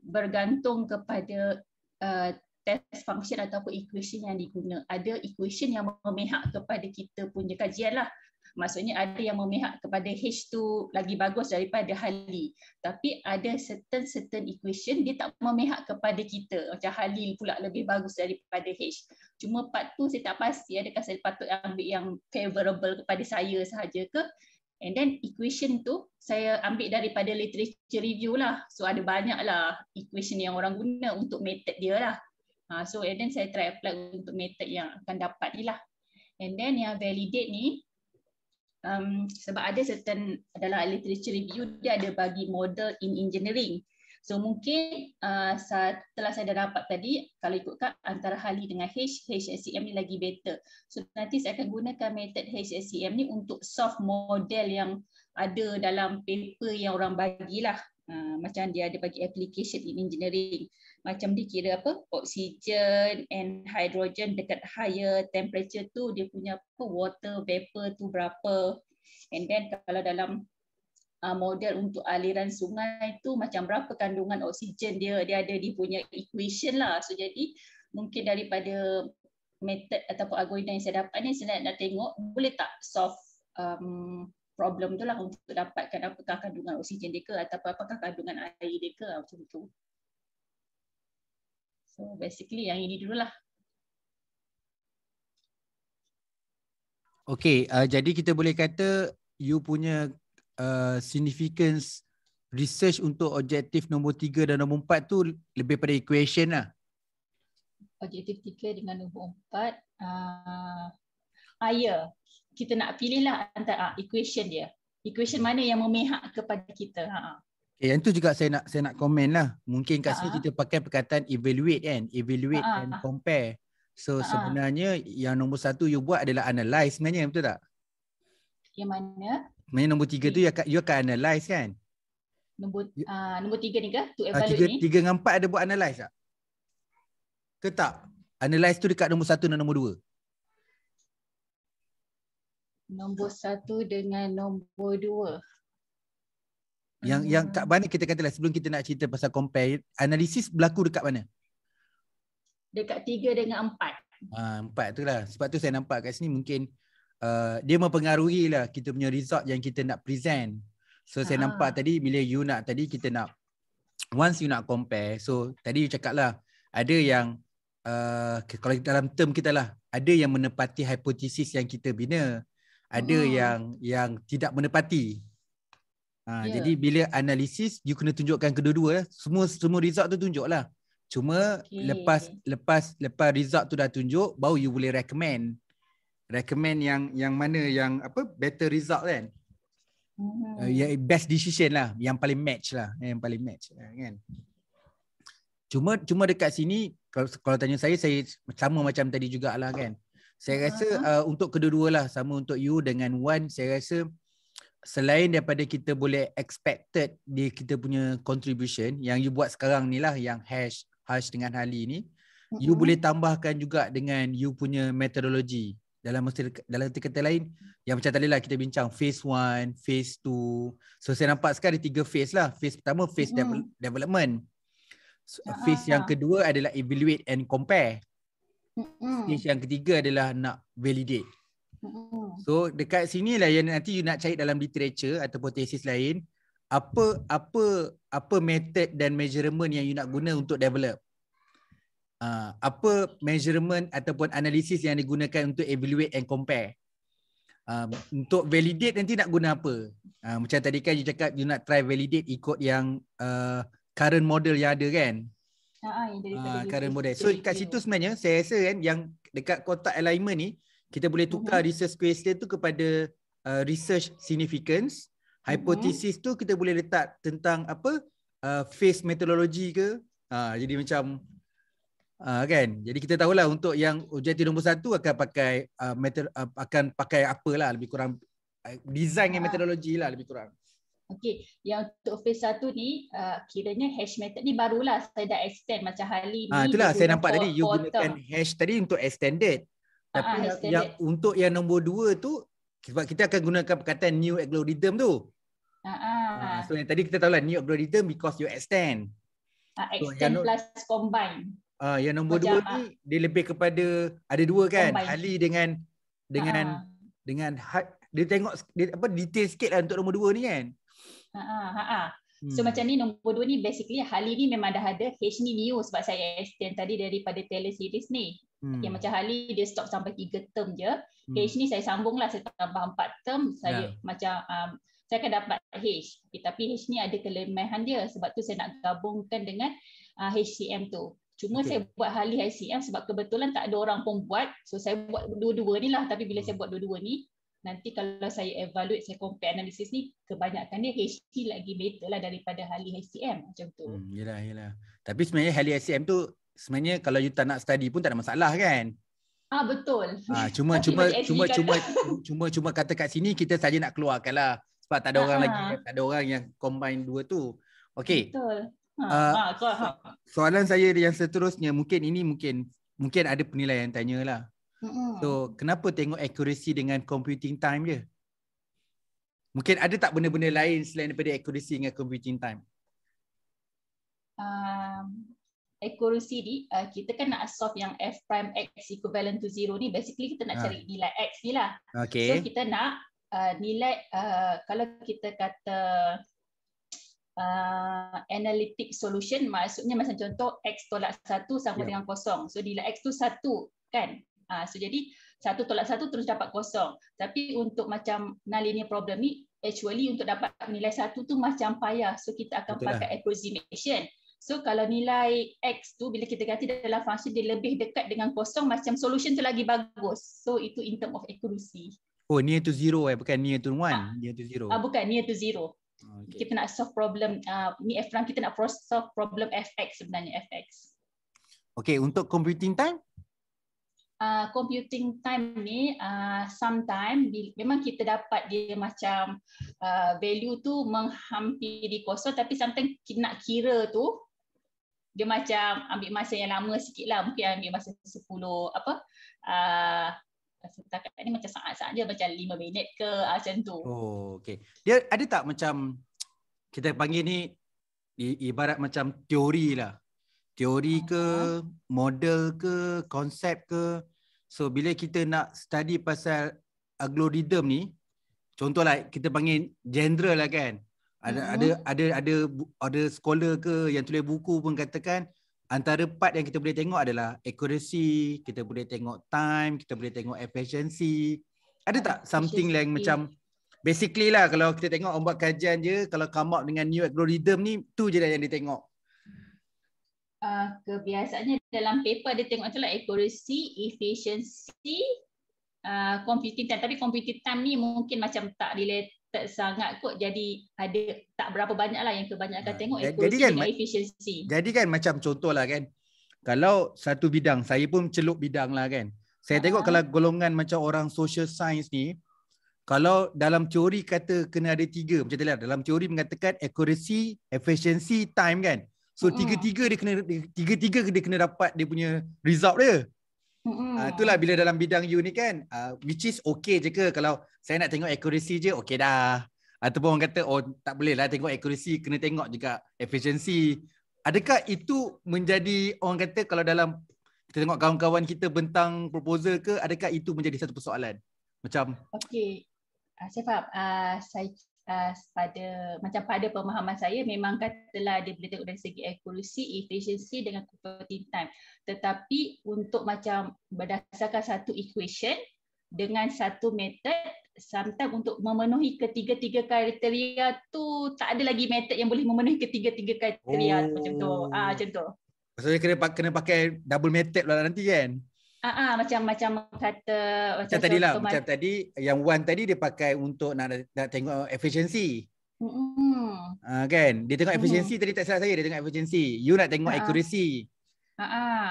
bergantung kepada uh, test function ataupun equation yang diguna Ada equation yang memihak kepada kita punya kajian lah. Maksudnya ada yang memihak kepada H2 lagi bagus daripada Halil. Tapi ada certain-certain equation dia tak memihak kepada kita. Macam Halil pula lebih bagus daripada H. Cuma part tu saya tak pasti adakah saya patut ambil yang favorable kepada saya sahaja ke. And then equation tu saya ambil daripada literature review lah. So ada banyak lah equation yang orang guna untuk method dia lah. Ha, so and then saya try apply untuk method yang akan dapat ni lah. And then yang validate ni, um, sebab ada certain dalam literature review dia ada bagi model in engineering. So mungkin uh, setelah saya dah dapat tadi, kalau ikut ikutkan antara Hali dengan H, HSCM ni lagi better. So nanti saya akan gunakan method HSCM ni untuk soft model yang ada dalam paper yang orang bagilah. Uh, ha, macam dia ada bagi application in engineering macam dia kira apa oksigen and hydrogen dekat higher temperature tu dia punya apa water vapor tu berapa and then kalau dalam uh, model untuk aliran sungai tu macam berapa kandungan oksigen dia dia ada dia punya equation lah so jadi mungkin daripada method ataupun algoritma yang saya dapat ni saya nak tengok boleh tak solve um, problem tu lah untuk dapatkan apakah kandungan oksigen dia ke ataupun apakah kandungan air dia ke macam tu. So basically yang ini dulu lah.
Okay, uh, jadi kita boleh kata you punya uh, significance research untuk objektif nombor tiga dan nombor empat tu lebih pada equation lah.
Objektif tiga dengan nombor empat, uh, ah, ya. kita nak pilih lah antara equation dia. Equation hmm. mana yang memihak kepada kita. Ha.
Eh, yang tu juga saya nak saya nak komen lah. Mungkin kat sini uh-huh. kita pakai perkataan evaluate kan. Evaluate uh-huh. and compare. So uh-huh. sebenarnya yang nombor satu you buat adalah analyze sebenarnya betul tak?
Yang mana?
Sebenarnya nombor tiga okay. tu you akan, you akan analyze kan? Nombor
uh, nombor tiga ni ke? Tu ah, evaluate uh, tiga, ni? Tiga
dengan empat ada buat analyze tak? Ke tak? Analyze tu dekat nombor satu dan nombor dua.
Nombor satu dengan nombor dua.
Yang yang ah. kat mana kita katalah sebelum kita nak cerita pasal compare analisis berlaku dekat mana?
Dekat tiga dengan
4. empat ha, 4 tu lah. Sebab tu saya nampak kat sini mungkin uh, dia mempengaruhi lah kita punya result yang kita nak present. So saya ha. nampak tadi bila you nak tadi kita nak once you nak compare. So tadi you cakap lah ada yang uh, kalau dalam term kita lah ada yang menepati hipotesis yang kita bina. Ada hmm. yang yang tidak menepati. Ha, yeah. jadi bila analisis you kena tunjukkan kedua-dua lah. semua semua result tu tunjuk lah. cuma okay. lepas lepas lepas result tu dah tunjuk baru you boleh recommend recommend yang yang mana yang apa better result kan
mm-hmm. uh,
best decision lah yang paling match lah yang paling match lah, kan cuma cuma dekat sini kalau kalau tanya saya saya sama macam tadi jugalah kan saya rasa uh-huh. uh, untuk kedua dua lah, sama untuk you dengan one saya rasa selain daripada kita boleh expected di kita punya contribution yang you buat sekarang ni lah yang hash hash dengan Hali ni
mm-hmm. you boleh
tambahkan juga dengan you punya methodology dalam masa, dalam kata, kata lain yang macam tadi lah kita bincang phase 1 phase 2 so saya nampak sekarang ada tiga phase lah phase pertama phase mm-hmm. development
so, uh-huh. phase yang ah.
kedua adalah evaluate and compare mm-hmm. phase yang ketiga adalah nak validate Mm-hmm. So dekat sini lah yang nanti you nak cari dalam literature ataupun thesis lain apa apa apa method dan measurement yang you nak guna untuk develop. Uh, apa measurement ataupun analisis yang digunakan untuk evaluate and compare. Uh, untuk validate nanti nak guna apa. Uh, macam tadi kan you cakap you nak try validate ikut yang uh, current model yang ada kan.
Uh, current model. So kat
situ sebenarnya saya rasa kan yang dekat kotak alignment ni kita boleh tukar mm-hmm. research question tu kepada uh, research significance mhm. hypothesis mm-hmm. tu kita boleh letak tentang apa uh, phase methodology ke uh, jadi macam uh, kan jadi kita tahulah untuk yang objektif nombor satu akan pakai uh, method, uh, akan pakai apalah lebih kurang uh, design yang ah. methodology lah lebih kurang
Okey, yang untuk phase satu ni uh, kiranya hash method ni barulah saya dah extend macam hal ini. Ah, ni. Itulah saya nampak quarter. tadi you gunakan
hash tadi untuk extended.
Tapi ah, yang, yang
untuk yang nombor dua tu sebab kita akan gunakan perkataan new algorithm tu.
Ah, ah, ah. So
yang tadi kita tahu lah new algorithm because you extend.
Ah, extend so, yang plus combine.
Ah, yang nombor Kujar, dua ni ah. dia lebih kepada ada dua kan combine. Hali dengan dengan ah. ah. dengan dia tengok dia, apa detail sikit lah untuk nombor dua ni kan.
Ha ah, ah, ah. ah. Hmm. So hmm. macam ni nombor dua ni basically Hali ni memang dah ada H ni Mio sebab saya extend tadi daripada Taylor series ni. Hmm. Yang macam Hali dia stop sampai tiga term je. Hmm. H ni saya sambung lah saya tambah empat term saya yeah. macam um, saya akan dapat H. Okay, eh, tapi H ni ada kelemahan dia sebab tu saya nak gabungkan dengan uh, HCM tu. Cuma okay. saya buat Hali HCM sebab kebetulan tak ada orang pun buat. So saya buat dua-dua ni lah tapi bila hmm. saya buat dua-dua ni nanti kalau saya evaluate, saya compare analisis ni, kebanyakan dia HT lagi better lah daripada Hali HCM macam tu.
Hmm, yelah, yelah. Tapi sebenarnya Hali HCM tu, sebenarnya kalau you tak nak study pun tak ada masalah kan?
Ah betul. Ah cuma cuma cuma kata. cuma
cuma cuma kata kat sini kita saja nak keluarkan lah sebab tak ada ah. orang lagi ah. tak ada orang yang combine dua tu. Okey.
Betul. Ha, uh, ha, so, ha.
Soalan saya yang seterusnya mungkin ini mungkin mungkin ada penilaian tanyalah. So kenapa tengok accuracy dengan computing time je? Mungkin ada tak benda-benda lain selain daripada accuracy dengan computing time?
Um, accuracy ni, uh, kita kan nak solve yang f prime x equivalent to zero ni basically kita nak ha. cari nilai x ni lah.
Okay.
So kita
nak uh, nilai, uh, kalau kita kata uh, analytic solution maksudnya macam contoh x tolak satu sama ya. yeah. dengan kosong. So nilai x tu satu kan? Ha, so jadi satu tolak satu terus dapat kosong. Tapi untuk macam nonlinear problem ni, actually untuk dapat nilai satu tu macam payah. So kita akan Betulah. pakai lah. approximation. So kalau nilai X tu bila kita ganti dalam fungsi dia lebih dekat dengan kosong macam solution tu lagi bagus. So itu in term of accuracy.
Oh near to zero eh bukan near to one, ha. near to zero. Ah uh,
bukan near to zero. Oh, okay. Kita nak solve problem uh, ni f kita nak solve problem FX sebenarnya FX.
Okay untuk computing time
Uh, computing time ni uh, sometime memang kita dapat dia macam uh, value tu menghampiri kosong tapi sometimes kita nak kira tu dia macam ambil masa yang lama sikit lah mungkin ambil masa 10 apa uh, setakat ni macam saat-saat je macam 5 minit ke uh, macam tu
oh, okay. dia ada tak macam kita panggil ni ibarat macam teori lah teori ke ah. model ke konsep ke So bila kita nak study pasal algorithm ni, contohlah kita panggil general lah kan. Ada mm-hmm. ada ada ada ada scholar ke yang tulis buku pun katakan antara part yang kita boleh tengok adalah accuracy, kita boleh tengok time, kita boleh tengok efficiency. Ada tak something efficiency. yang macam basically lah kalau kita tengok orang buat kajian je kalau come up dengan new algorithm ni tu je dah yang dia tengok.
Uh, kebiasaannya dalam paper dia tengok macam accuracy, efficiency, uh, computing time. Tapi computing time ni mungkin macam tak related sangat kot. Jadi ada tak berapa banyak lah yang kebanyakan ha. tengok accuracy jadi kan, efficiency.
Jadi kan macam contoh lah kan. Kalau satu bidang, saya pun celup bidang lah kan. Saya ha. tengok kalau golongan macam orang social science ni, kalau dalam teori kata kena ada tiga macam tu lah. Dalam teori mengatakan accuracy, efficiency, time kan. So tiga-tiga dia kena tiga-tiga dia kena dapat dia punya result dia. Uh, itulah bila dalam bidang you ni kan uh, which is okay je ke kalau saya nak tengok accuracy je okay dah. Ataupun orang kata oh tak boleh lah tengok accuracy kena tengok juga efficiency. Adakah itu menjadi orang kata kalau dalam kita tengok kawan-kawan kita bentang proposal ke adakah itu menjadi satu persoalan? Macam
Okay. Uh, ah, saya faham. Uh, saya pada macam pada pemahaman saya memang katalah dia boleh tengok dari segi accuracy, efficiency dengan quality time. Tetapi untuk macam berdasarkan satu equation dengan satu method sometimes untuk memenuhi ketiga-tiga kriteria tu tak ada lagi method yang boleh memenuhi ketiga-tiga kriteria oh. macam tu. Ah macam tu.
Maksudnya oh. kena kena pakai double method lah nanti kan?
Ah, ah, macam macam kata macam, tadi lah. Macam mana.
tadi yang one tadi dia pakai untuk nak nak tengok efisiensi.
Hmm.
Uh, ah, kan? Dia tengok efisiensi hmm. tadi tak salah saya dia tengok efisiensi. You nak tengok uh-huh.
uh-huh.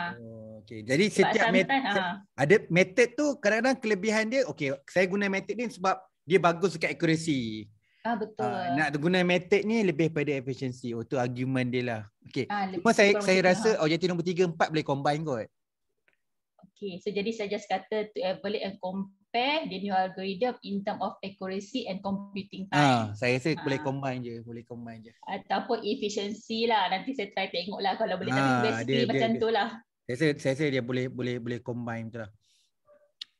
okay. Jadi sebab setiap method uh-huh. ada method tu kadang-kadang kelebihan dia okay, saya guna method ni sebab dia bagus dekat akurasi.
Ah betul. Uh, nak
guna method ni lebih pada efisiensi. Oh tu argument dia lah. Okay. Ah, Cuma saya saya rasa ha. objektif nombor 3 4 boleh combine kot.
Okay, so jadi saya just kata to evaluate and compare the new algorithm in term of accuracy and computing ah, time. Ah, saya rasa ah. boleh
combine je, boleh combine je.
Ataupun efficiency lah, nanti saya try tengok lah kalau boleh. Ah, Tapi basically dia, macam dia, tu dia. lah.
Saya rasa, saya rasa dia boleh boleh boleh combine tu lah.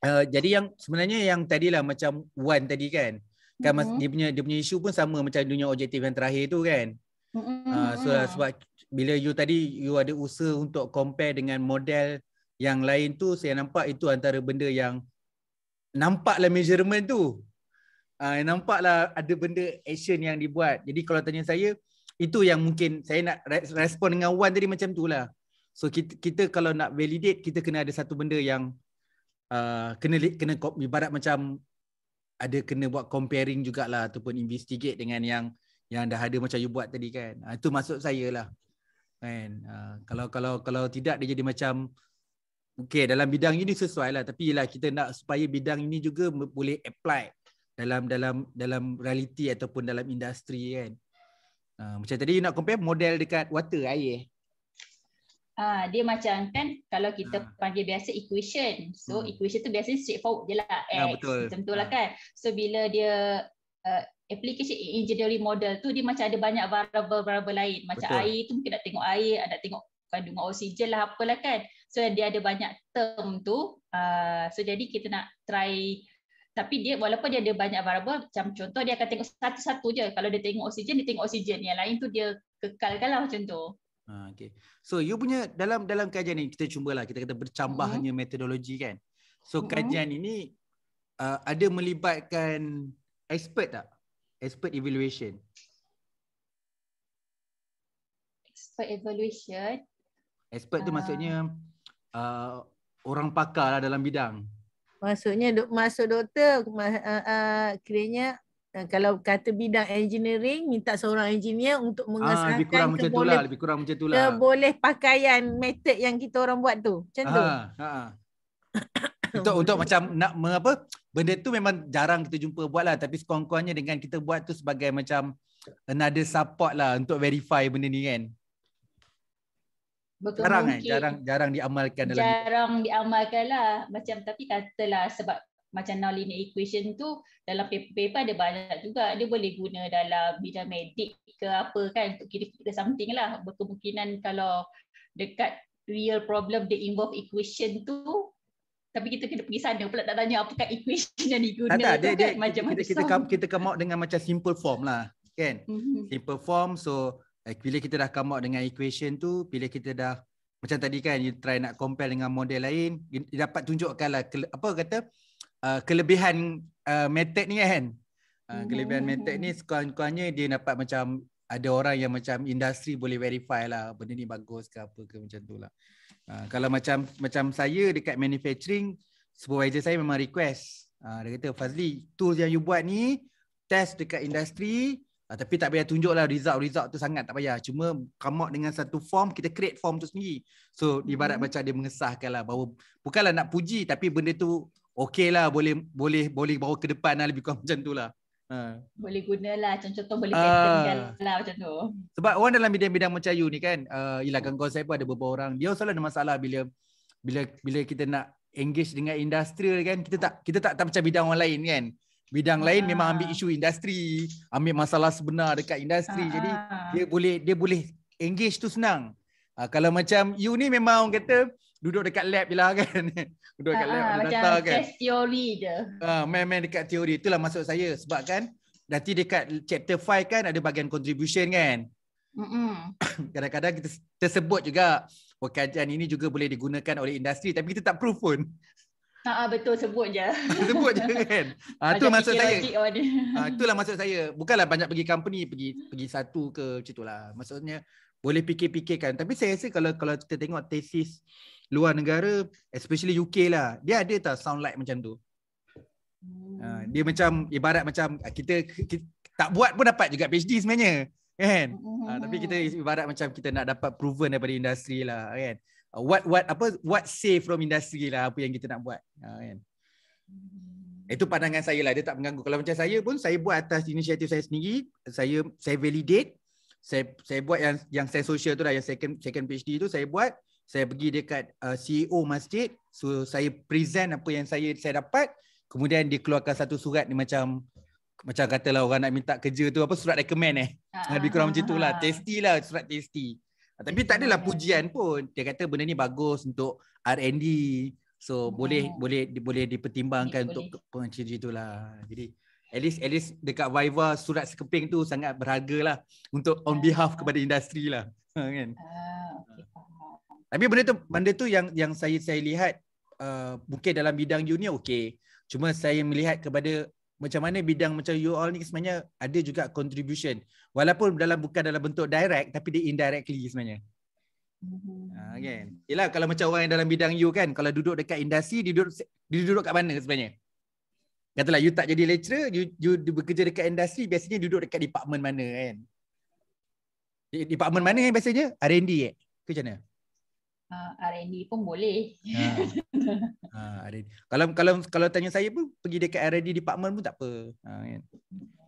Uh, jadi yang sebenarnya yang tadi lah macam one tadi kan kan mm-hmm. dia punya dia punya isu pun sama macam dunia objektif yang terakhir tu kan
mm-hmm. uh, so
sebab bila you tadi you ada usaha untuk compare dengan model yang lain tu saya nampak itu antara benda yang nampaklah measurement tu. Uh, nampaklah ada benda action yang dibuat. Jadi kalau tanya saya, itu yang mungkin saya nak respon dengan Wan tadi macam tu lah. So kita, kita kalau nak validate, kita kena ada satu benda yang uh, kena, kena ibarat macam ada kena buat comparing jugalah ataupun investigate dengan yang yang dah ada macam you buat tadi kan. Uh, itu maksud saya lah. Kan? Uh, kalau, kalau, kalau tidak dia jadi macam okay, dalam bidang ini sesuai lah tapi lah kita nak supaya bidang ini juga boleh apply dalam dalam dalam realiti ataupun dalam industri kan. Uh, macam tadi you nak compare model dekat water air.
Ah, dia macam kan kalau kita ah. panggil biasa equation. So hmm. equation tu biasanya straight forward je lah. Ah, X, ah, betul. Macam tu lah ah. kan. So bila dia uh, application engineering model tu dia macam ada banyak variable-variable lain. Macam betul. air tu mungkin nak tengok air, nak tengok kandungan oksigen lah apalah kan. So dia ada banyak term tu. Uh, so jadi kita nak try tapi dia walaupun dia ada banyak variable macam contoh dia akan tengok satu-satu je. Kalau dia tengok oksigen dia tengok oksigen. Yang lain tu dia kekalkanlah macam tu.
Ha ah, okay. So you punya dalam dalam kajian ni kita cuba lah kita kata bercambahnya mm-hmm. metodologi kan. So hmm kajian ini uh, ada melibatkan expert tak? Expert evaluation.
Expert evaluation.
Expert tu uh, maksudnya Uh, orang pakar lah dalam bidang.
Maksudnya do, masuk doktor uh, uh, kiranya uh, kalau kata bidang engineering minta seorang engineer untuk ah, mengesahkan ha, lebih kurang macam tu lah, lebih kurang macam tu lah. Boleh pakaian method yang kita orang buat tu.
Macam ha, tu. Ha,
ha. untuk untuk macam nak apa benda tu memang jarang kita jumpa buat lah tapi sekurang-kurangnya dengan kita buat tu sebagai macam another support lah untuk verify benda ni kan
berkemungkin. Jarang, eh? jarang,
jarang diamalkan dalam
Jarang diamalkan lah. Macam, tapi katalah sebab macam nonlinear equation tu dalam paper-paper ada banyak juga. Dia boleh guna dalam bidang medik ke apa kan untuk kira-kira something lah. Berkemungkinan kalau dekat real problem dia involve equation tu tapi kita kena pergi sana pula tak tanya apakah equation yang diguna tak, tak, dia,
kan dia, macam kita kita, kita kita kita come out dengan macam simple form lah kan mm-hmm. simple form so Eh, bila kita dah come out dengan equation tu, bila kita dah macam tadi kan you try nak compare dengan model lain, you dapat tunjukkanlah ke, apa kata uh, kelebihan uh, method ni kan. Uh, mhm, kelebihan mm method ni mhm. sekurang-kurangnya dia dapat macam ada orang yang macam industri boleh verify lah benda ni bagus ke apa ke macam tu lah. Uh, kalau macam macam saya dekat manufacturing, supervisor saya memang request. Uh, dia kata Fazli, tools yang you buat ni test dekat industri, Uh, tapi tak payah lah result-result tu sangat tak payah. Cuma come up dengan satu form, kita create form tu sendiri. So ibarat hmm. macam dia mengesahkan lah bahawa bukanlah nak puji tapi benda tu okey lah boleh boleh boleh bawa ke depan lah lebih kurang macam tu lah. Uh.
Boleh guna lah contoh boleh uh, lah macam tu.
Sebab orang dalam bidang-bidang macam you ni kan, uh, ah, ialah kan konsep pun ada beberapa orang. Dia selalu ada masalah bila bila bila kita nak engage dengan industri kan, kita tak kita tak, tak macam bidang orang lain kan bidang lain memang ambil ah. isu industri ambil masalah sebenar dekat industri ha. jadi ah, ah. dia boleh dia boleh engage tu senang ha, kalau macam you ni memang orang kata duduk dekat lab je lah kan duduk dekat ha, lab ha, macam data kan Ah, test
teori je
ha, main-main dekat teori itulah maksud saya sebab kan nanti dekat chapter 5 kan ada bahagian contribution kan
Mm-mm.
kadang-kadang kita tersebut juga Pekerjaan ini juga boleh digunakan oleh industri tapi kita tak proof pun
Ha betul sebut je.
sebut je kan. Ha tu maksud saya. Ha itulah maksud saya. Bukanlah banyak pergi company pergi pergi satu ke macam itulah. Maksudnya boleh fikir-fikirkan tapi saya rasa kalau kalau kita tengok tesis luar negara especially UK lah dia ada tak sound like macam tu. Ha, dia macam ibarat macam ah, kita, kita tak buat pun dapat juga PhD sebenarnya kan. Mm-hmm. Ha, tapi kita ibarat macam kita nak dapat proven daripada industri lah kan. Uh, what what apa what save from industri lah apa yang kita nak buat ha, kan itu pandangan saya lah dia tak mengganggu kalau macam saya pun saya buat atas inisiatif saya sendiri saya saya validate saya saya buat yang yang saya social tu lah yang second second PhD tu saya buat saya pergi dekat uh, CEO masjid so saya present apa yang saya saya dapat kemudian dia keluarkan satu surat ni macam macam katalah orang nak minta kerja tu apa surat recommend eh ah, lebih kurang macam itulah ah, ah, tasty lah surat tasty Ah, tapi tak adalah pujian pun dia kata benda ni bagus untuk R&D so hmm. boleh boleh boleh dipertimbangkan boleh. untuk pengajian lah. jadi at least at least dekat Viva surat sekeping tu sangat berharga lah untuk on ah, behalf ah. kepada industri lah ha, kan tapi benda tu benda tu yang yang saya saya lihat uh, mungkin dalam bidang junior okey cuma saya melihat kepada macam mana bidang macam you all ni sebenarnya ada juga contribution walaupun dalam bukan dalam bentuk direct tapi dia indirectly sebenarnya mm-hmm. okay. Ah, yalah kalau macam orang yang dalam bidang you kan kalau duduk dekat industri dia duduk dia duduk kat mana sebenarnya katalah you tak jadi lecturer you, you bekerja dekat industri biasanya duduk dekat department mana kan department mana yang biasanya R&D eh ke macam mana
uh, ah, R&D pun boleh.
Ha. ha, Kalau kalau kalau tanya saya pun pergi dekat R&D department pun tak apa. Ha, kan?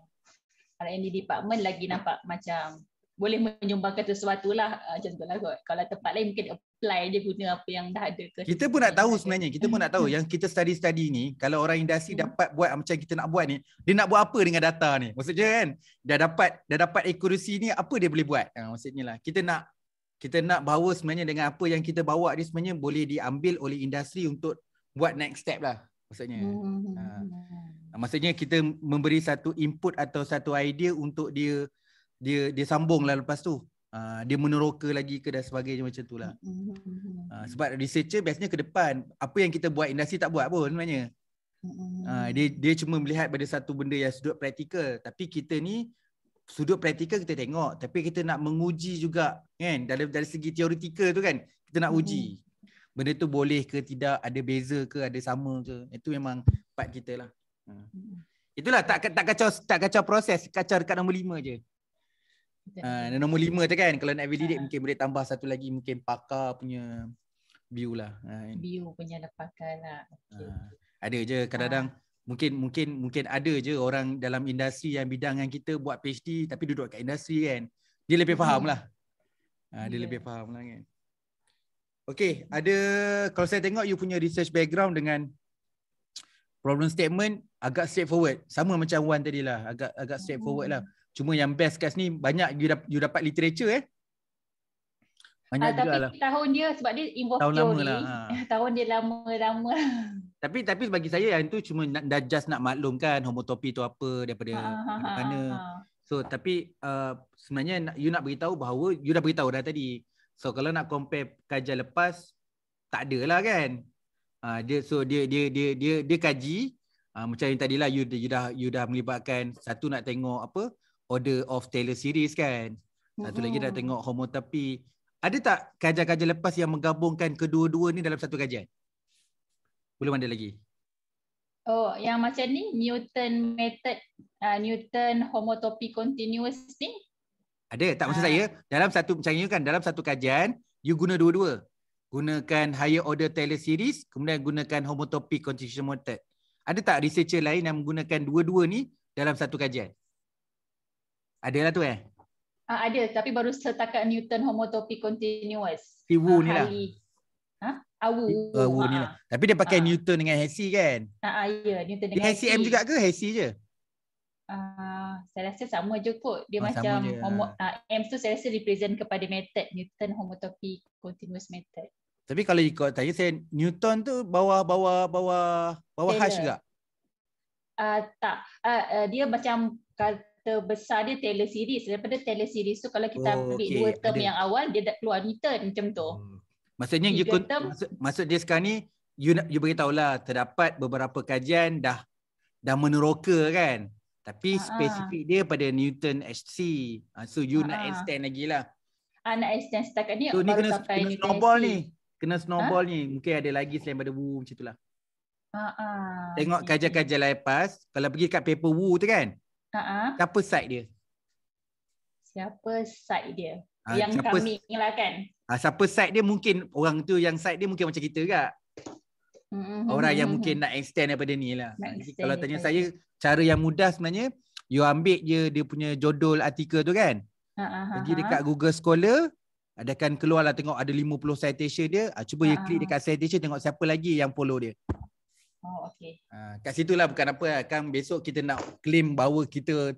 R&D department lagi nampak macam boleh menyumbangkan sesuatu lah macam tu lah kot. Kalau tempat lain mungkin apply je guna apa yang dah ada. Ke
kita pun nak tahu sebenarnya. Kita pun nak tahu yang kita study-study ni kalau orang industri hmm. dapat buat macam kita nak buat ni dia nak buat apa dengan data ni? Maksudnya kan dah dapat dah dapat accuracy ni apa dia boleh buat? Maksudnya lah kita nak kita nak bawa sebenarnya dengan apa yang kita bawa ni sebenarnya boleh diambil oleh industri untuk buat next step lah maksudnya. Hmm. Ha. Maksudnya kita memberi satu input atau satu idea untuk dia dia dia sambung lah lepas tu. Ha, dia meneroka lagi ke dan sebagainya macam tu lah. Hmm. Ha, sebab researcher biasanya ke depan apa yang kita buat industri tak buat pun sebenarnya. Hmm. Ha, dia dia cuma melihat pada satu benda yang sudut praktikal tapi kita ni sudut praktikal kita tengok tapi kita nak menguji juga kan dari dari segi teoretikal tu kan kita nak uji hmm. benda tu boleh ke tidak ada beza ke ada sama ke itu memang part kita lah ha. hmm. itulah tak tak kacau tak kacau proses kacau dekat nombor lima je Uh, nombor lima tu kan kalau nak validate ha. mungkin boleh tambah satu lagi mungkin pakar punya view lah kan?
view punya lepakan lah okay.
uh, ada je kadang-kadang uh mungkin mungkin mungkin ada je orang dalam industri yang bidang yang kita buat PhD tapi duduk kat industri kan dia lebih faham lah ha, dia yeah. lebih faham lah kan Okay, ada kalau saya tengok you punya research background dengan problem statement agak straightforward sama macam Wan tadi lah agak agak straightforward lah mm. cuma yang best kat sini banyak you, dap, you dapat literature eh banyak uh, tapi jugalah.
tahun dia sebab dia involve tahun teori lah, ha. tahun dia lama-lama
tapi tapi bagi saya yang tu cuma nak, just nak maklumkan homotopi tu apa daripada ha, ha, ha, ha mana. Ha. So tapi uh, sebenarnya you nak beritahu bahawa you dah beritahu dah tadi. So kalau nak compare kajian lepas tak adalah kan. Uh, dia so dia dia dia dia dia kaji uh, macam yang tadilah you, you dah you dah melibatkan satu nak tengok apa order of Taylor series kan.
Satu mm-hmm. lagi dah tengok
homotopi. Ada tak kajian-kajian lepas yang menggabungkan kedua-dua ni dalam satu kajian? Belum ada lagi.
Oh, yang macam ni Newton method, uh, Newton homotopy continuous ni?
Ada, tak maksud uh. saya. Dalam satu macam ni kan, dalam satu kajian, you guna dua-dua. Gunakan higher order Taylor series, kemudian gunakan homotopy continuous method. Ada tak researcher lain yang menggunakan dua-dua ni dalam satu kajian? Adalah tu eh?
Uh, ada, tapi baru setakat Newton homotopy continuous. Si uh, ah, ni lah. Ha? Awu. Oh, awu ni lah. Ah.
Tapi dia pakai uh. Newton dengan Hesi kan?
Ha uh, ya, yeah. Newton dengan Hesi. Dia M juga
ke Hesi je?
Uh, saya rasa sama je kot. Dia oh, macam homo, uh, M tu saya rasa represent kepada method Newton homotopy continuous method.
Tapi kalau ikut tanya saya Newton tu bawa bawa bawa bawa hash juga.
uh, tak. Uh, uh, dia macam kata besar dia Taylor series. Daripada Taylor series tu kalau kita oh, ambil okay. dua term Ada. yang awal dia dah keluar Newton macam tu. Hmm.
Maksudnya you term. Maksud, maksud dia sekarang ni you you beritahu lah terdapat beberapa kajian dah dah meneroka kan. Tapi uh-huh. spesifik dia pada Newton HC. Ah, so you uh-huh. nak extend lagi lah.
Ah, nak extend setakat ni. So ni kena, kena snowball ni.
Kena snowball huh? ni. Mungkin ada lagi selain pada Wu macam tu lah.
Uh-huh. Tengok
kajian-kajian lepas. Kalau pergi kat paper Wu tu kan. Uh-huh. Siapa side dia?
Siapa side
dia? Uh, yang kami lah kan. Ah siapa side dia mungkin orang tu yang side dia mungkin macam kita kak.
Mm-hmm. Orang yang mm-hmm. mungkin nak
extend daripada ni lah. Jadi, kalau tanya saya cara yang mudah sebenarnya you ambil je dia punya jodol artikel tu kan.
Uh-huh. dekat
Google Scholar ada keluar keluarlah tengok ada 50 citation dia. Ah cuba uh-huh. you klik dekat citation tengok siapa lagi yang follow dia.
Oh okay. Ha, ah,
kat situ lah bukan apa kan besok kita nak claim bahawa kita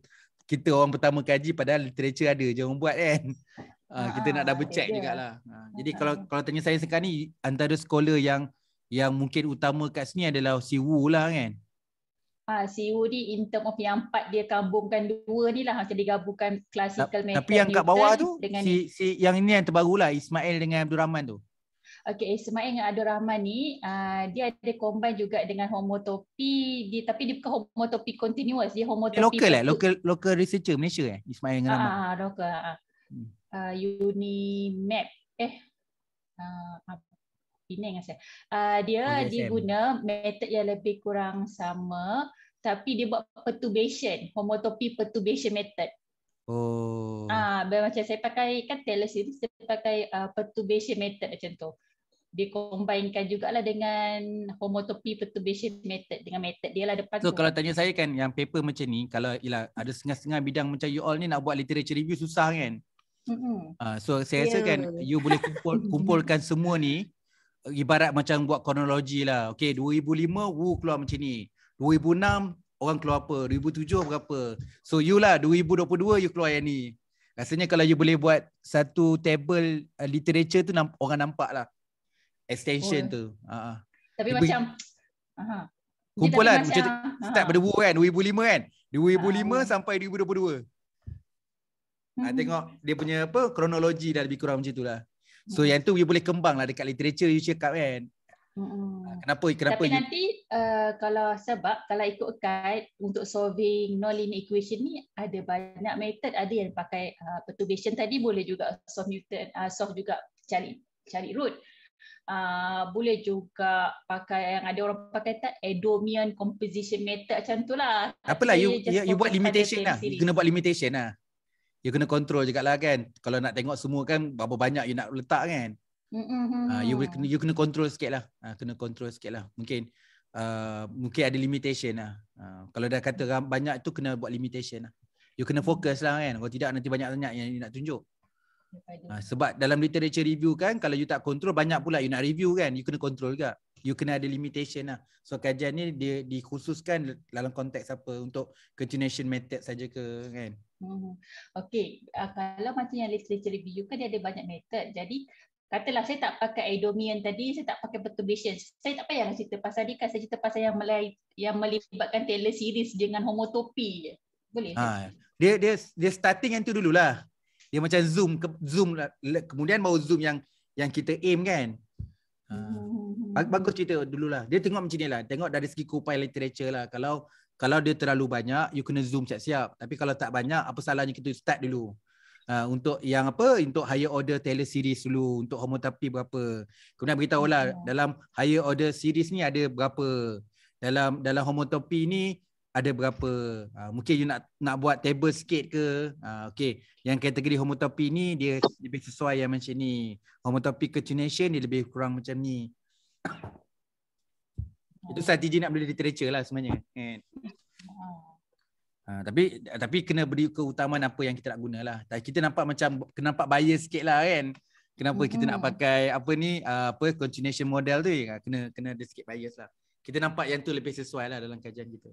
kita orang pertama kaji padahal literature ada jangan buat kan. uh, kita nak double check yeah. lah. Uh, ah, jadi kalau kalau tanya saya sekarang ni antara scholar yang yang mungkin utama kat sini adalah si Wu lah kan.
Ah uh, si Wu ni in term of yang empat dia gabungkan dua ni lah macam digabungkan classical Ta- method. Tapi yang Newton kat bawah tu
si si yang ini yang terbarulah Ismail dengan Abdul Rahman tu.
Okay, Ismail dengan Abdul Rahman ni uh, dia ada combine juga dengan homotopi dia, tapi dia bukan homotopi continuous dia homotopi local lah,
local local researcher Malaysia eh Ismail dengan Rahman. Ah
uh, local. Uh uh, uni map eh uh, apa uh, Penang saya. Uh, dia UDSM. Oh, dia guna method yang lebih kurang sama tapi dia buat perturbation, homotopy perturbation method.
Oh.
Ah, uh, macam saya pakai kan Taylor itu saya pakai uh, perturbation method macam tu. Dia combinekan jugalah dengan homotopy perturbation method dengan method dia lah depan so, tu. So kalau
tanya saya kan yang paper macam ni kalau ialah ada setengah-setengah bidang macam you all ni nak buat literature review susah kan? Mm-hmm. Uh, so saya ya, rasa kan you boleh kumpul, kumpulkan semua ni ibarat macam buat kronologi lah. Okay 2005 Wu keluar macam ni. 2006 orang keluar apa? 2007 berapa? So you lah 2022 you keluar yang ni. Rasanya kalau you boleh buat satu table uh, literature tu namp- orang nampak lah. Extension oh. Ya. tu. Uh-huh.
Tapi you macam Aha.
Kumpulan macam, macam start pada Wu kan 2005 kan 2005 Aha. sampai 2022 Ha, tengok dia punya apa kronologi dah lebih kurang macam itulah. So hmm. yang tu you boleh kembang lah dekat literature you cakap kan.
Hmm. Ah,
kenapa kenapa Tapi you... nanti
uh, kalau sebab kalau ikut kait untuk solving nonlinear equation ni ada banyak method ada yang pakai uh, perturbation tadi boleh juga solve Newton uh, ah, solve juga cari cari root. Uh, boleh juga pakai yang ada orang pakai tak Edomian composition method macam tu lah.
Apalah you, you, ya, you buat limitation lah. You kena buat limitation lah you kena control juga lah kan kalau nak tengok semua kan berapa banyak you nak letak kan
uh, you kena
you kena control sikit lah uh, kena control sikit lah mungkin uh, mungkin ada limitation lah uh, kalau dah kata banyak tu kena buat limitation lah you kena fokus lah kan kalau tidak nanti banyak-banyak yang nak tunjuk Ha, sebab dalam literature review kan kalau you tak control banyak pula you nak review kan you kena control juga you kena ada limitation lah so kajian ni dia dikhususkan dalam konteks apa untuk continuation method saja ke kan mm-hmm.
Hmm. Okey, uh, kalau macam yang literature review kan dia ada banyak method. Jadi katalah saya tak pakai Edomian tadi, saya tak pakai perturbation. Saya tak payahlah cerita pasal dia kan, saya cerita pasal yang, melai, yang melibatkan Taylor series dengan homotopi. Boleh? Ha,
dia, dia, dia starting yang tu dululah. Dia macam zoom, ke, zoom lah. kemudian baru zoom yang yang kita aim kan. Ha. Bagus cerita dululah. Dia tengok macam ni lah. Tengok dari segi kupai literature lah. Kalau kalau dia terlalu banyak you kena zoom siap-siap tapi kalau tak banyak apa salahnya kita start dulu uh, untuk yang apa untuk higher order tele series dulu untuk homotopy berapa kemudian beritahu lah yeah. Hmm. dalam higher order series ni ada berapa dalam dalam homotopy ni ada berapa uh, mungkin you nak nak buat table sikit ke uh, okey yang kategori homotopy ni dia lebih sesuai yang macam ni homotopy continuation dia lebih kurang macam ni itu TJ nak beli literature lah sebenarnya kan. Ha, tapi tapi kena beri keutamaan apa yang kita nak gunalah. Tapi kita nampak macam kena nampak bias sikitlah kan. Kenapa hmm kita nak pakai apa ni ah, apa continuation model tu eh? kena kena ada sikit bias lah. Kita nampak yang tu lebih sesuai lah dalam kajian kita.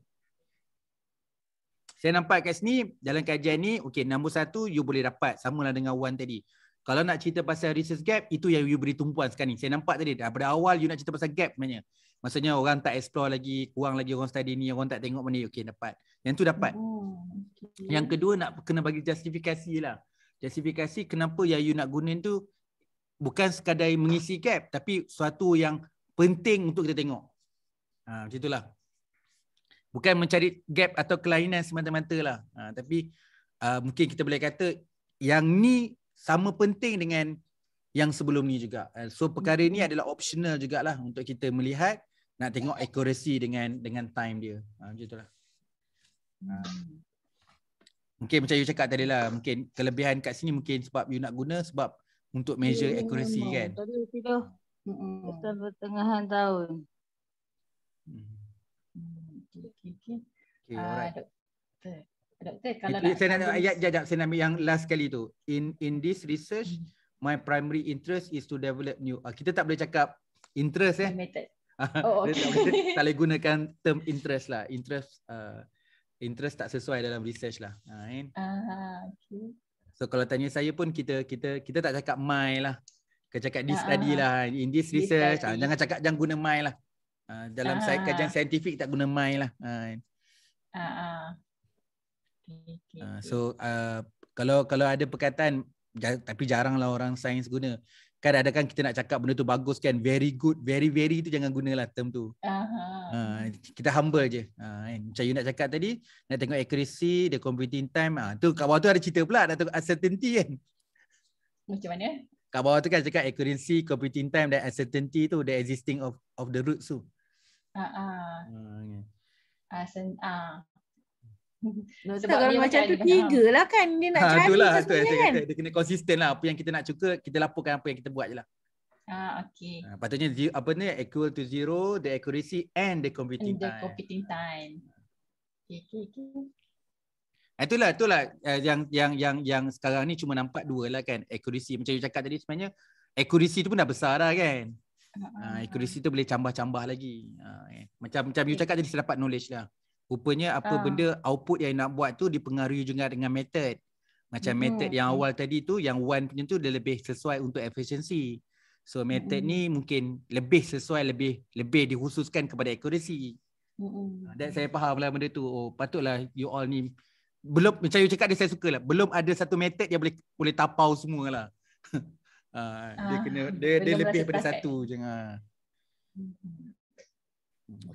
Saya nampak kat sini dalam kajian ni okey nombor satu you boleh dapat samalah dengan one tadi. Kalau nak cerita pasal research gap, itu yang you beri tumpuan sekarang ni. Saya nampak tadi, daripada awal you nak cerita pasal gap sebenarnya. Maksudnya orang tak explore lagi, kurang lagi orang study ni, orang tak tengok mana, okay dapat. Yang tu dapat. Oh, okay. Yang kedua nak kena bagi justifikasi lah. Justifikasi kenapa yang you nak guna tu bukan sekadar mengisi gap, tapi suatu yang penting untuk kita tengok. Ha, macam itulah. Bukan mencari gap atau kelainan semata-mata lah. Ha, tapi uh, mungkin kita boleh kata yang ni sama penting dengan yang sebelum ni juga. Eh, so perkara ni adalah optional jugalah untuk kita melihat nak tengok accuracy dengan dengan time dia. Ha, macam itulah. Ha. Mungkin macam you cakap tadi lah, mungkin kelebihan kat sini mungkin sebab you nak guna sebab untuk measure accuracy kan.
Tadi kita Hmm. pertengahan tahun. Hmm. hmm okay,
Uh,
doktor kalau itu, nak saya ayat
jap saya nak yang last kali tu in in this research hmm. my primary interest is to develop new uh, kita tak boleh cakap interest eh ah, oh okey tak boleh gunakan term interest lah interest uh, interest tak sesuai dalam research lah uh, kan okay. so kalau tanya saya pun kita kita kita tak cakap my lah ke cakap this study uh, lah in this research this jangan cakap jangan guna my lah uh, dalam uh, kajian saintifik tak guna my lah uh.
Uh,
okay. Uh, ah, so uh, kalau kalau ada perkataan tapi jaranglah orang sains guna. Kan ada kan kita nak cakap benda tu bagus kan very good very very tu jangan gunalah term tu.
Uh-huh.
Uh, kita humble je. Uh, macam you nak cakap tadi nak tengok accuracy the computing time uh, tu kat bawah tu ada cerita pula ada uncertainty kan. Macam mana? Kat bawah tu kan cakap accuracy, computing time dan uncertainty tu the existing of of the roots tu.
Ah uh-uh. Uh, okay. uh, uh. No, sebab kalau macam tu tiga lah kan dia nak ha, cari itulah, tu, kan? kata, dia
kena konsisten lah apa yang kita nak cukup kita laporkan apa yang kita buat je lah
Ah, ha, okay. Ah, ha,
patutnya apa ni equal to zero, the accuracy and the computing and the time.
computing time. Okay, okay, okay.
Ha, itulah, itulah uh, yang yang yang yang sekarang ni cuma nampak dua lah kan accuracy. Macam you cakap tadi sebenarnya accuracy tu pun dah besar dah kan. Uh, accuracy tu boleh cambah-cambah lagi. Uh, eh. Macam macam okay. you cakap tadi saya dapat knowledge lah rupanya apa ha. benda output yang nak buat tu dipengaruhi juga dengan method macam hmm. method yang awal tadi tu yang one punya tu dia lebih sesuai untuk efficiency so method hmm. ni mungkin lebih sesuai lebih lebih dikhususkan kepada accuracy
hmm. dan ah, saya
faham lah benda tu oh patutlah you all ni belum macam you cakap dia saya suka lah belum ada satu method yang boleh boleh tapau semua lah ah, dia kena dia, dia lebih daripada satu je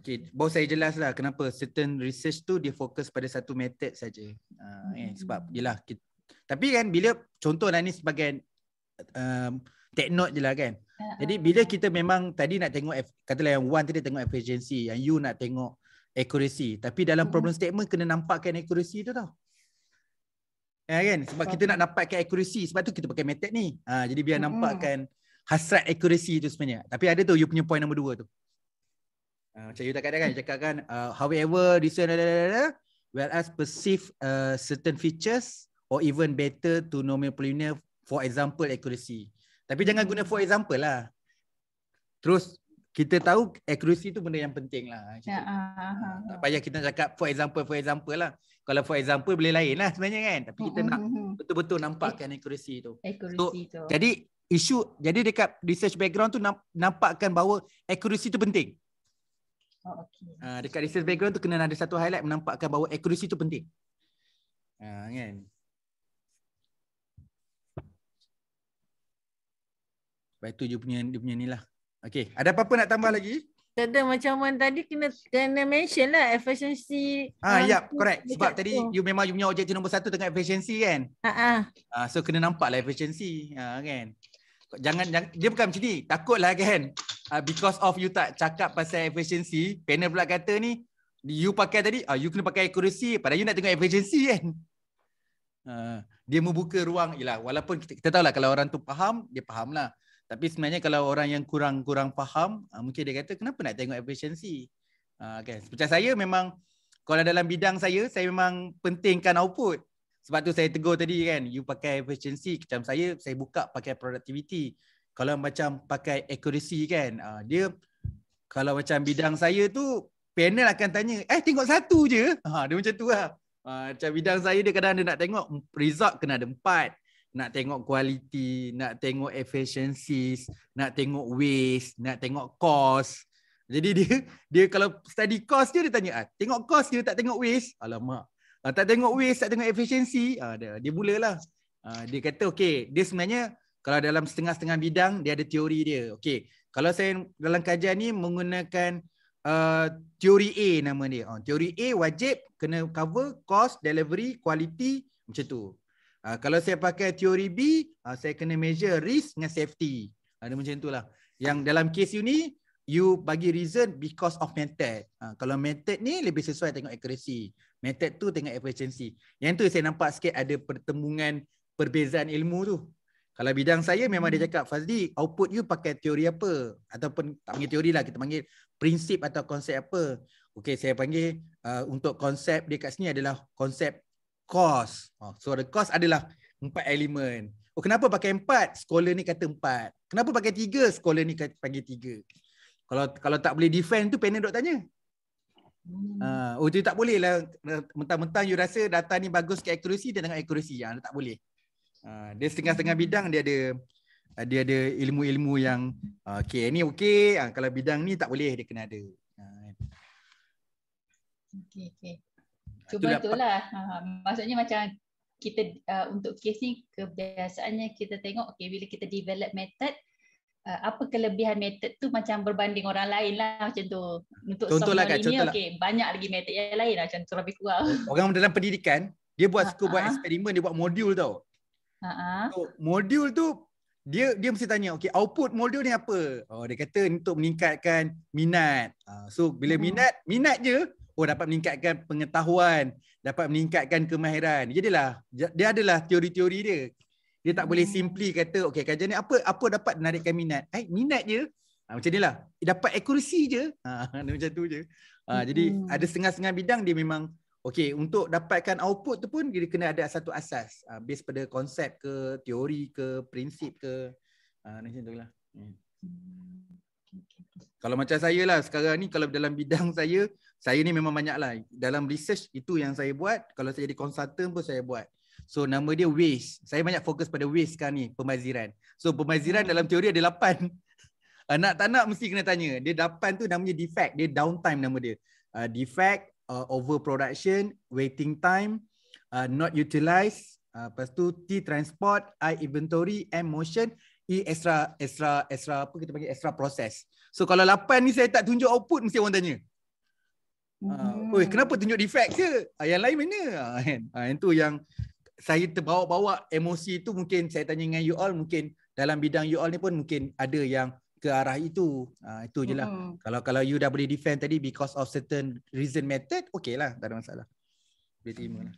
Okay, bawa saya jelas lah kenapa certain research tu dia fokus pada satu method saja. Uh, eh, hmm. sebab yalah kita, tapi kan bila contoh lah ni sebagai um, take note je lah kan. Ah, jadi ah, bila kita memang tadi nak tengok katalah yang one tadi tengok efficiency, yang you nak tengok accuracy. Tapi dalam hmm. problem statement kena nampakkan accuracy tu tau. Ya yeah, kan? Sebab kita nak nampakkan accuracy. Sebab tu kita pakai method ni. Uh, jadi biar hmm, nampakkan hasrat accuracy tu sebenarnya. Tapi ada tu you punya point nombor dua tu. Ah, macam you tak kadang kan cakap kan uh, however this one that that perceive uh, certain features or even better to know polynomial for example accuracy tapi jangan guna for example lah terus kita tahu accuracy tu benda yang penting lah.
Ya, uh, uh, tak
payah kita cakap for example, for example lah. Kalau for example boleh lain lah sebenarnya kan. Tapi kita uh, nak uh, betul-betul nampakkan accuracy tu. Accuracy so, tu. Jadi isu, jadi dekat research background tu nampakkan bahawa accuracy tu penting. Oh, okay. uh, dekat research background tu kena ada satu highlight menampakkan bahawa accuracy tu penting. Uh, kan? Baik tu dia punya dia punya ni lah. Okay. Ada apa-apa nak tambah lagi?
Tak ada macam mana tadi kena kena mention lah efficiency. Ah, uh, um, yep, correct. Sebab tadi tu. you
memang you punya objektif nombor satu tengah efficiency kan? Ha ah. Uh, so kena nampak lah efficiency. Uh, kan? jangan, jangan dia bukan macam ni takutlah kan uh, because of you tak cakap pasal efficiency panel pula kata ni you pakai tadi uh, you kena pakai accuracy padahal you nak tengok efficiency kan uh, dia membuka ruang ialah walaupun kita, kita lah, kalau orang tu faham dia lah. tapi sebenarnya kalau orang yang kurang-kurang faham uh, mungkin dia kata kenapa nak tengok efficiency uh, kan macam saya memang kalau dalam bidang saya saya memang pentingkan output sebab tu saya tegur tadi kan, you pakai efficiency, macam saya, saya buka pakai productivity. Kalau macam pakai accuracy kan, uh, dia kalau macam bidang saya tu, panel akan tanya, eh tengok satu je. Uh, dia macam tu lah. Uh, macam bidang saya dia kadang dia nak tengok result kena ada empat. Nak tengok quality, nak tengok efficiencies, nak tengok waste, nak tengok cost. Jadi dia dia kalau study cost dia dia tanya ah tengok cost dia tak tengok waste. Alamak. Uh, tak tengok waste, tak tengok efisiensi, uh, dia, dia mulalah. Uh, dia kata, okay, dia sebenarnya kalau dalam setengah-setengah bidang, dia ada teori dia. Okay, kalau saya dalam kajian ni menggunakan uh, teori A nama dia. Uh, teori A wajib kena cover cost, delivery, quality macam tu. Uh, kalau saya pakai teori B, uh, saya kena measure risk dengan safety. Ada uh, macam lah. Yang dalam case you ni, you bagi reason because of method. Uh, kalau method ni lebih sesuai tengok accuracy. Method tu dengan efficiency. Yang tu saya nampak sikit ada pertembungan perbezaan ilmu tu. Kalau bidang saya memang dia hmm. cakap Fazli, output you pakai teori apa? Ataupun tak panggil teori lah, kita panggil prinsip atau konsep apa. Okay, saya panggil uh, untuk konsep dia kat sini adalah konsep cost. Oh, so the cost adalah empat elemen. Oh, kenapa pakai empat? Scholar ni kata empat. Kenapa pakai tiga? Scholar ni kata, panggil tiga. Kalau kalau tak boleh defend tu panel duk tanya.
Hmm. Uh,
oh, dia tak boleh lah. Mentang-mentang you rasa data ni bagus ke akurasi, dia dengan akurasi. Ya, dia tak boleh. Uh, dia setengah-setengah hmm. bidang, dia ada dia ada ilmu-ilmu yang uh, okay, ni okey. Uh, kalau bidang ni tak boleh, dia kena ada. Uh. Kan.
Okay, okay. Cuba
itulah.
lah. maksudnya macam kita uh, untuk case ni kebiasaannya kita tengok okay, bila kita develop method, Eh, apa kelebihan method tu macam berbanding orang lain lah macam tu. Untuk contohlah kan, contohlah. Okay, banyak lagi method yang lain lah, macam tu lebih kurang. Oh,
orang dalam pendidikan, dia buat ha, suka buat ha. eksperimen, dia buat modul tau.
Ha, so,
modul tu dia dia mesti tanya okay output modul ni apa? Oh dia kata untuk meningkatkan minat. so bila hmm. minat minat je oh dapat meningkatkan pengetahuan, dapat meningkatkan kemahiran. Jadilah dia adalah teori-teori dia. Dia tak boleh hmm. simply kata okey kajian ni apa apa dapat menarikkan minat. Hai eh, minat je. Ha, macam nilah. Dapat akurasi je. Ha macam tu je. Ha, hmm. jadi ada setengah-setengah bidang dia memang okey untuk dapatkan output tu pun dia kena ada satu asas ha, based pada konsep ke teori ke prinsip ke ha, macam tu lah. Hmm. Kalau macam saya lah sekarang ni kalau dalam bidang saya saya ni memang banyak lah dalam research itu yang saya buat kalau saya jadi konsultan pun saya buat. So nama dia waste. Saya banyak fokus pada waste sekarang ni, pemaziran. So pemaziran hmm. dalam teori ada lapan. anak ah, nak tak nak mesti kena tanya. Dia lapan tu namanya defect, dia downtime nama dia. Uh, defect, uh, overproduction, waiting time, uh, not utilize, uh, lepas tu T transport, I inventory, M motion, E extra extra extra apa kita panggil extra process. So kalau lapan ni saya tak tunjuk output mesti orang tanya. Uh, hmm. kenapa tunjuk defect ke? Uh, yang lain mana? Uh, Uh, yang tu yang saya terbawa-bawa emosi itu mungkin saya tanya dengan you all mungkin dalam bidang you all ni pun mungkin ada yang ke arah itu ha, itu je lah mm-hmm. kalau kalau you dah boleh defend tadi because of certain reason method okey lah tak ada masalah boleh terima lah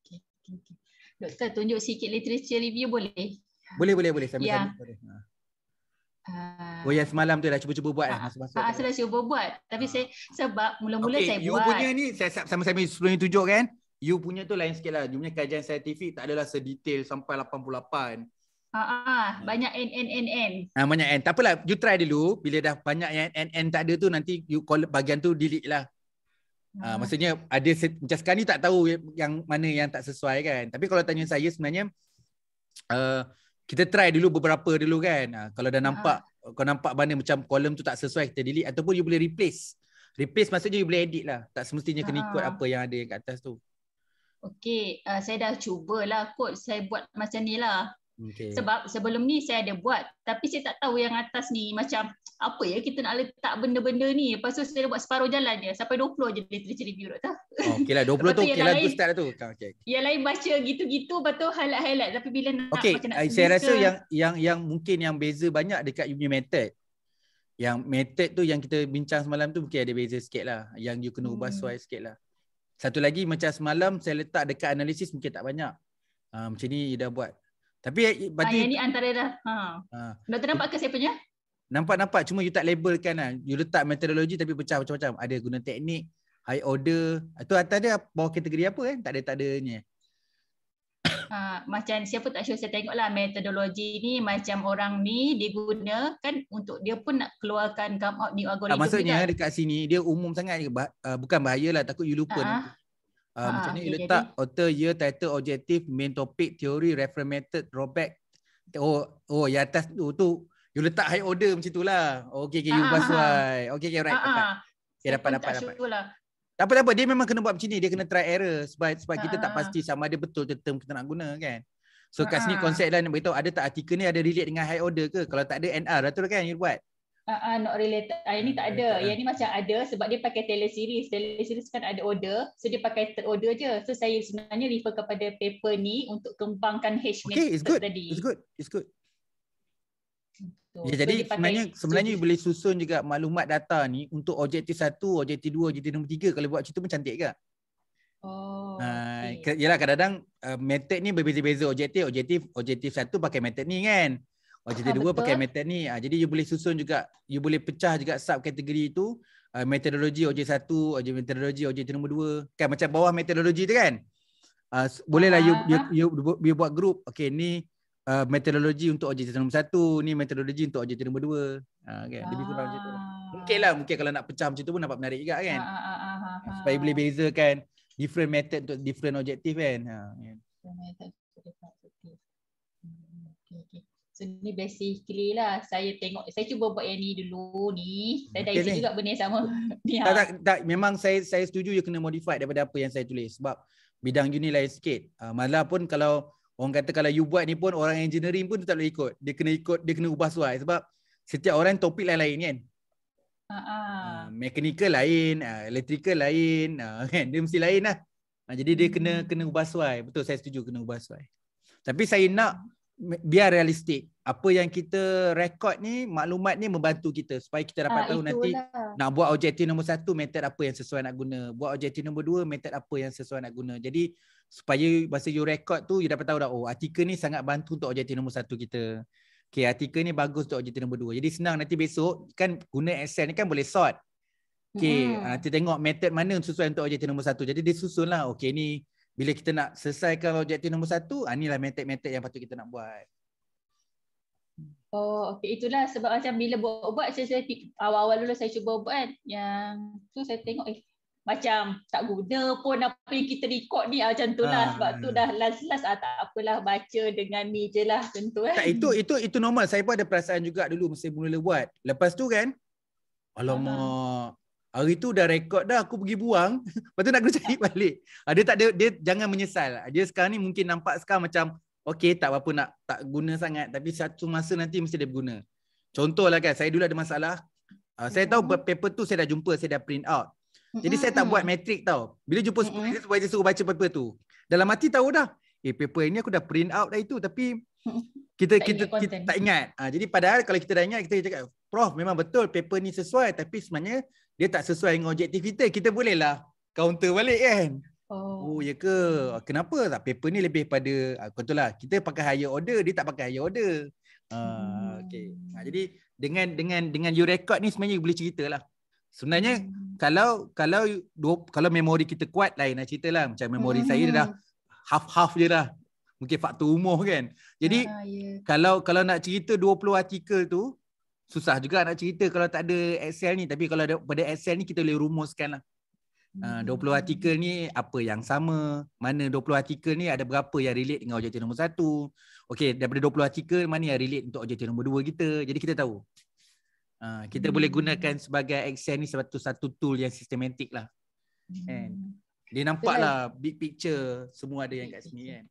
okay.
okay. Doktor tunjuk sikit literature review boleh?
Boleh boleh boleh sambil yeah. boleh. Ha.
Ah. oh
yang semalam tu dah cuba-cuba buat lah. saya
dah cuba buat. Tapi ah. saya sebab mula-mula okay, saya you buat. You punya
ni saya sama-sama sebelum ni tunjuk kan you punya tu lain sikit lah. You punya kajian saintifik tak adalah sedetail sampai 88.
Ah, uh, uh, banyak N, N, N, N.
Ah, banyak N. Tak apalah, you try dulu. Bila dah banyak yang N, N, tak ada tu, nanti you call bagian tu delete lah. Ah, uh, maksudnya ada macam sekarang ni tak tahu yang mana yang tak sesuai kan. Tapi kalau tanya saya sebenarnya, uh, kita try dulu beberapa dulu kan. Uh, kalau dah nampak, uh. kau nampak mana macam kolom tu tak sesuai, kita delete. Ataupun you boleh replace. Replace maksudnya you boleh edit lah. Tak semestinya kena ikut apa yang ada yang kat atas tu. Uh,
Okey, uh, saya dah cubalah kot saya buat macam ni lah. Okay. Sebab sebelum ni saya ada buat tapi saya tak tahu yang atas ni macam apa ya kita nak letak benda-benda ni. Lepas tu saya dah buat separuh jalan je sampai 20 je dia terjadi tak.
tu. Okeylah 20 lepas tu okeylah tu lah, start lah tu. Okey.
Yang lain baca gitu-gitu lepas tu highlight-highlight tapi bila nak okay. macam nak saya rasa yang
yang yang mungkin yang beza banyak dekat you method. Yang method tu yang kita bincang semalam tu mungkin ada beza sikit lah. Yang you kena ubah hmm. suai sikit lah. Satu lagi macam semalam saya letak dekat analisis mungkin tak banyak. Ha, macam ni dia dah buat. Tapi eh, ah, berarti... Ha, yang ni antara dah. Ha. ha.
Dah ternampak ke saya
Nampak-nampak. Cuma you tak labelkan lah. You letak metodologi tapi pecah macam-macam. Ada guna teknik, high order. Itu atas dia bawah kategori apa kan? Eh? Tak ada, tak ada ni. Eh?
uh, macam siapa tak sure saya tengok lah metodologi ni macam orang ni dia kan untuk dia pun nak keluarkan come out new algorithm. Uh, maksudnya kan?
dekat sini dia umum sangat ke? Uh, ah, bukan bahaya lah takut you lupa. Uh-huh. Uh, uh, macam ni okay, letak jadi. author, year, title, objective, main topic, teori, reference method, drawback. Oh, oh yang atas tu, tu you letak high order macam tu lah. Oh, okay, okay, you uh-huh. pass why. Okay, okay, right. Uh-huh. Okay, dapat, dapat, dapat. dapat. lah. Tak apa-apa, dia memang kena buat macam ni. Dia kena try error sebab sebab uh-huh. kita tak pasti sama ada betul term kita nak guna kan. So uh-huh. konsep lah nak beritahu ada tak artikel ni ada relate dengan high order ke? Kalau tak ada NR lah tu lah kan you buat.
Ah, uh-uh, not related. Uh, yang ni tak hmm, ada. Yang kan? ni macam ada sebab dia pakai tele series. Tele series kan ada order. So dia pakai third order je. So saya sebenarnya refer kepada paper ni untuk kembangkan hash okay,
method tadi. Okay, it's good. It's good. It's good. Betul. Ya, jadi, jadi sebenarnya pakai, sebenarnya jadi, boleh susun juga maklumat data ni untuk objektif satu, objektif dua, objektif nombor tiga kalau buat macam tu pun cantik oh, ah, ke?
Oh. Ha,
okay. yelah, kadang-kadang uh, method ni berbeza-beza objektif. Objektif objektif satu pakai method ni kan. Objektif ha, dua betul. pakai method ni. Ha, jadi you boleh susun juga, you boleh pecah juga sub kategori tu uh, metodologi objektif satu, objektif metodologi objektif nombor dua. Kan macam bawah metodologi tu kan? Uh, bolehlah you, you, you, you, you buat group. Okay ni uh, metodologi untuk objektif nombor satu, ni metodologi untuk objektif nombor dua. Uh, okay. Ah. Kan? kurang macam tu. Ah. Mungkin lah, mungkin kalau nak pecah macam tu pun dapat menarik juga kan. Ah, ah,
ah, ah, ah. ah. boleh
bezakan different method untuk different objektif kan. Uh, yeah.
Kan? Hmm,
so ni basically lah saya tengok saya cuba buat yang ni dulu ni. Saya okay, dah isi ni. juga benda yang sama. tak, ah. tak
tak memang saya saya setuju you kena modify daripada apa yang saya tulis sebab bidang you ni lain sikit. Uh, malah pun kalau Orang kata kalau you buat ni pun orang engineering pun dia tak boleh ikut. Dia kena ikut, dia kena ubah suai sebab setiap orang topik lain-lain kan.
Uh-huh. Uh,
mechanical lain, uh, electrical lain, uh, kan? dia mesti lain lah. Uh, jadi dia kena hmm. kena ubah suai. Betul saya setuju kena ubah suai. Tapi saya nak biar realistik apa yang kita record ni, maklumat ni membantu kita supaya kita dapat ha, tahu itulah. nanti nak buat objektif nombor satu, method apa yang sesuai nak guna. Buat objektif nombor dua, method apa yang sesuai nak guna. Jadi supaya masa you rekod tu, you dapat tahu dah, oh artikel ni sangat bantu untuk objektif nombor satu kita. Okay, artikel ni bagus untuk objektif nombor dua. Jadi senang nanti besok, kan guna Excel ni kan boleh sort. Okay, hmm. nanti tengok method mana sesuai untuk objektif nombor satu. Jadi dia susun lah, okay ni bila kita nak selesaikan objektif nombor satu, ah, inilah method-method yang patut kita nak buat.
Oh, okay. itulah sebab macam bila buat-buat saya, saya awal-awal dulu saya cuba buat kan. Yang tu saya tengok eh macam tak guna pun apa yang kita record ni ah, macam itulah ah. sebab tu dah last-last ah, tak apalah baca dengan ni je lah tentu kan. Eh. Tak, itu,
itu, itu normal. Saya pun ada perasaan juga dulu masa mula-mula buat. Lepas tu kan, alamak. Hari tu dah record, dah aku pergi buang. Lepas tu nak kena cari balik. Ada ah, tak ada dia jangan menyesal. Dia sekarang ni mungkin nampak sekarang macam Okay tak apa-apa nak tak guna sangat tapi satu masa nanti mesti dia berguna. Contohlah kan saya dulu ada masalah. Uh, mm-hmm. saya tahu paper tu saya dah jumpa saya dah print out. Jadi mm-hmm. saya tak buat metric tau. Bila jumpa mm-hmm. supervisor, supervisor suruh baca paper tu. Dalam hati tahu dah. Eh paper ini aku dah print out dah itu tapi kita kita, tak kita, kita tak ingat. Uh, jadi padahal kalau kita dah ingat kita cakap prof memang betul paper ni sesuai tapi sebenarnya dia tak sesuai dengan objektif kita. Kita bolehlah counter balik kan.
Oh, oh ya
ke? Ah, kenapa tak paper ni lebih pada uh, kau lah kita pakai higher order dia tak pakai higher order. Uh, hmm. okay. Nah, jadi dengan dengan dengan you record ni sebenarnya you boleh lah. Sebenarnya hmm. kalau kalau dua, kalau memori kita kuat lain nak lah cerita lah macam memori hmm. saya dah half half je lah. Mungkin faktor umur kan. Jadi uh, ah, yeah. kalau kalau nak cerita 20 artikel tu susah juga nak cerita kalau tak ada Excel ni tapi kalau ada pada Excel ni kita boleh rumuskan lah. 20 ah, hmm. artikel ni apa yang sama mana 20 artikel ni ada berapa yang relate dengan objektif nombor 1 okey daripada 20 artikel mana yang relate untuk objektif nombor 2 kita jadi kita tahu uh, kita hmm. boleh gunakan sebagai excel ni satu satu tool yang sistematik lah kan hmm. dia nampaklah big picture semua ada yang kat sini kan,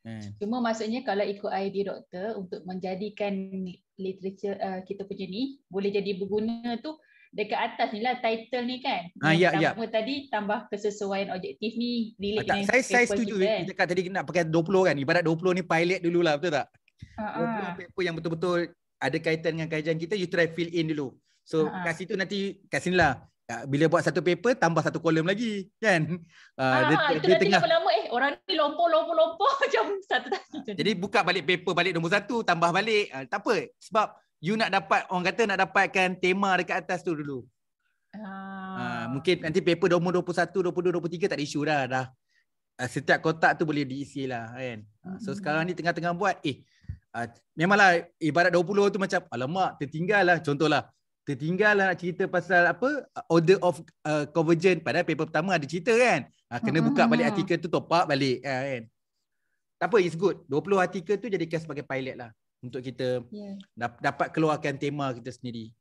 kan?
Cuma maksudnya kalau ikut idea doktor untuk menjadikan literature uh, kita punya ni boleh jadi berguna tu dekat atas ni lah title ni kan. Ha, ya, ya. tadi tambah kesesuaian objektif ni relate ha, dengan saya, saya setuju. Kita, kan?
cakap tadi nak pakai 20 kan. Ibarat 20 ni pilot dululah betul tak? Ha, ha. 20 paper yang betul-betul ada kaitan dengan kajian kita, you try fill in dulu. So ha, ha. kat situ nanti, kat sini lah. ah, Bila buat satu paper, tambah satu kolom lagi. Kan? Ha, ha, dia, itu dia nanti tengah. lama-lama
eh, orang ni lompo, lompo, lompo. Macam satu tadi.
jadi buka balik paper balik nombor satu, tambah balik. Ha, tak apa. Sebab you nak dapat orang kata nak dapatkan tema dekat atas tu dulu. Uh. Uh, mungkin nanti paper 2021, 22, 23 tak ada isu dah dah. Ah, setiap kotak tu boleh diisi lah kan. so mm-hmm. sekarang ni tengah-tengah buat eh uh, memanglah ibarat 20 tu macam alamak tertinggal lah contohlah tertinggal lah nak cerita pasal apa order of uh, convergence pada paper pertama ada cerita kan. Uh, kena hmm, buka hmm, balik hmm. artikel tu top up balik kan. Tak apa it's good. 20 artikel tu jadikan sebagai pilot lah untuk kita yeah. dapat keluarkan tema kita sendiri.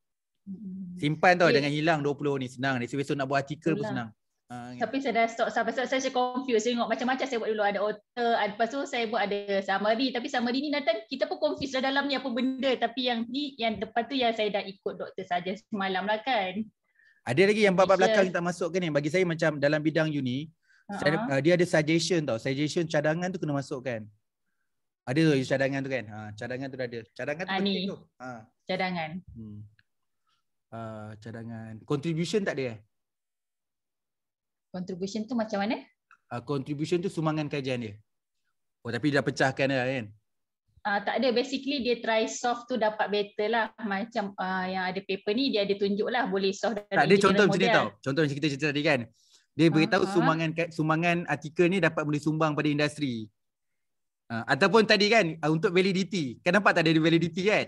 Mm-hmm. Simpan tau okay. jangan hilang 20 ni senang ni. Besok nak buat artikel pun senang. Uh,
Tapi saya dah stop sampai saya saya confuse saya tengok macam-macam saya buat dulu ada author ada lepas tu saya buat ada summary tapi summary ni datang kita pun confuse lah dalam ni apa benda tapi yang ni yang depan tu yang saya dah ikut doktor saja semalam lah kan
ada lagi yang bab-bab belakang tak masuk kan ni bagi saya macam dalam bidang uni
uh-huh. saya, uh,
dia ada suggestion tau suggestion cadangan tu kena masukkan ada tu hmm. cadangan tu kan. Ha, cadangan tu dah ada. Cadangan tu ah, penting tu. Ha. Cadangan. Hmm. Uh, cadangan. Contribution tak ada eh?
Contribution tu macam mana?
Uh, contribution tu sumangan kajian dia. Oh tapi dah pecahkan dah kan?
Uh, tak ada. Basically dia try soft tu dapat better lah. Macam uh, yang ada paper ni dia ada tunjuk lah boleh soft. Dari tak ada contoh macam ni tau. Lah.
Contoh macam kita cerita tadi kan. Dia beritahu sumangan sumangan artikel ni dapat boleh sumbang pada industri. Ah, ataupun tadi kan uh, untuk validity. Kenapa kan tak ada validity kan?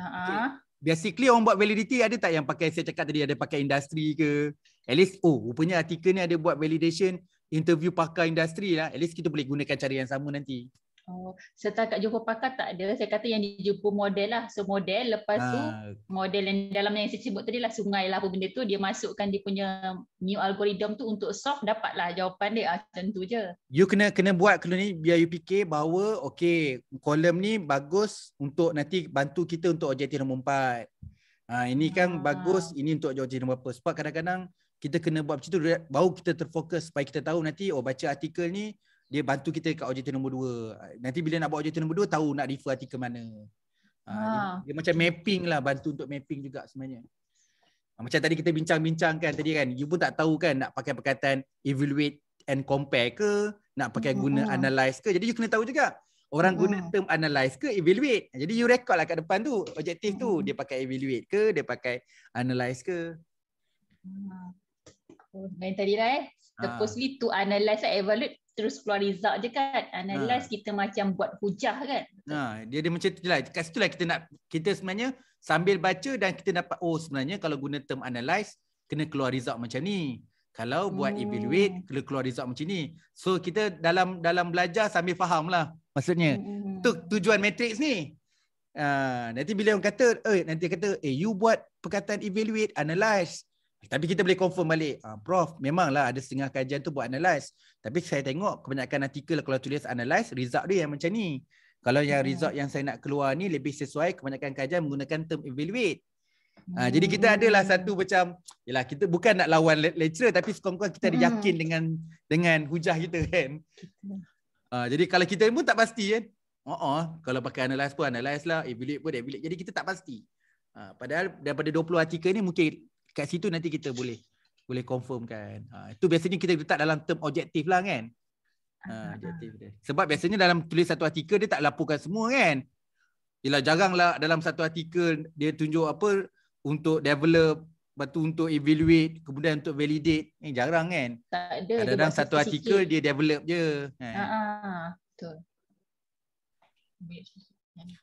Uh-huh. Okay. Basically orang buat validity ada tak yang pakai saya cakap tadi ada pakai industri ke? At least oh rupanya artikel ni ada buat validation interview pakar industri lah. At least kita boleh gunakan cara yang sama nanti.
Oh, setakat Johor Pakar tak ada. Saya kata yang dijumpa model lah. So model lepas ha. tu ah. model yang dalam yang saya sebut tadi lah sungai lah apa benda tu dia masukkan dia punya new algorithm tu untuk soft dapatlah jawapan dia ah, macam tu je.
You kena kena buat kalau ni biar you fikir bahawa okay kolom ni bagus untuk nanti bantu kita untuk objektif nombor empat. Ha, ini kan ha. bagus ini untuk objektif nombor apa. Sebab kadang-kadang kita kena buat macam tu baru kita terfokus supaya kita tahu nanti oh baca artikel ni dia bantu kita kat objektif nombor dua. Nanti bila nak buat objektif nombor dua tahu nak refer hati ke mana. Ha. Dia, ah. dia macam mapping lah bantu untuk mapping juga sebenarnya. Ha, macam tadi kita bincang-bincangkan tadi kan, you pun tak tahu kan nak pakai perkataan evaluate and compare ke, nak pakai guna hmm analyze ke. Jadi you kena tahu juga orang hmm guna term analyze ke evaluate. Jadi you record lah kat depan tu, objektif tu dia pakai evaluate ke, dia pakai analyze ke.
Mm-hmm. Oh, main tadi lah eh. Ah. supposedly ha. to analyze kan, evaluate terus keluar result je kan analyze ha. Ah. kita macam buat hujah kan
ha. dia dia macam tu lah kat situ lah kita nak kita sebenarnya sambil baca dan kita dapat oh sebenarnya kalau guna term analyze kena keluar result macam ni kalau buat hmm. evaluate kena keluar result macam ni so kita dalam dalam belajar sambil faham lah maksudnya hmm. tu tujuan matrix ni Uh, nanti bila orang kata eh nanti kata eh you buat perkataan evaluate analyze tapi kita boleh confirm balik, uh, Prof, memanglah ada setengah kajian tu buat analyse. Tapi saya tengok kebanyakan artikel kalau tulis analyse, result dia yang macam ni. Kalau yang hmm. result yang saya nak keluar ni lebih sesuai kebanyakan kajian menggunakan term evaluate. Ha, hmm. Jadi kita adalah satu macam yalah kita bukan nak lawan lecturer tapi sekurang-kurangnya kita hmm. ada yakin dengan dengan hujah kita kan. Ha, jadi kalau kita pun tak pasti kan. Oh, oh, kalau pakai analyze pun analyze lah, evaluate pun evaluate. Jadi kita tak pasti. Ha, padahal daripada 20 artikel ni mungkin kat situ nanti kita boleh boleh confirmkan. Ha, itu biasanya kita letak dalam term objektif lah kan. Ha, ah. objektif dia. Sebab biasanya dalam tulis satu artikel dia tak lapukan semua kan. Yelah lah dalam satu artikel dia tunjuk apa untuk develop Lepas untuk evaluate, kemudian untuk validate. Eh, jarang kan?
Tak ada. Dalam satu artikel,
dia develop je.
Ha. Betul.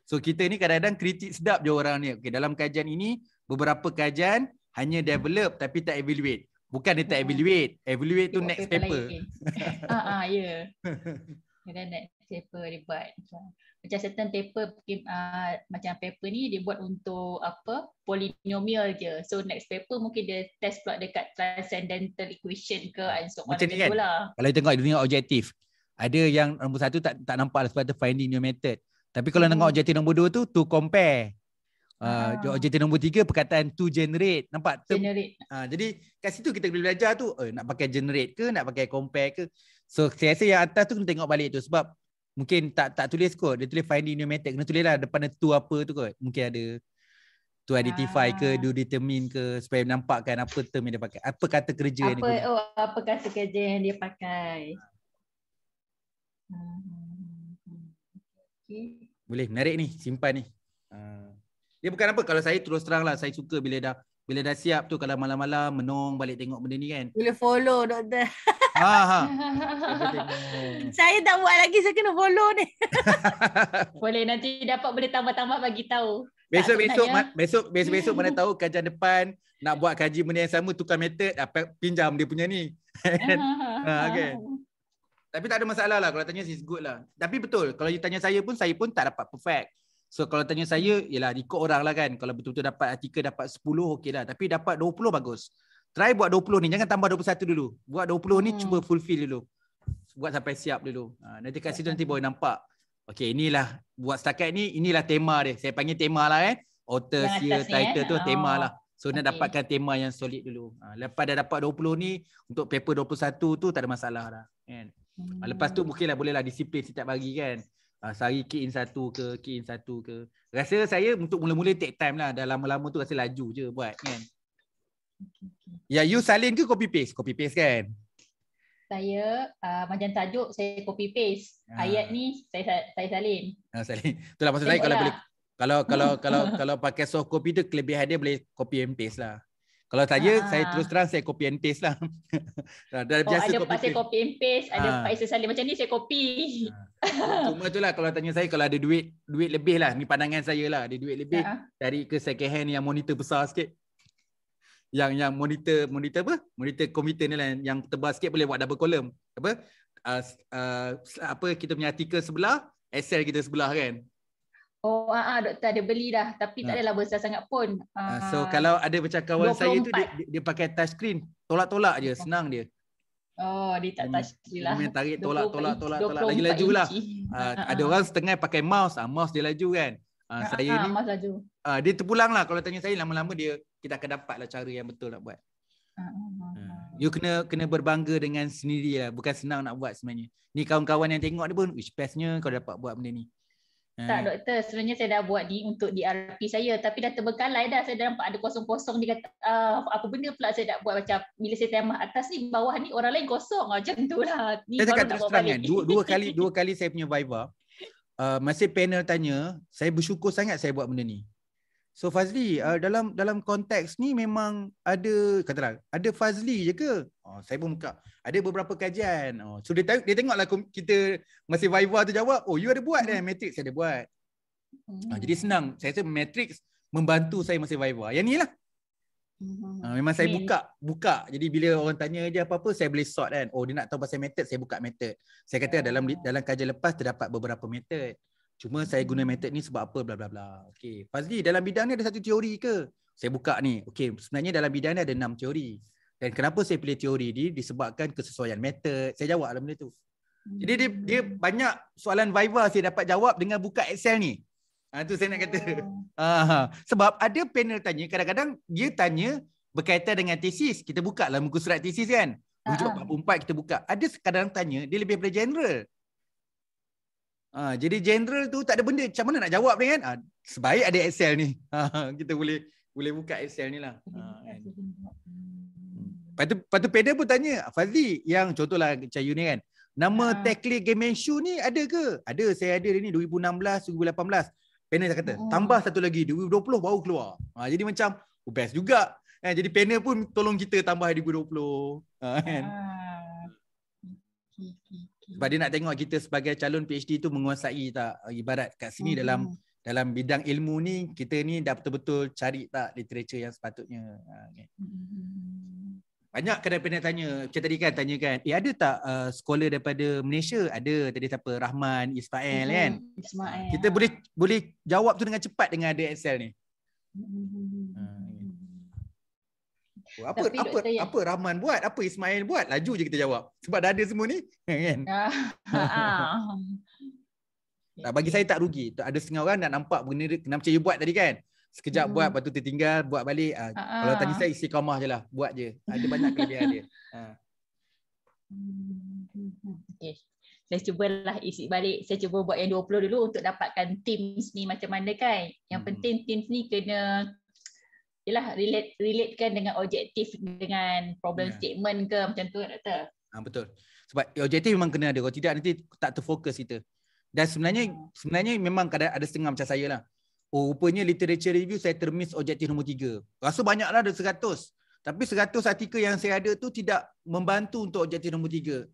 So kita ni kadang-kadang kritik sedap je orang ni. Okay, dalam kajian ini, beberapa kajian hanya develop tapi tak evaluate bukan dia tak evaluate evaluate tu next paper
ah ah ya kan next paper dia buat macam certain paper uh, macam paper ni dia buat untuk apa polynomial je so next paper mungkin dia test pula dekat transcendental equation ke macam tu kan lah.
kalau tengok dunia objektif ada yang nombor satu tak tak nampak lah sebab tu finding new method tapi kalau hmm. tengok objektif nombor dua tu tu compare Uh, ah. Objektif nombor tiga Perkataan to generate Nampak? Term, generate uh, Jadi kat situ kita boleh belajar tu uh, Nak pakai generate ke Nak pakai compare ke So saya rasa yang atas tu Kena tengok balik tu Sebab mungkin tak tak tulis kot Dia tulis finding new method Kena tulis lah depan tu apa tu kot Mungkin ada To identify ah. ke Do determine ke Supaya nampakkan apa term yang dia pakai Apa kata kerja apa, yang dia guna
oh, Apa kata kerja yang dia pakai hmm, hmm,
hmm, Okay.
Boleh menarik ni Simpan ni uh. Dia bukan apa kalau saya terus teranglah, saya suka bila dah bila dah siap tu kalau malam-malam menong balik tengok benda ni kan. Boleh follow doktor. Ha ha.
saya tak buat lagi saya kena follow ni. boleh nanti dapat boleh tambah-tambah bagi tahu. Besok besok,
besok besok besok mana tahu kajian depan nak buat kaji benda yang sama tukar method apa pinjam dia punya ni. ha okay. Tapi tak ada masalah lah kalau tanya is good lah. Tapi betul kalau you tanya saya pun saya pun tak dapat perfect. So kalau tanya saya, ialah ikut orang lah kan. Kalau betul-betul dapat artikel dapat 10, okey lah. Tapi dapat 20 bagus. Try buat 20 ni. Jangan tambah 21 dulu. Buat 20 ni hmm. cuba fulfill dulu. Buat sampai siap dulu. Ha, nanti kat situ nanti boleh nampak. Okay, inilah. Buat setakat ni, inilah tema dia. Saya panggil tema lah eh. Author, seer, eh. title tu oh. tema lah. So okay. nak dapatkan tema yang solid dulu. Ha, lepas dah dapat 20 ni, untuk paper 21 tu tak ada masalah lah. Kan? Hmm. Ha, lepas tu mungkin lah boleh lah disiplin setiap pagi kan uh, sehari key in satu ke key in satu ke rasa saya untuk mula-mula take time lah dah lama-lama tu rasa laju je buat kan ya you salin ke copy paste copy paste kan
saya uh, macam tajuk saya copy paste ha. ayat ni saya saya salin
ha, salin itulah maksud saya, saya kalau lah. boleh kalau kalau kalau kalau pakai soft copy tu kelebihan dia boleh copy and paste lah kalau saya, ha. Ah. saya terus terang saya copy and paste lah. Dah oh, biasa oh, ada copy saya copy
and paste, ada ha. Faisal Salim macam ni saya copy.
Ah. Cuma tu lah kalau tanya saya, kalau ada duit duit lebih lah, ni pandangan saya lah, ada duit lebih, ha. cari ke second hand yang monitor besar sikit. Yang yang monitor, monitor apa? Monitor komputer ni lah yang tebal sikit boleh buat double column. Apa? Uh, uh, apa kita punya artikel sebelah, Excel kita sebelah kan.
Oh, ah, ah, doktor ada beli dah tapi tak ah. adalah besar sangat pun. Ah, ah. so
kalau ada macam kawan saya tu dia, dia pakai touch screen, tolak-tolak je, senang dia.
Oh, dia tak touch screen lah. Main tarik tolak tolak tolak tolak lagi laju lah.
Ah, ah, ada ah. orang setengah pakai mouse, ah, mouse dia laju kan. Ah, ah, saya ah, ni mouse laju. Ah, dia terpulang lah kalau tanya saya lama-lama dia kita akan dapat lah cara yang betul nak buat. Ah, you kena kena berbangga dengan sendiri lah. Bukan senang nak buat sebenarnya. Ni kawan-kawan yang tengok dia pun, which bestnya kau dapat buat benda ni. Hmm. Tak
doktor, sebenarnya saya dah buat ni untuk DRP saya tapi dah terbengkalai dah saya dah nampak ada kosong-kosong dia kata ah, apa benda pula saya nak buat macam bila saya tembak atas ni bawah ni orang lain kosong ah, macam tu lah. Saya cakap tak serang kan,
dua, dua, kali, dua kali saya punya Viva ah. uh, ah, masa panel tanya, saya bersyukur sangat saya buat benda ni. So Fazli uh, dalam dalam konteks ni memang ada katalah ada Fazli je ke? Oh, saya pun buka. Ada beberapa kajian. Oh, so dia dia tengoklah kita masih Viva tu jawab, "Oh, you ada buat dah hmm. eh, matrix saya ada buat." Hmm. Uh, jadi senang. Saya rasa matrix membantu saya masih Viva. Yang ni lah. Hmm. Uh, memang okay. saya buka, buka. Jadi bila orang tanya je apa-apa, saya boleh sort kan. Oh, dia nak tahu pasal method, saya buka method. Saya kata yeah. dalam dalam kajian lepas terdapat beberapa method. Cuma saya guna method ni sebab apa bla bla bla. Okey, Fazli dalam bidang ni ada satu teori ke? Saya buka ni. Okey, sebenarnya dalam bidang ni ada enam teori. Dan kenapa saya pilih teori ni disebabkan kesesuaian method. Saya jawab dalam benda tu. Jadi dia, dia hmm. banyak soalan Viva saya dapat jawab dengan buka Excel ni. Ha, tu saya nak kata. Ha, sebab ada panel tanya, kadang-kadang dia tanya berkaitan dengan tesis. Kita buka lah muka surat tesis kan. Ujung 44 ah. kita buka. Ada kadang kadang tanya, dia lebih pada general. Ha, jadi general tu tak ada benda macam mana nak jawab ni kan? Ha, sebaik ada Excel ni. Ha, kita boleh boleh buka Excel ni lah.
Ha, kan? Hmm.
Lepas tu, tu Peder pun tanya, Fazli yang contohlah macam you ni kan, nama ha. Tekli Gemenshu ni ada ke? Ada, saya ada dia ni 2016, 2018. Panel dah kata, oh. tambah satu lagi, 2020 baru keluar. Ha, jadi macam, oh, best juga. Ha, jadi panel pun tolong kita tambah 2020. Ha, kan? Ha sebab dia nak tengok kita sebagai calon PhD tu menguasai tak ibarat kat sini hmm. dalam dalam bidang ilmu ni kita ni dah betul-betul cari tak literature yang sepatutnya ha, okay.
Hmm.
banyak kena pernah tanya macam tadi kan tanya kan eh ada tak uh, scholar daripada Malaysia ada tadi siapa Rahman Ismail hmm. kan Ismail. kita boleh boleh jawab tu dengan cepat dengan ada Excel ni
hmm. hmm
apa Tapi apa apa Rahman buat apa Ismail buat laju je kita jawab sebab dah ada semua ni kan ah,
ah.
tak bagi saya tak rugi ada setengah orang nak nampak benda kenapa macam you buat tadi kan sekejap hmm. buat patut tertinggal buat balik uh, kalau tadi saya isi koma je lah. buat je ada banyak kelebihan dia hmm,
Okay.
Saya cubalah isi balik. Saya cuba buat yang 20 dulu untuk dapatkan teams ni macam mana kan. Yang hmm. penting teams ni kena ialah relate relatekan dengan objektif dengan problem yeah. statement ke macam tu kan, doktor.
Ha, betul. Sebab objektif memang kena ada. Kalau tidak nanti tak terfokus kita. Dan sebenarnya hmm. sebenarnya memang kadang ada setengah macam saya lah. Oh, rupanya literature review saya termiss objektif nombor tiga. Rasa banyaklah ada seratus. Tapi seratus artikel yang saya ada tu tidak membantu untuk objektif nombor tiga.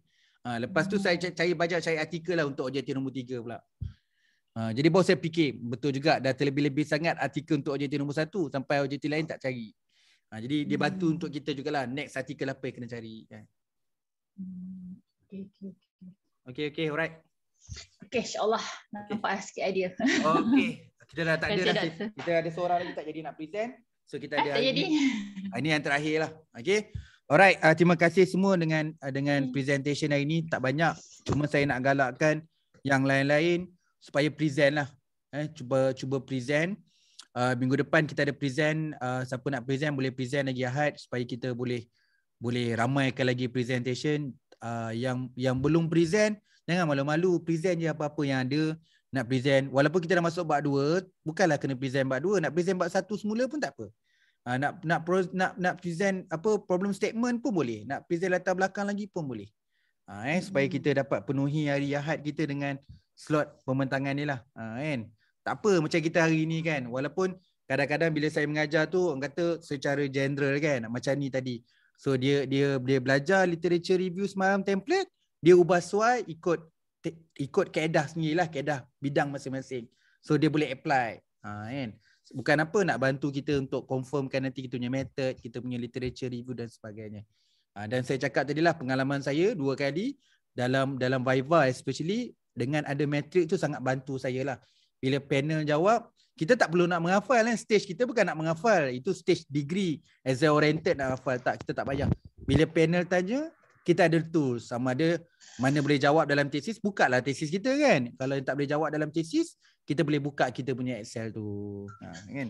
Ha, lepas hmm. tu saya cari baca cari artikel lah untuk objektif nombor tiga pula. Ah, jadi bos saya fikir betul juga dah terlebih-lebih sangat artikel untuk OJT nombor satu sampai OJT lain tak cari. Ha, jadi dia bantu hmm. untuk kita jugalah next artikel apa yang kena cari. Kan?
Hmm, okay, okay, okay.
okay, okay, alright.
Okay, insyaAllah. Okay. Nampak sikit idea. Okay.
Kita dah tak ada dah. Kita ada seorang lagi tak jadi nak present. So kita ada. Eh, tak jadi. Ah, ini yang terakhir lah. Okay. Alright, uh, terima kasih semua dengan uh, dengan hmm. presentation hari ini tak banyak. Cuma saya nak galakkan yang lain-lain supaya present lah eh cuba cuba present uh, minggu depan kita ada present uh, siapa nak present boleh present lagi Ahad supaya kita boleh boleh ramaikan lagi presentation uh, yang yang belum present jangan malu-malu present je apa-apa yang ada nak present walaupun kita dah masuk bab 2 bukannya kena present bab 2 nak present bab 1 semula pun tak apa uh, nak nak pro, nak nak present apa problem statement pun boleh nak present latar belakang lagi pun boleh uh, eh supaya hmm. kita dapat penuhi hari Ahad kita dengan slot pembentangan ni lah ha, kan? Tak apa macam kita hari ni kan Walaupun kadang-kadang bila saya mengajar tu Orang kata secara general kan Macam ni tadi So dia dia dia belajar literature review semalam template Dia ubah suai ikut ikut keedah sendiri lah Keedah bidang masing-masing So dia boleh apply ha, kan? Bukan apa nak bantu kita untuk confirmkan nanti kita punya method Kita punya literature review dan sebagainya ha, Dan saya cakap tadi lah pengalaman saya dua kali dalam dalam Viva especially dengan ada matrik tu sangat bantu saya lah. Bila panel jawab, kita tak perlu nak menghafal kan. Stage kita bukan nak menghafal. Itu stage degree. Exam oriented nak hafal. Tak, kita tak payah. Bila panel tanya, kita ada tools. Sama ada mana boleh jawab dalam tesis, buka lah tesis kita kan. Kalau tak boleh jawab dalam tesis, kita boleh buka kita punya Excel tu. Ha, kan?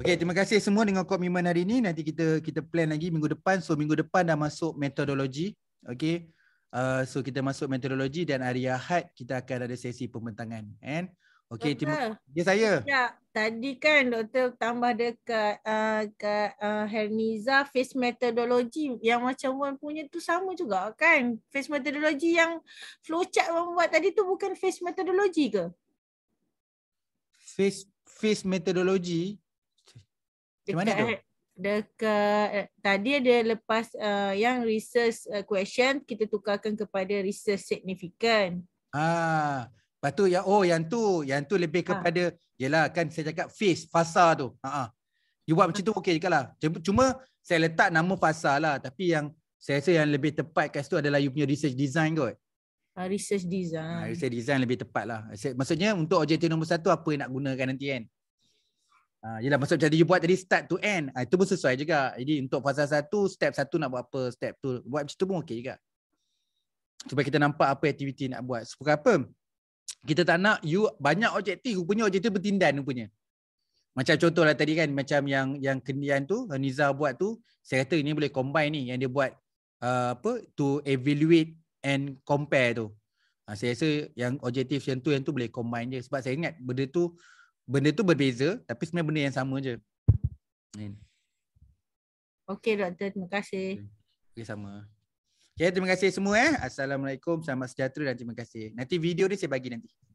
Okay, terima kasih semua dengan komitmen hari ini. Nanti kita kita plan lagi minggu depan. So, minggu depan dah masuk metodologi. Okay. Uh, so kita masuk meteorologi dan hari Ahad kita akan ada sesi pembentangan. And okey terima kasih ya, saya.
Ya, tadi kan doktor tambah dekat uh, kat uh, Herniza face methodology yang macam Wan punya tu sama juga kan? Face methodology yang flowchart yang buat tadi tu bukan face methodology ke?
Face face methodology. Macam mana tu?
dekat eh, tadi ada lepas uh, yang research uh, question kita tukarkan kepada research
significant. Ah, lepas tu yang oh yang tu, yang tu lebih ah. kepada ialah ha. kan saya cakap face fasa tu. Ha ah. You buat macam tu okey jugalah. Cuma saya letak nama fasa lah tapi yang saya rasa yang lebih tepat kat situ adalah you punya research design kot.
Ha, research design. Ha,
research design lebih tepat lah. Maksudnya untuk objektif nombor satu apa yang nak gunakan nanti kan? Uh, yelah maksud macam dia buat tadi start to end uh, Itu pun sesuai juga Jadi untuk fasa satu Step satu nak buat apa Step tu Buat macam tu pun okey juga Supaya kita nampak apa aktiviti nak buat Supaya apa Kita tak nak you Banyak objektif Rupanya objektif bertindan rupanya Macam contoh lah tadi kan Macam yang yang kendian tu Niza buat tu Saya kata ini boleh combine ni Yang dia buat uh, Apa To evaluate And compare tu uh, Saya rasa yang objektif yang tu Yang tu boleh combine je Sebab saya ingat benda tu benda tu berbeza tapi sebenarnya benda yang sama je. Amin. Okey doktor, terima kasih. Okey sama. Okey, terima kasih semua eh. Assalamualaikum, selamat sejahtera dan terima kasih. Nanti video ni saya bagi nanti.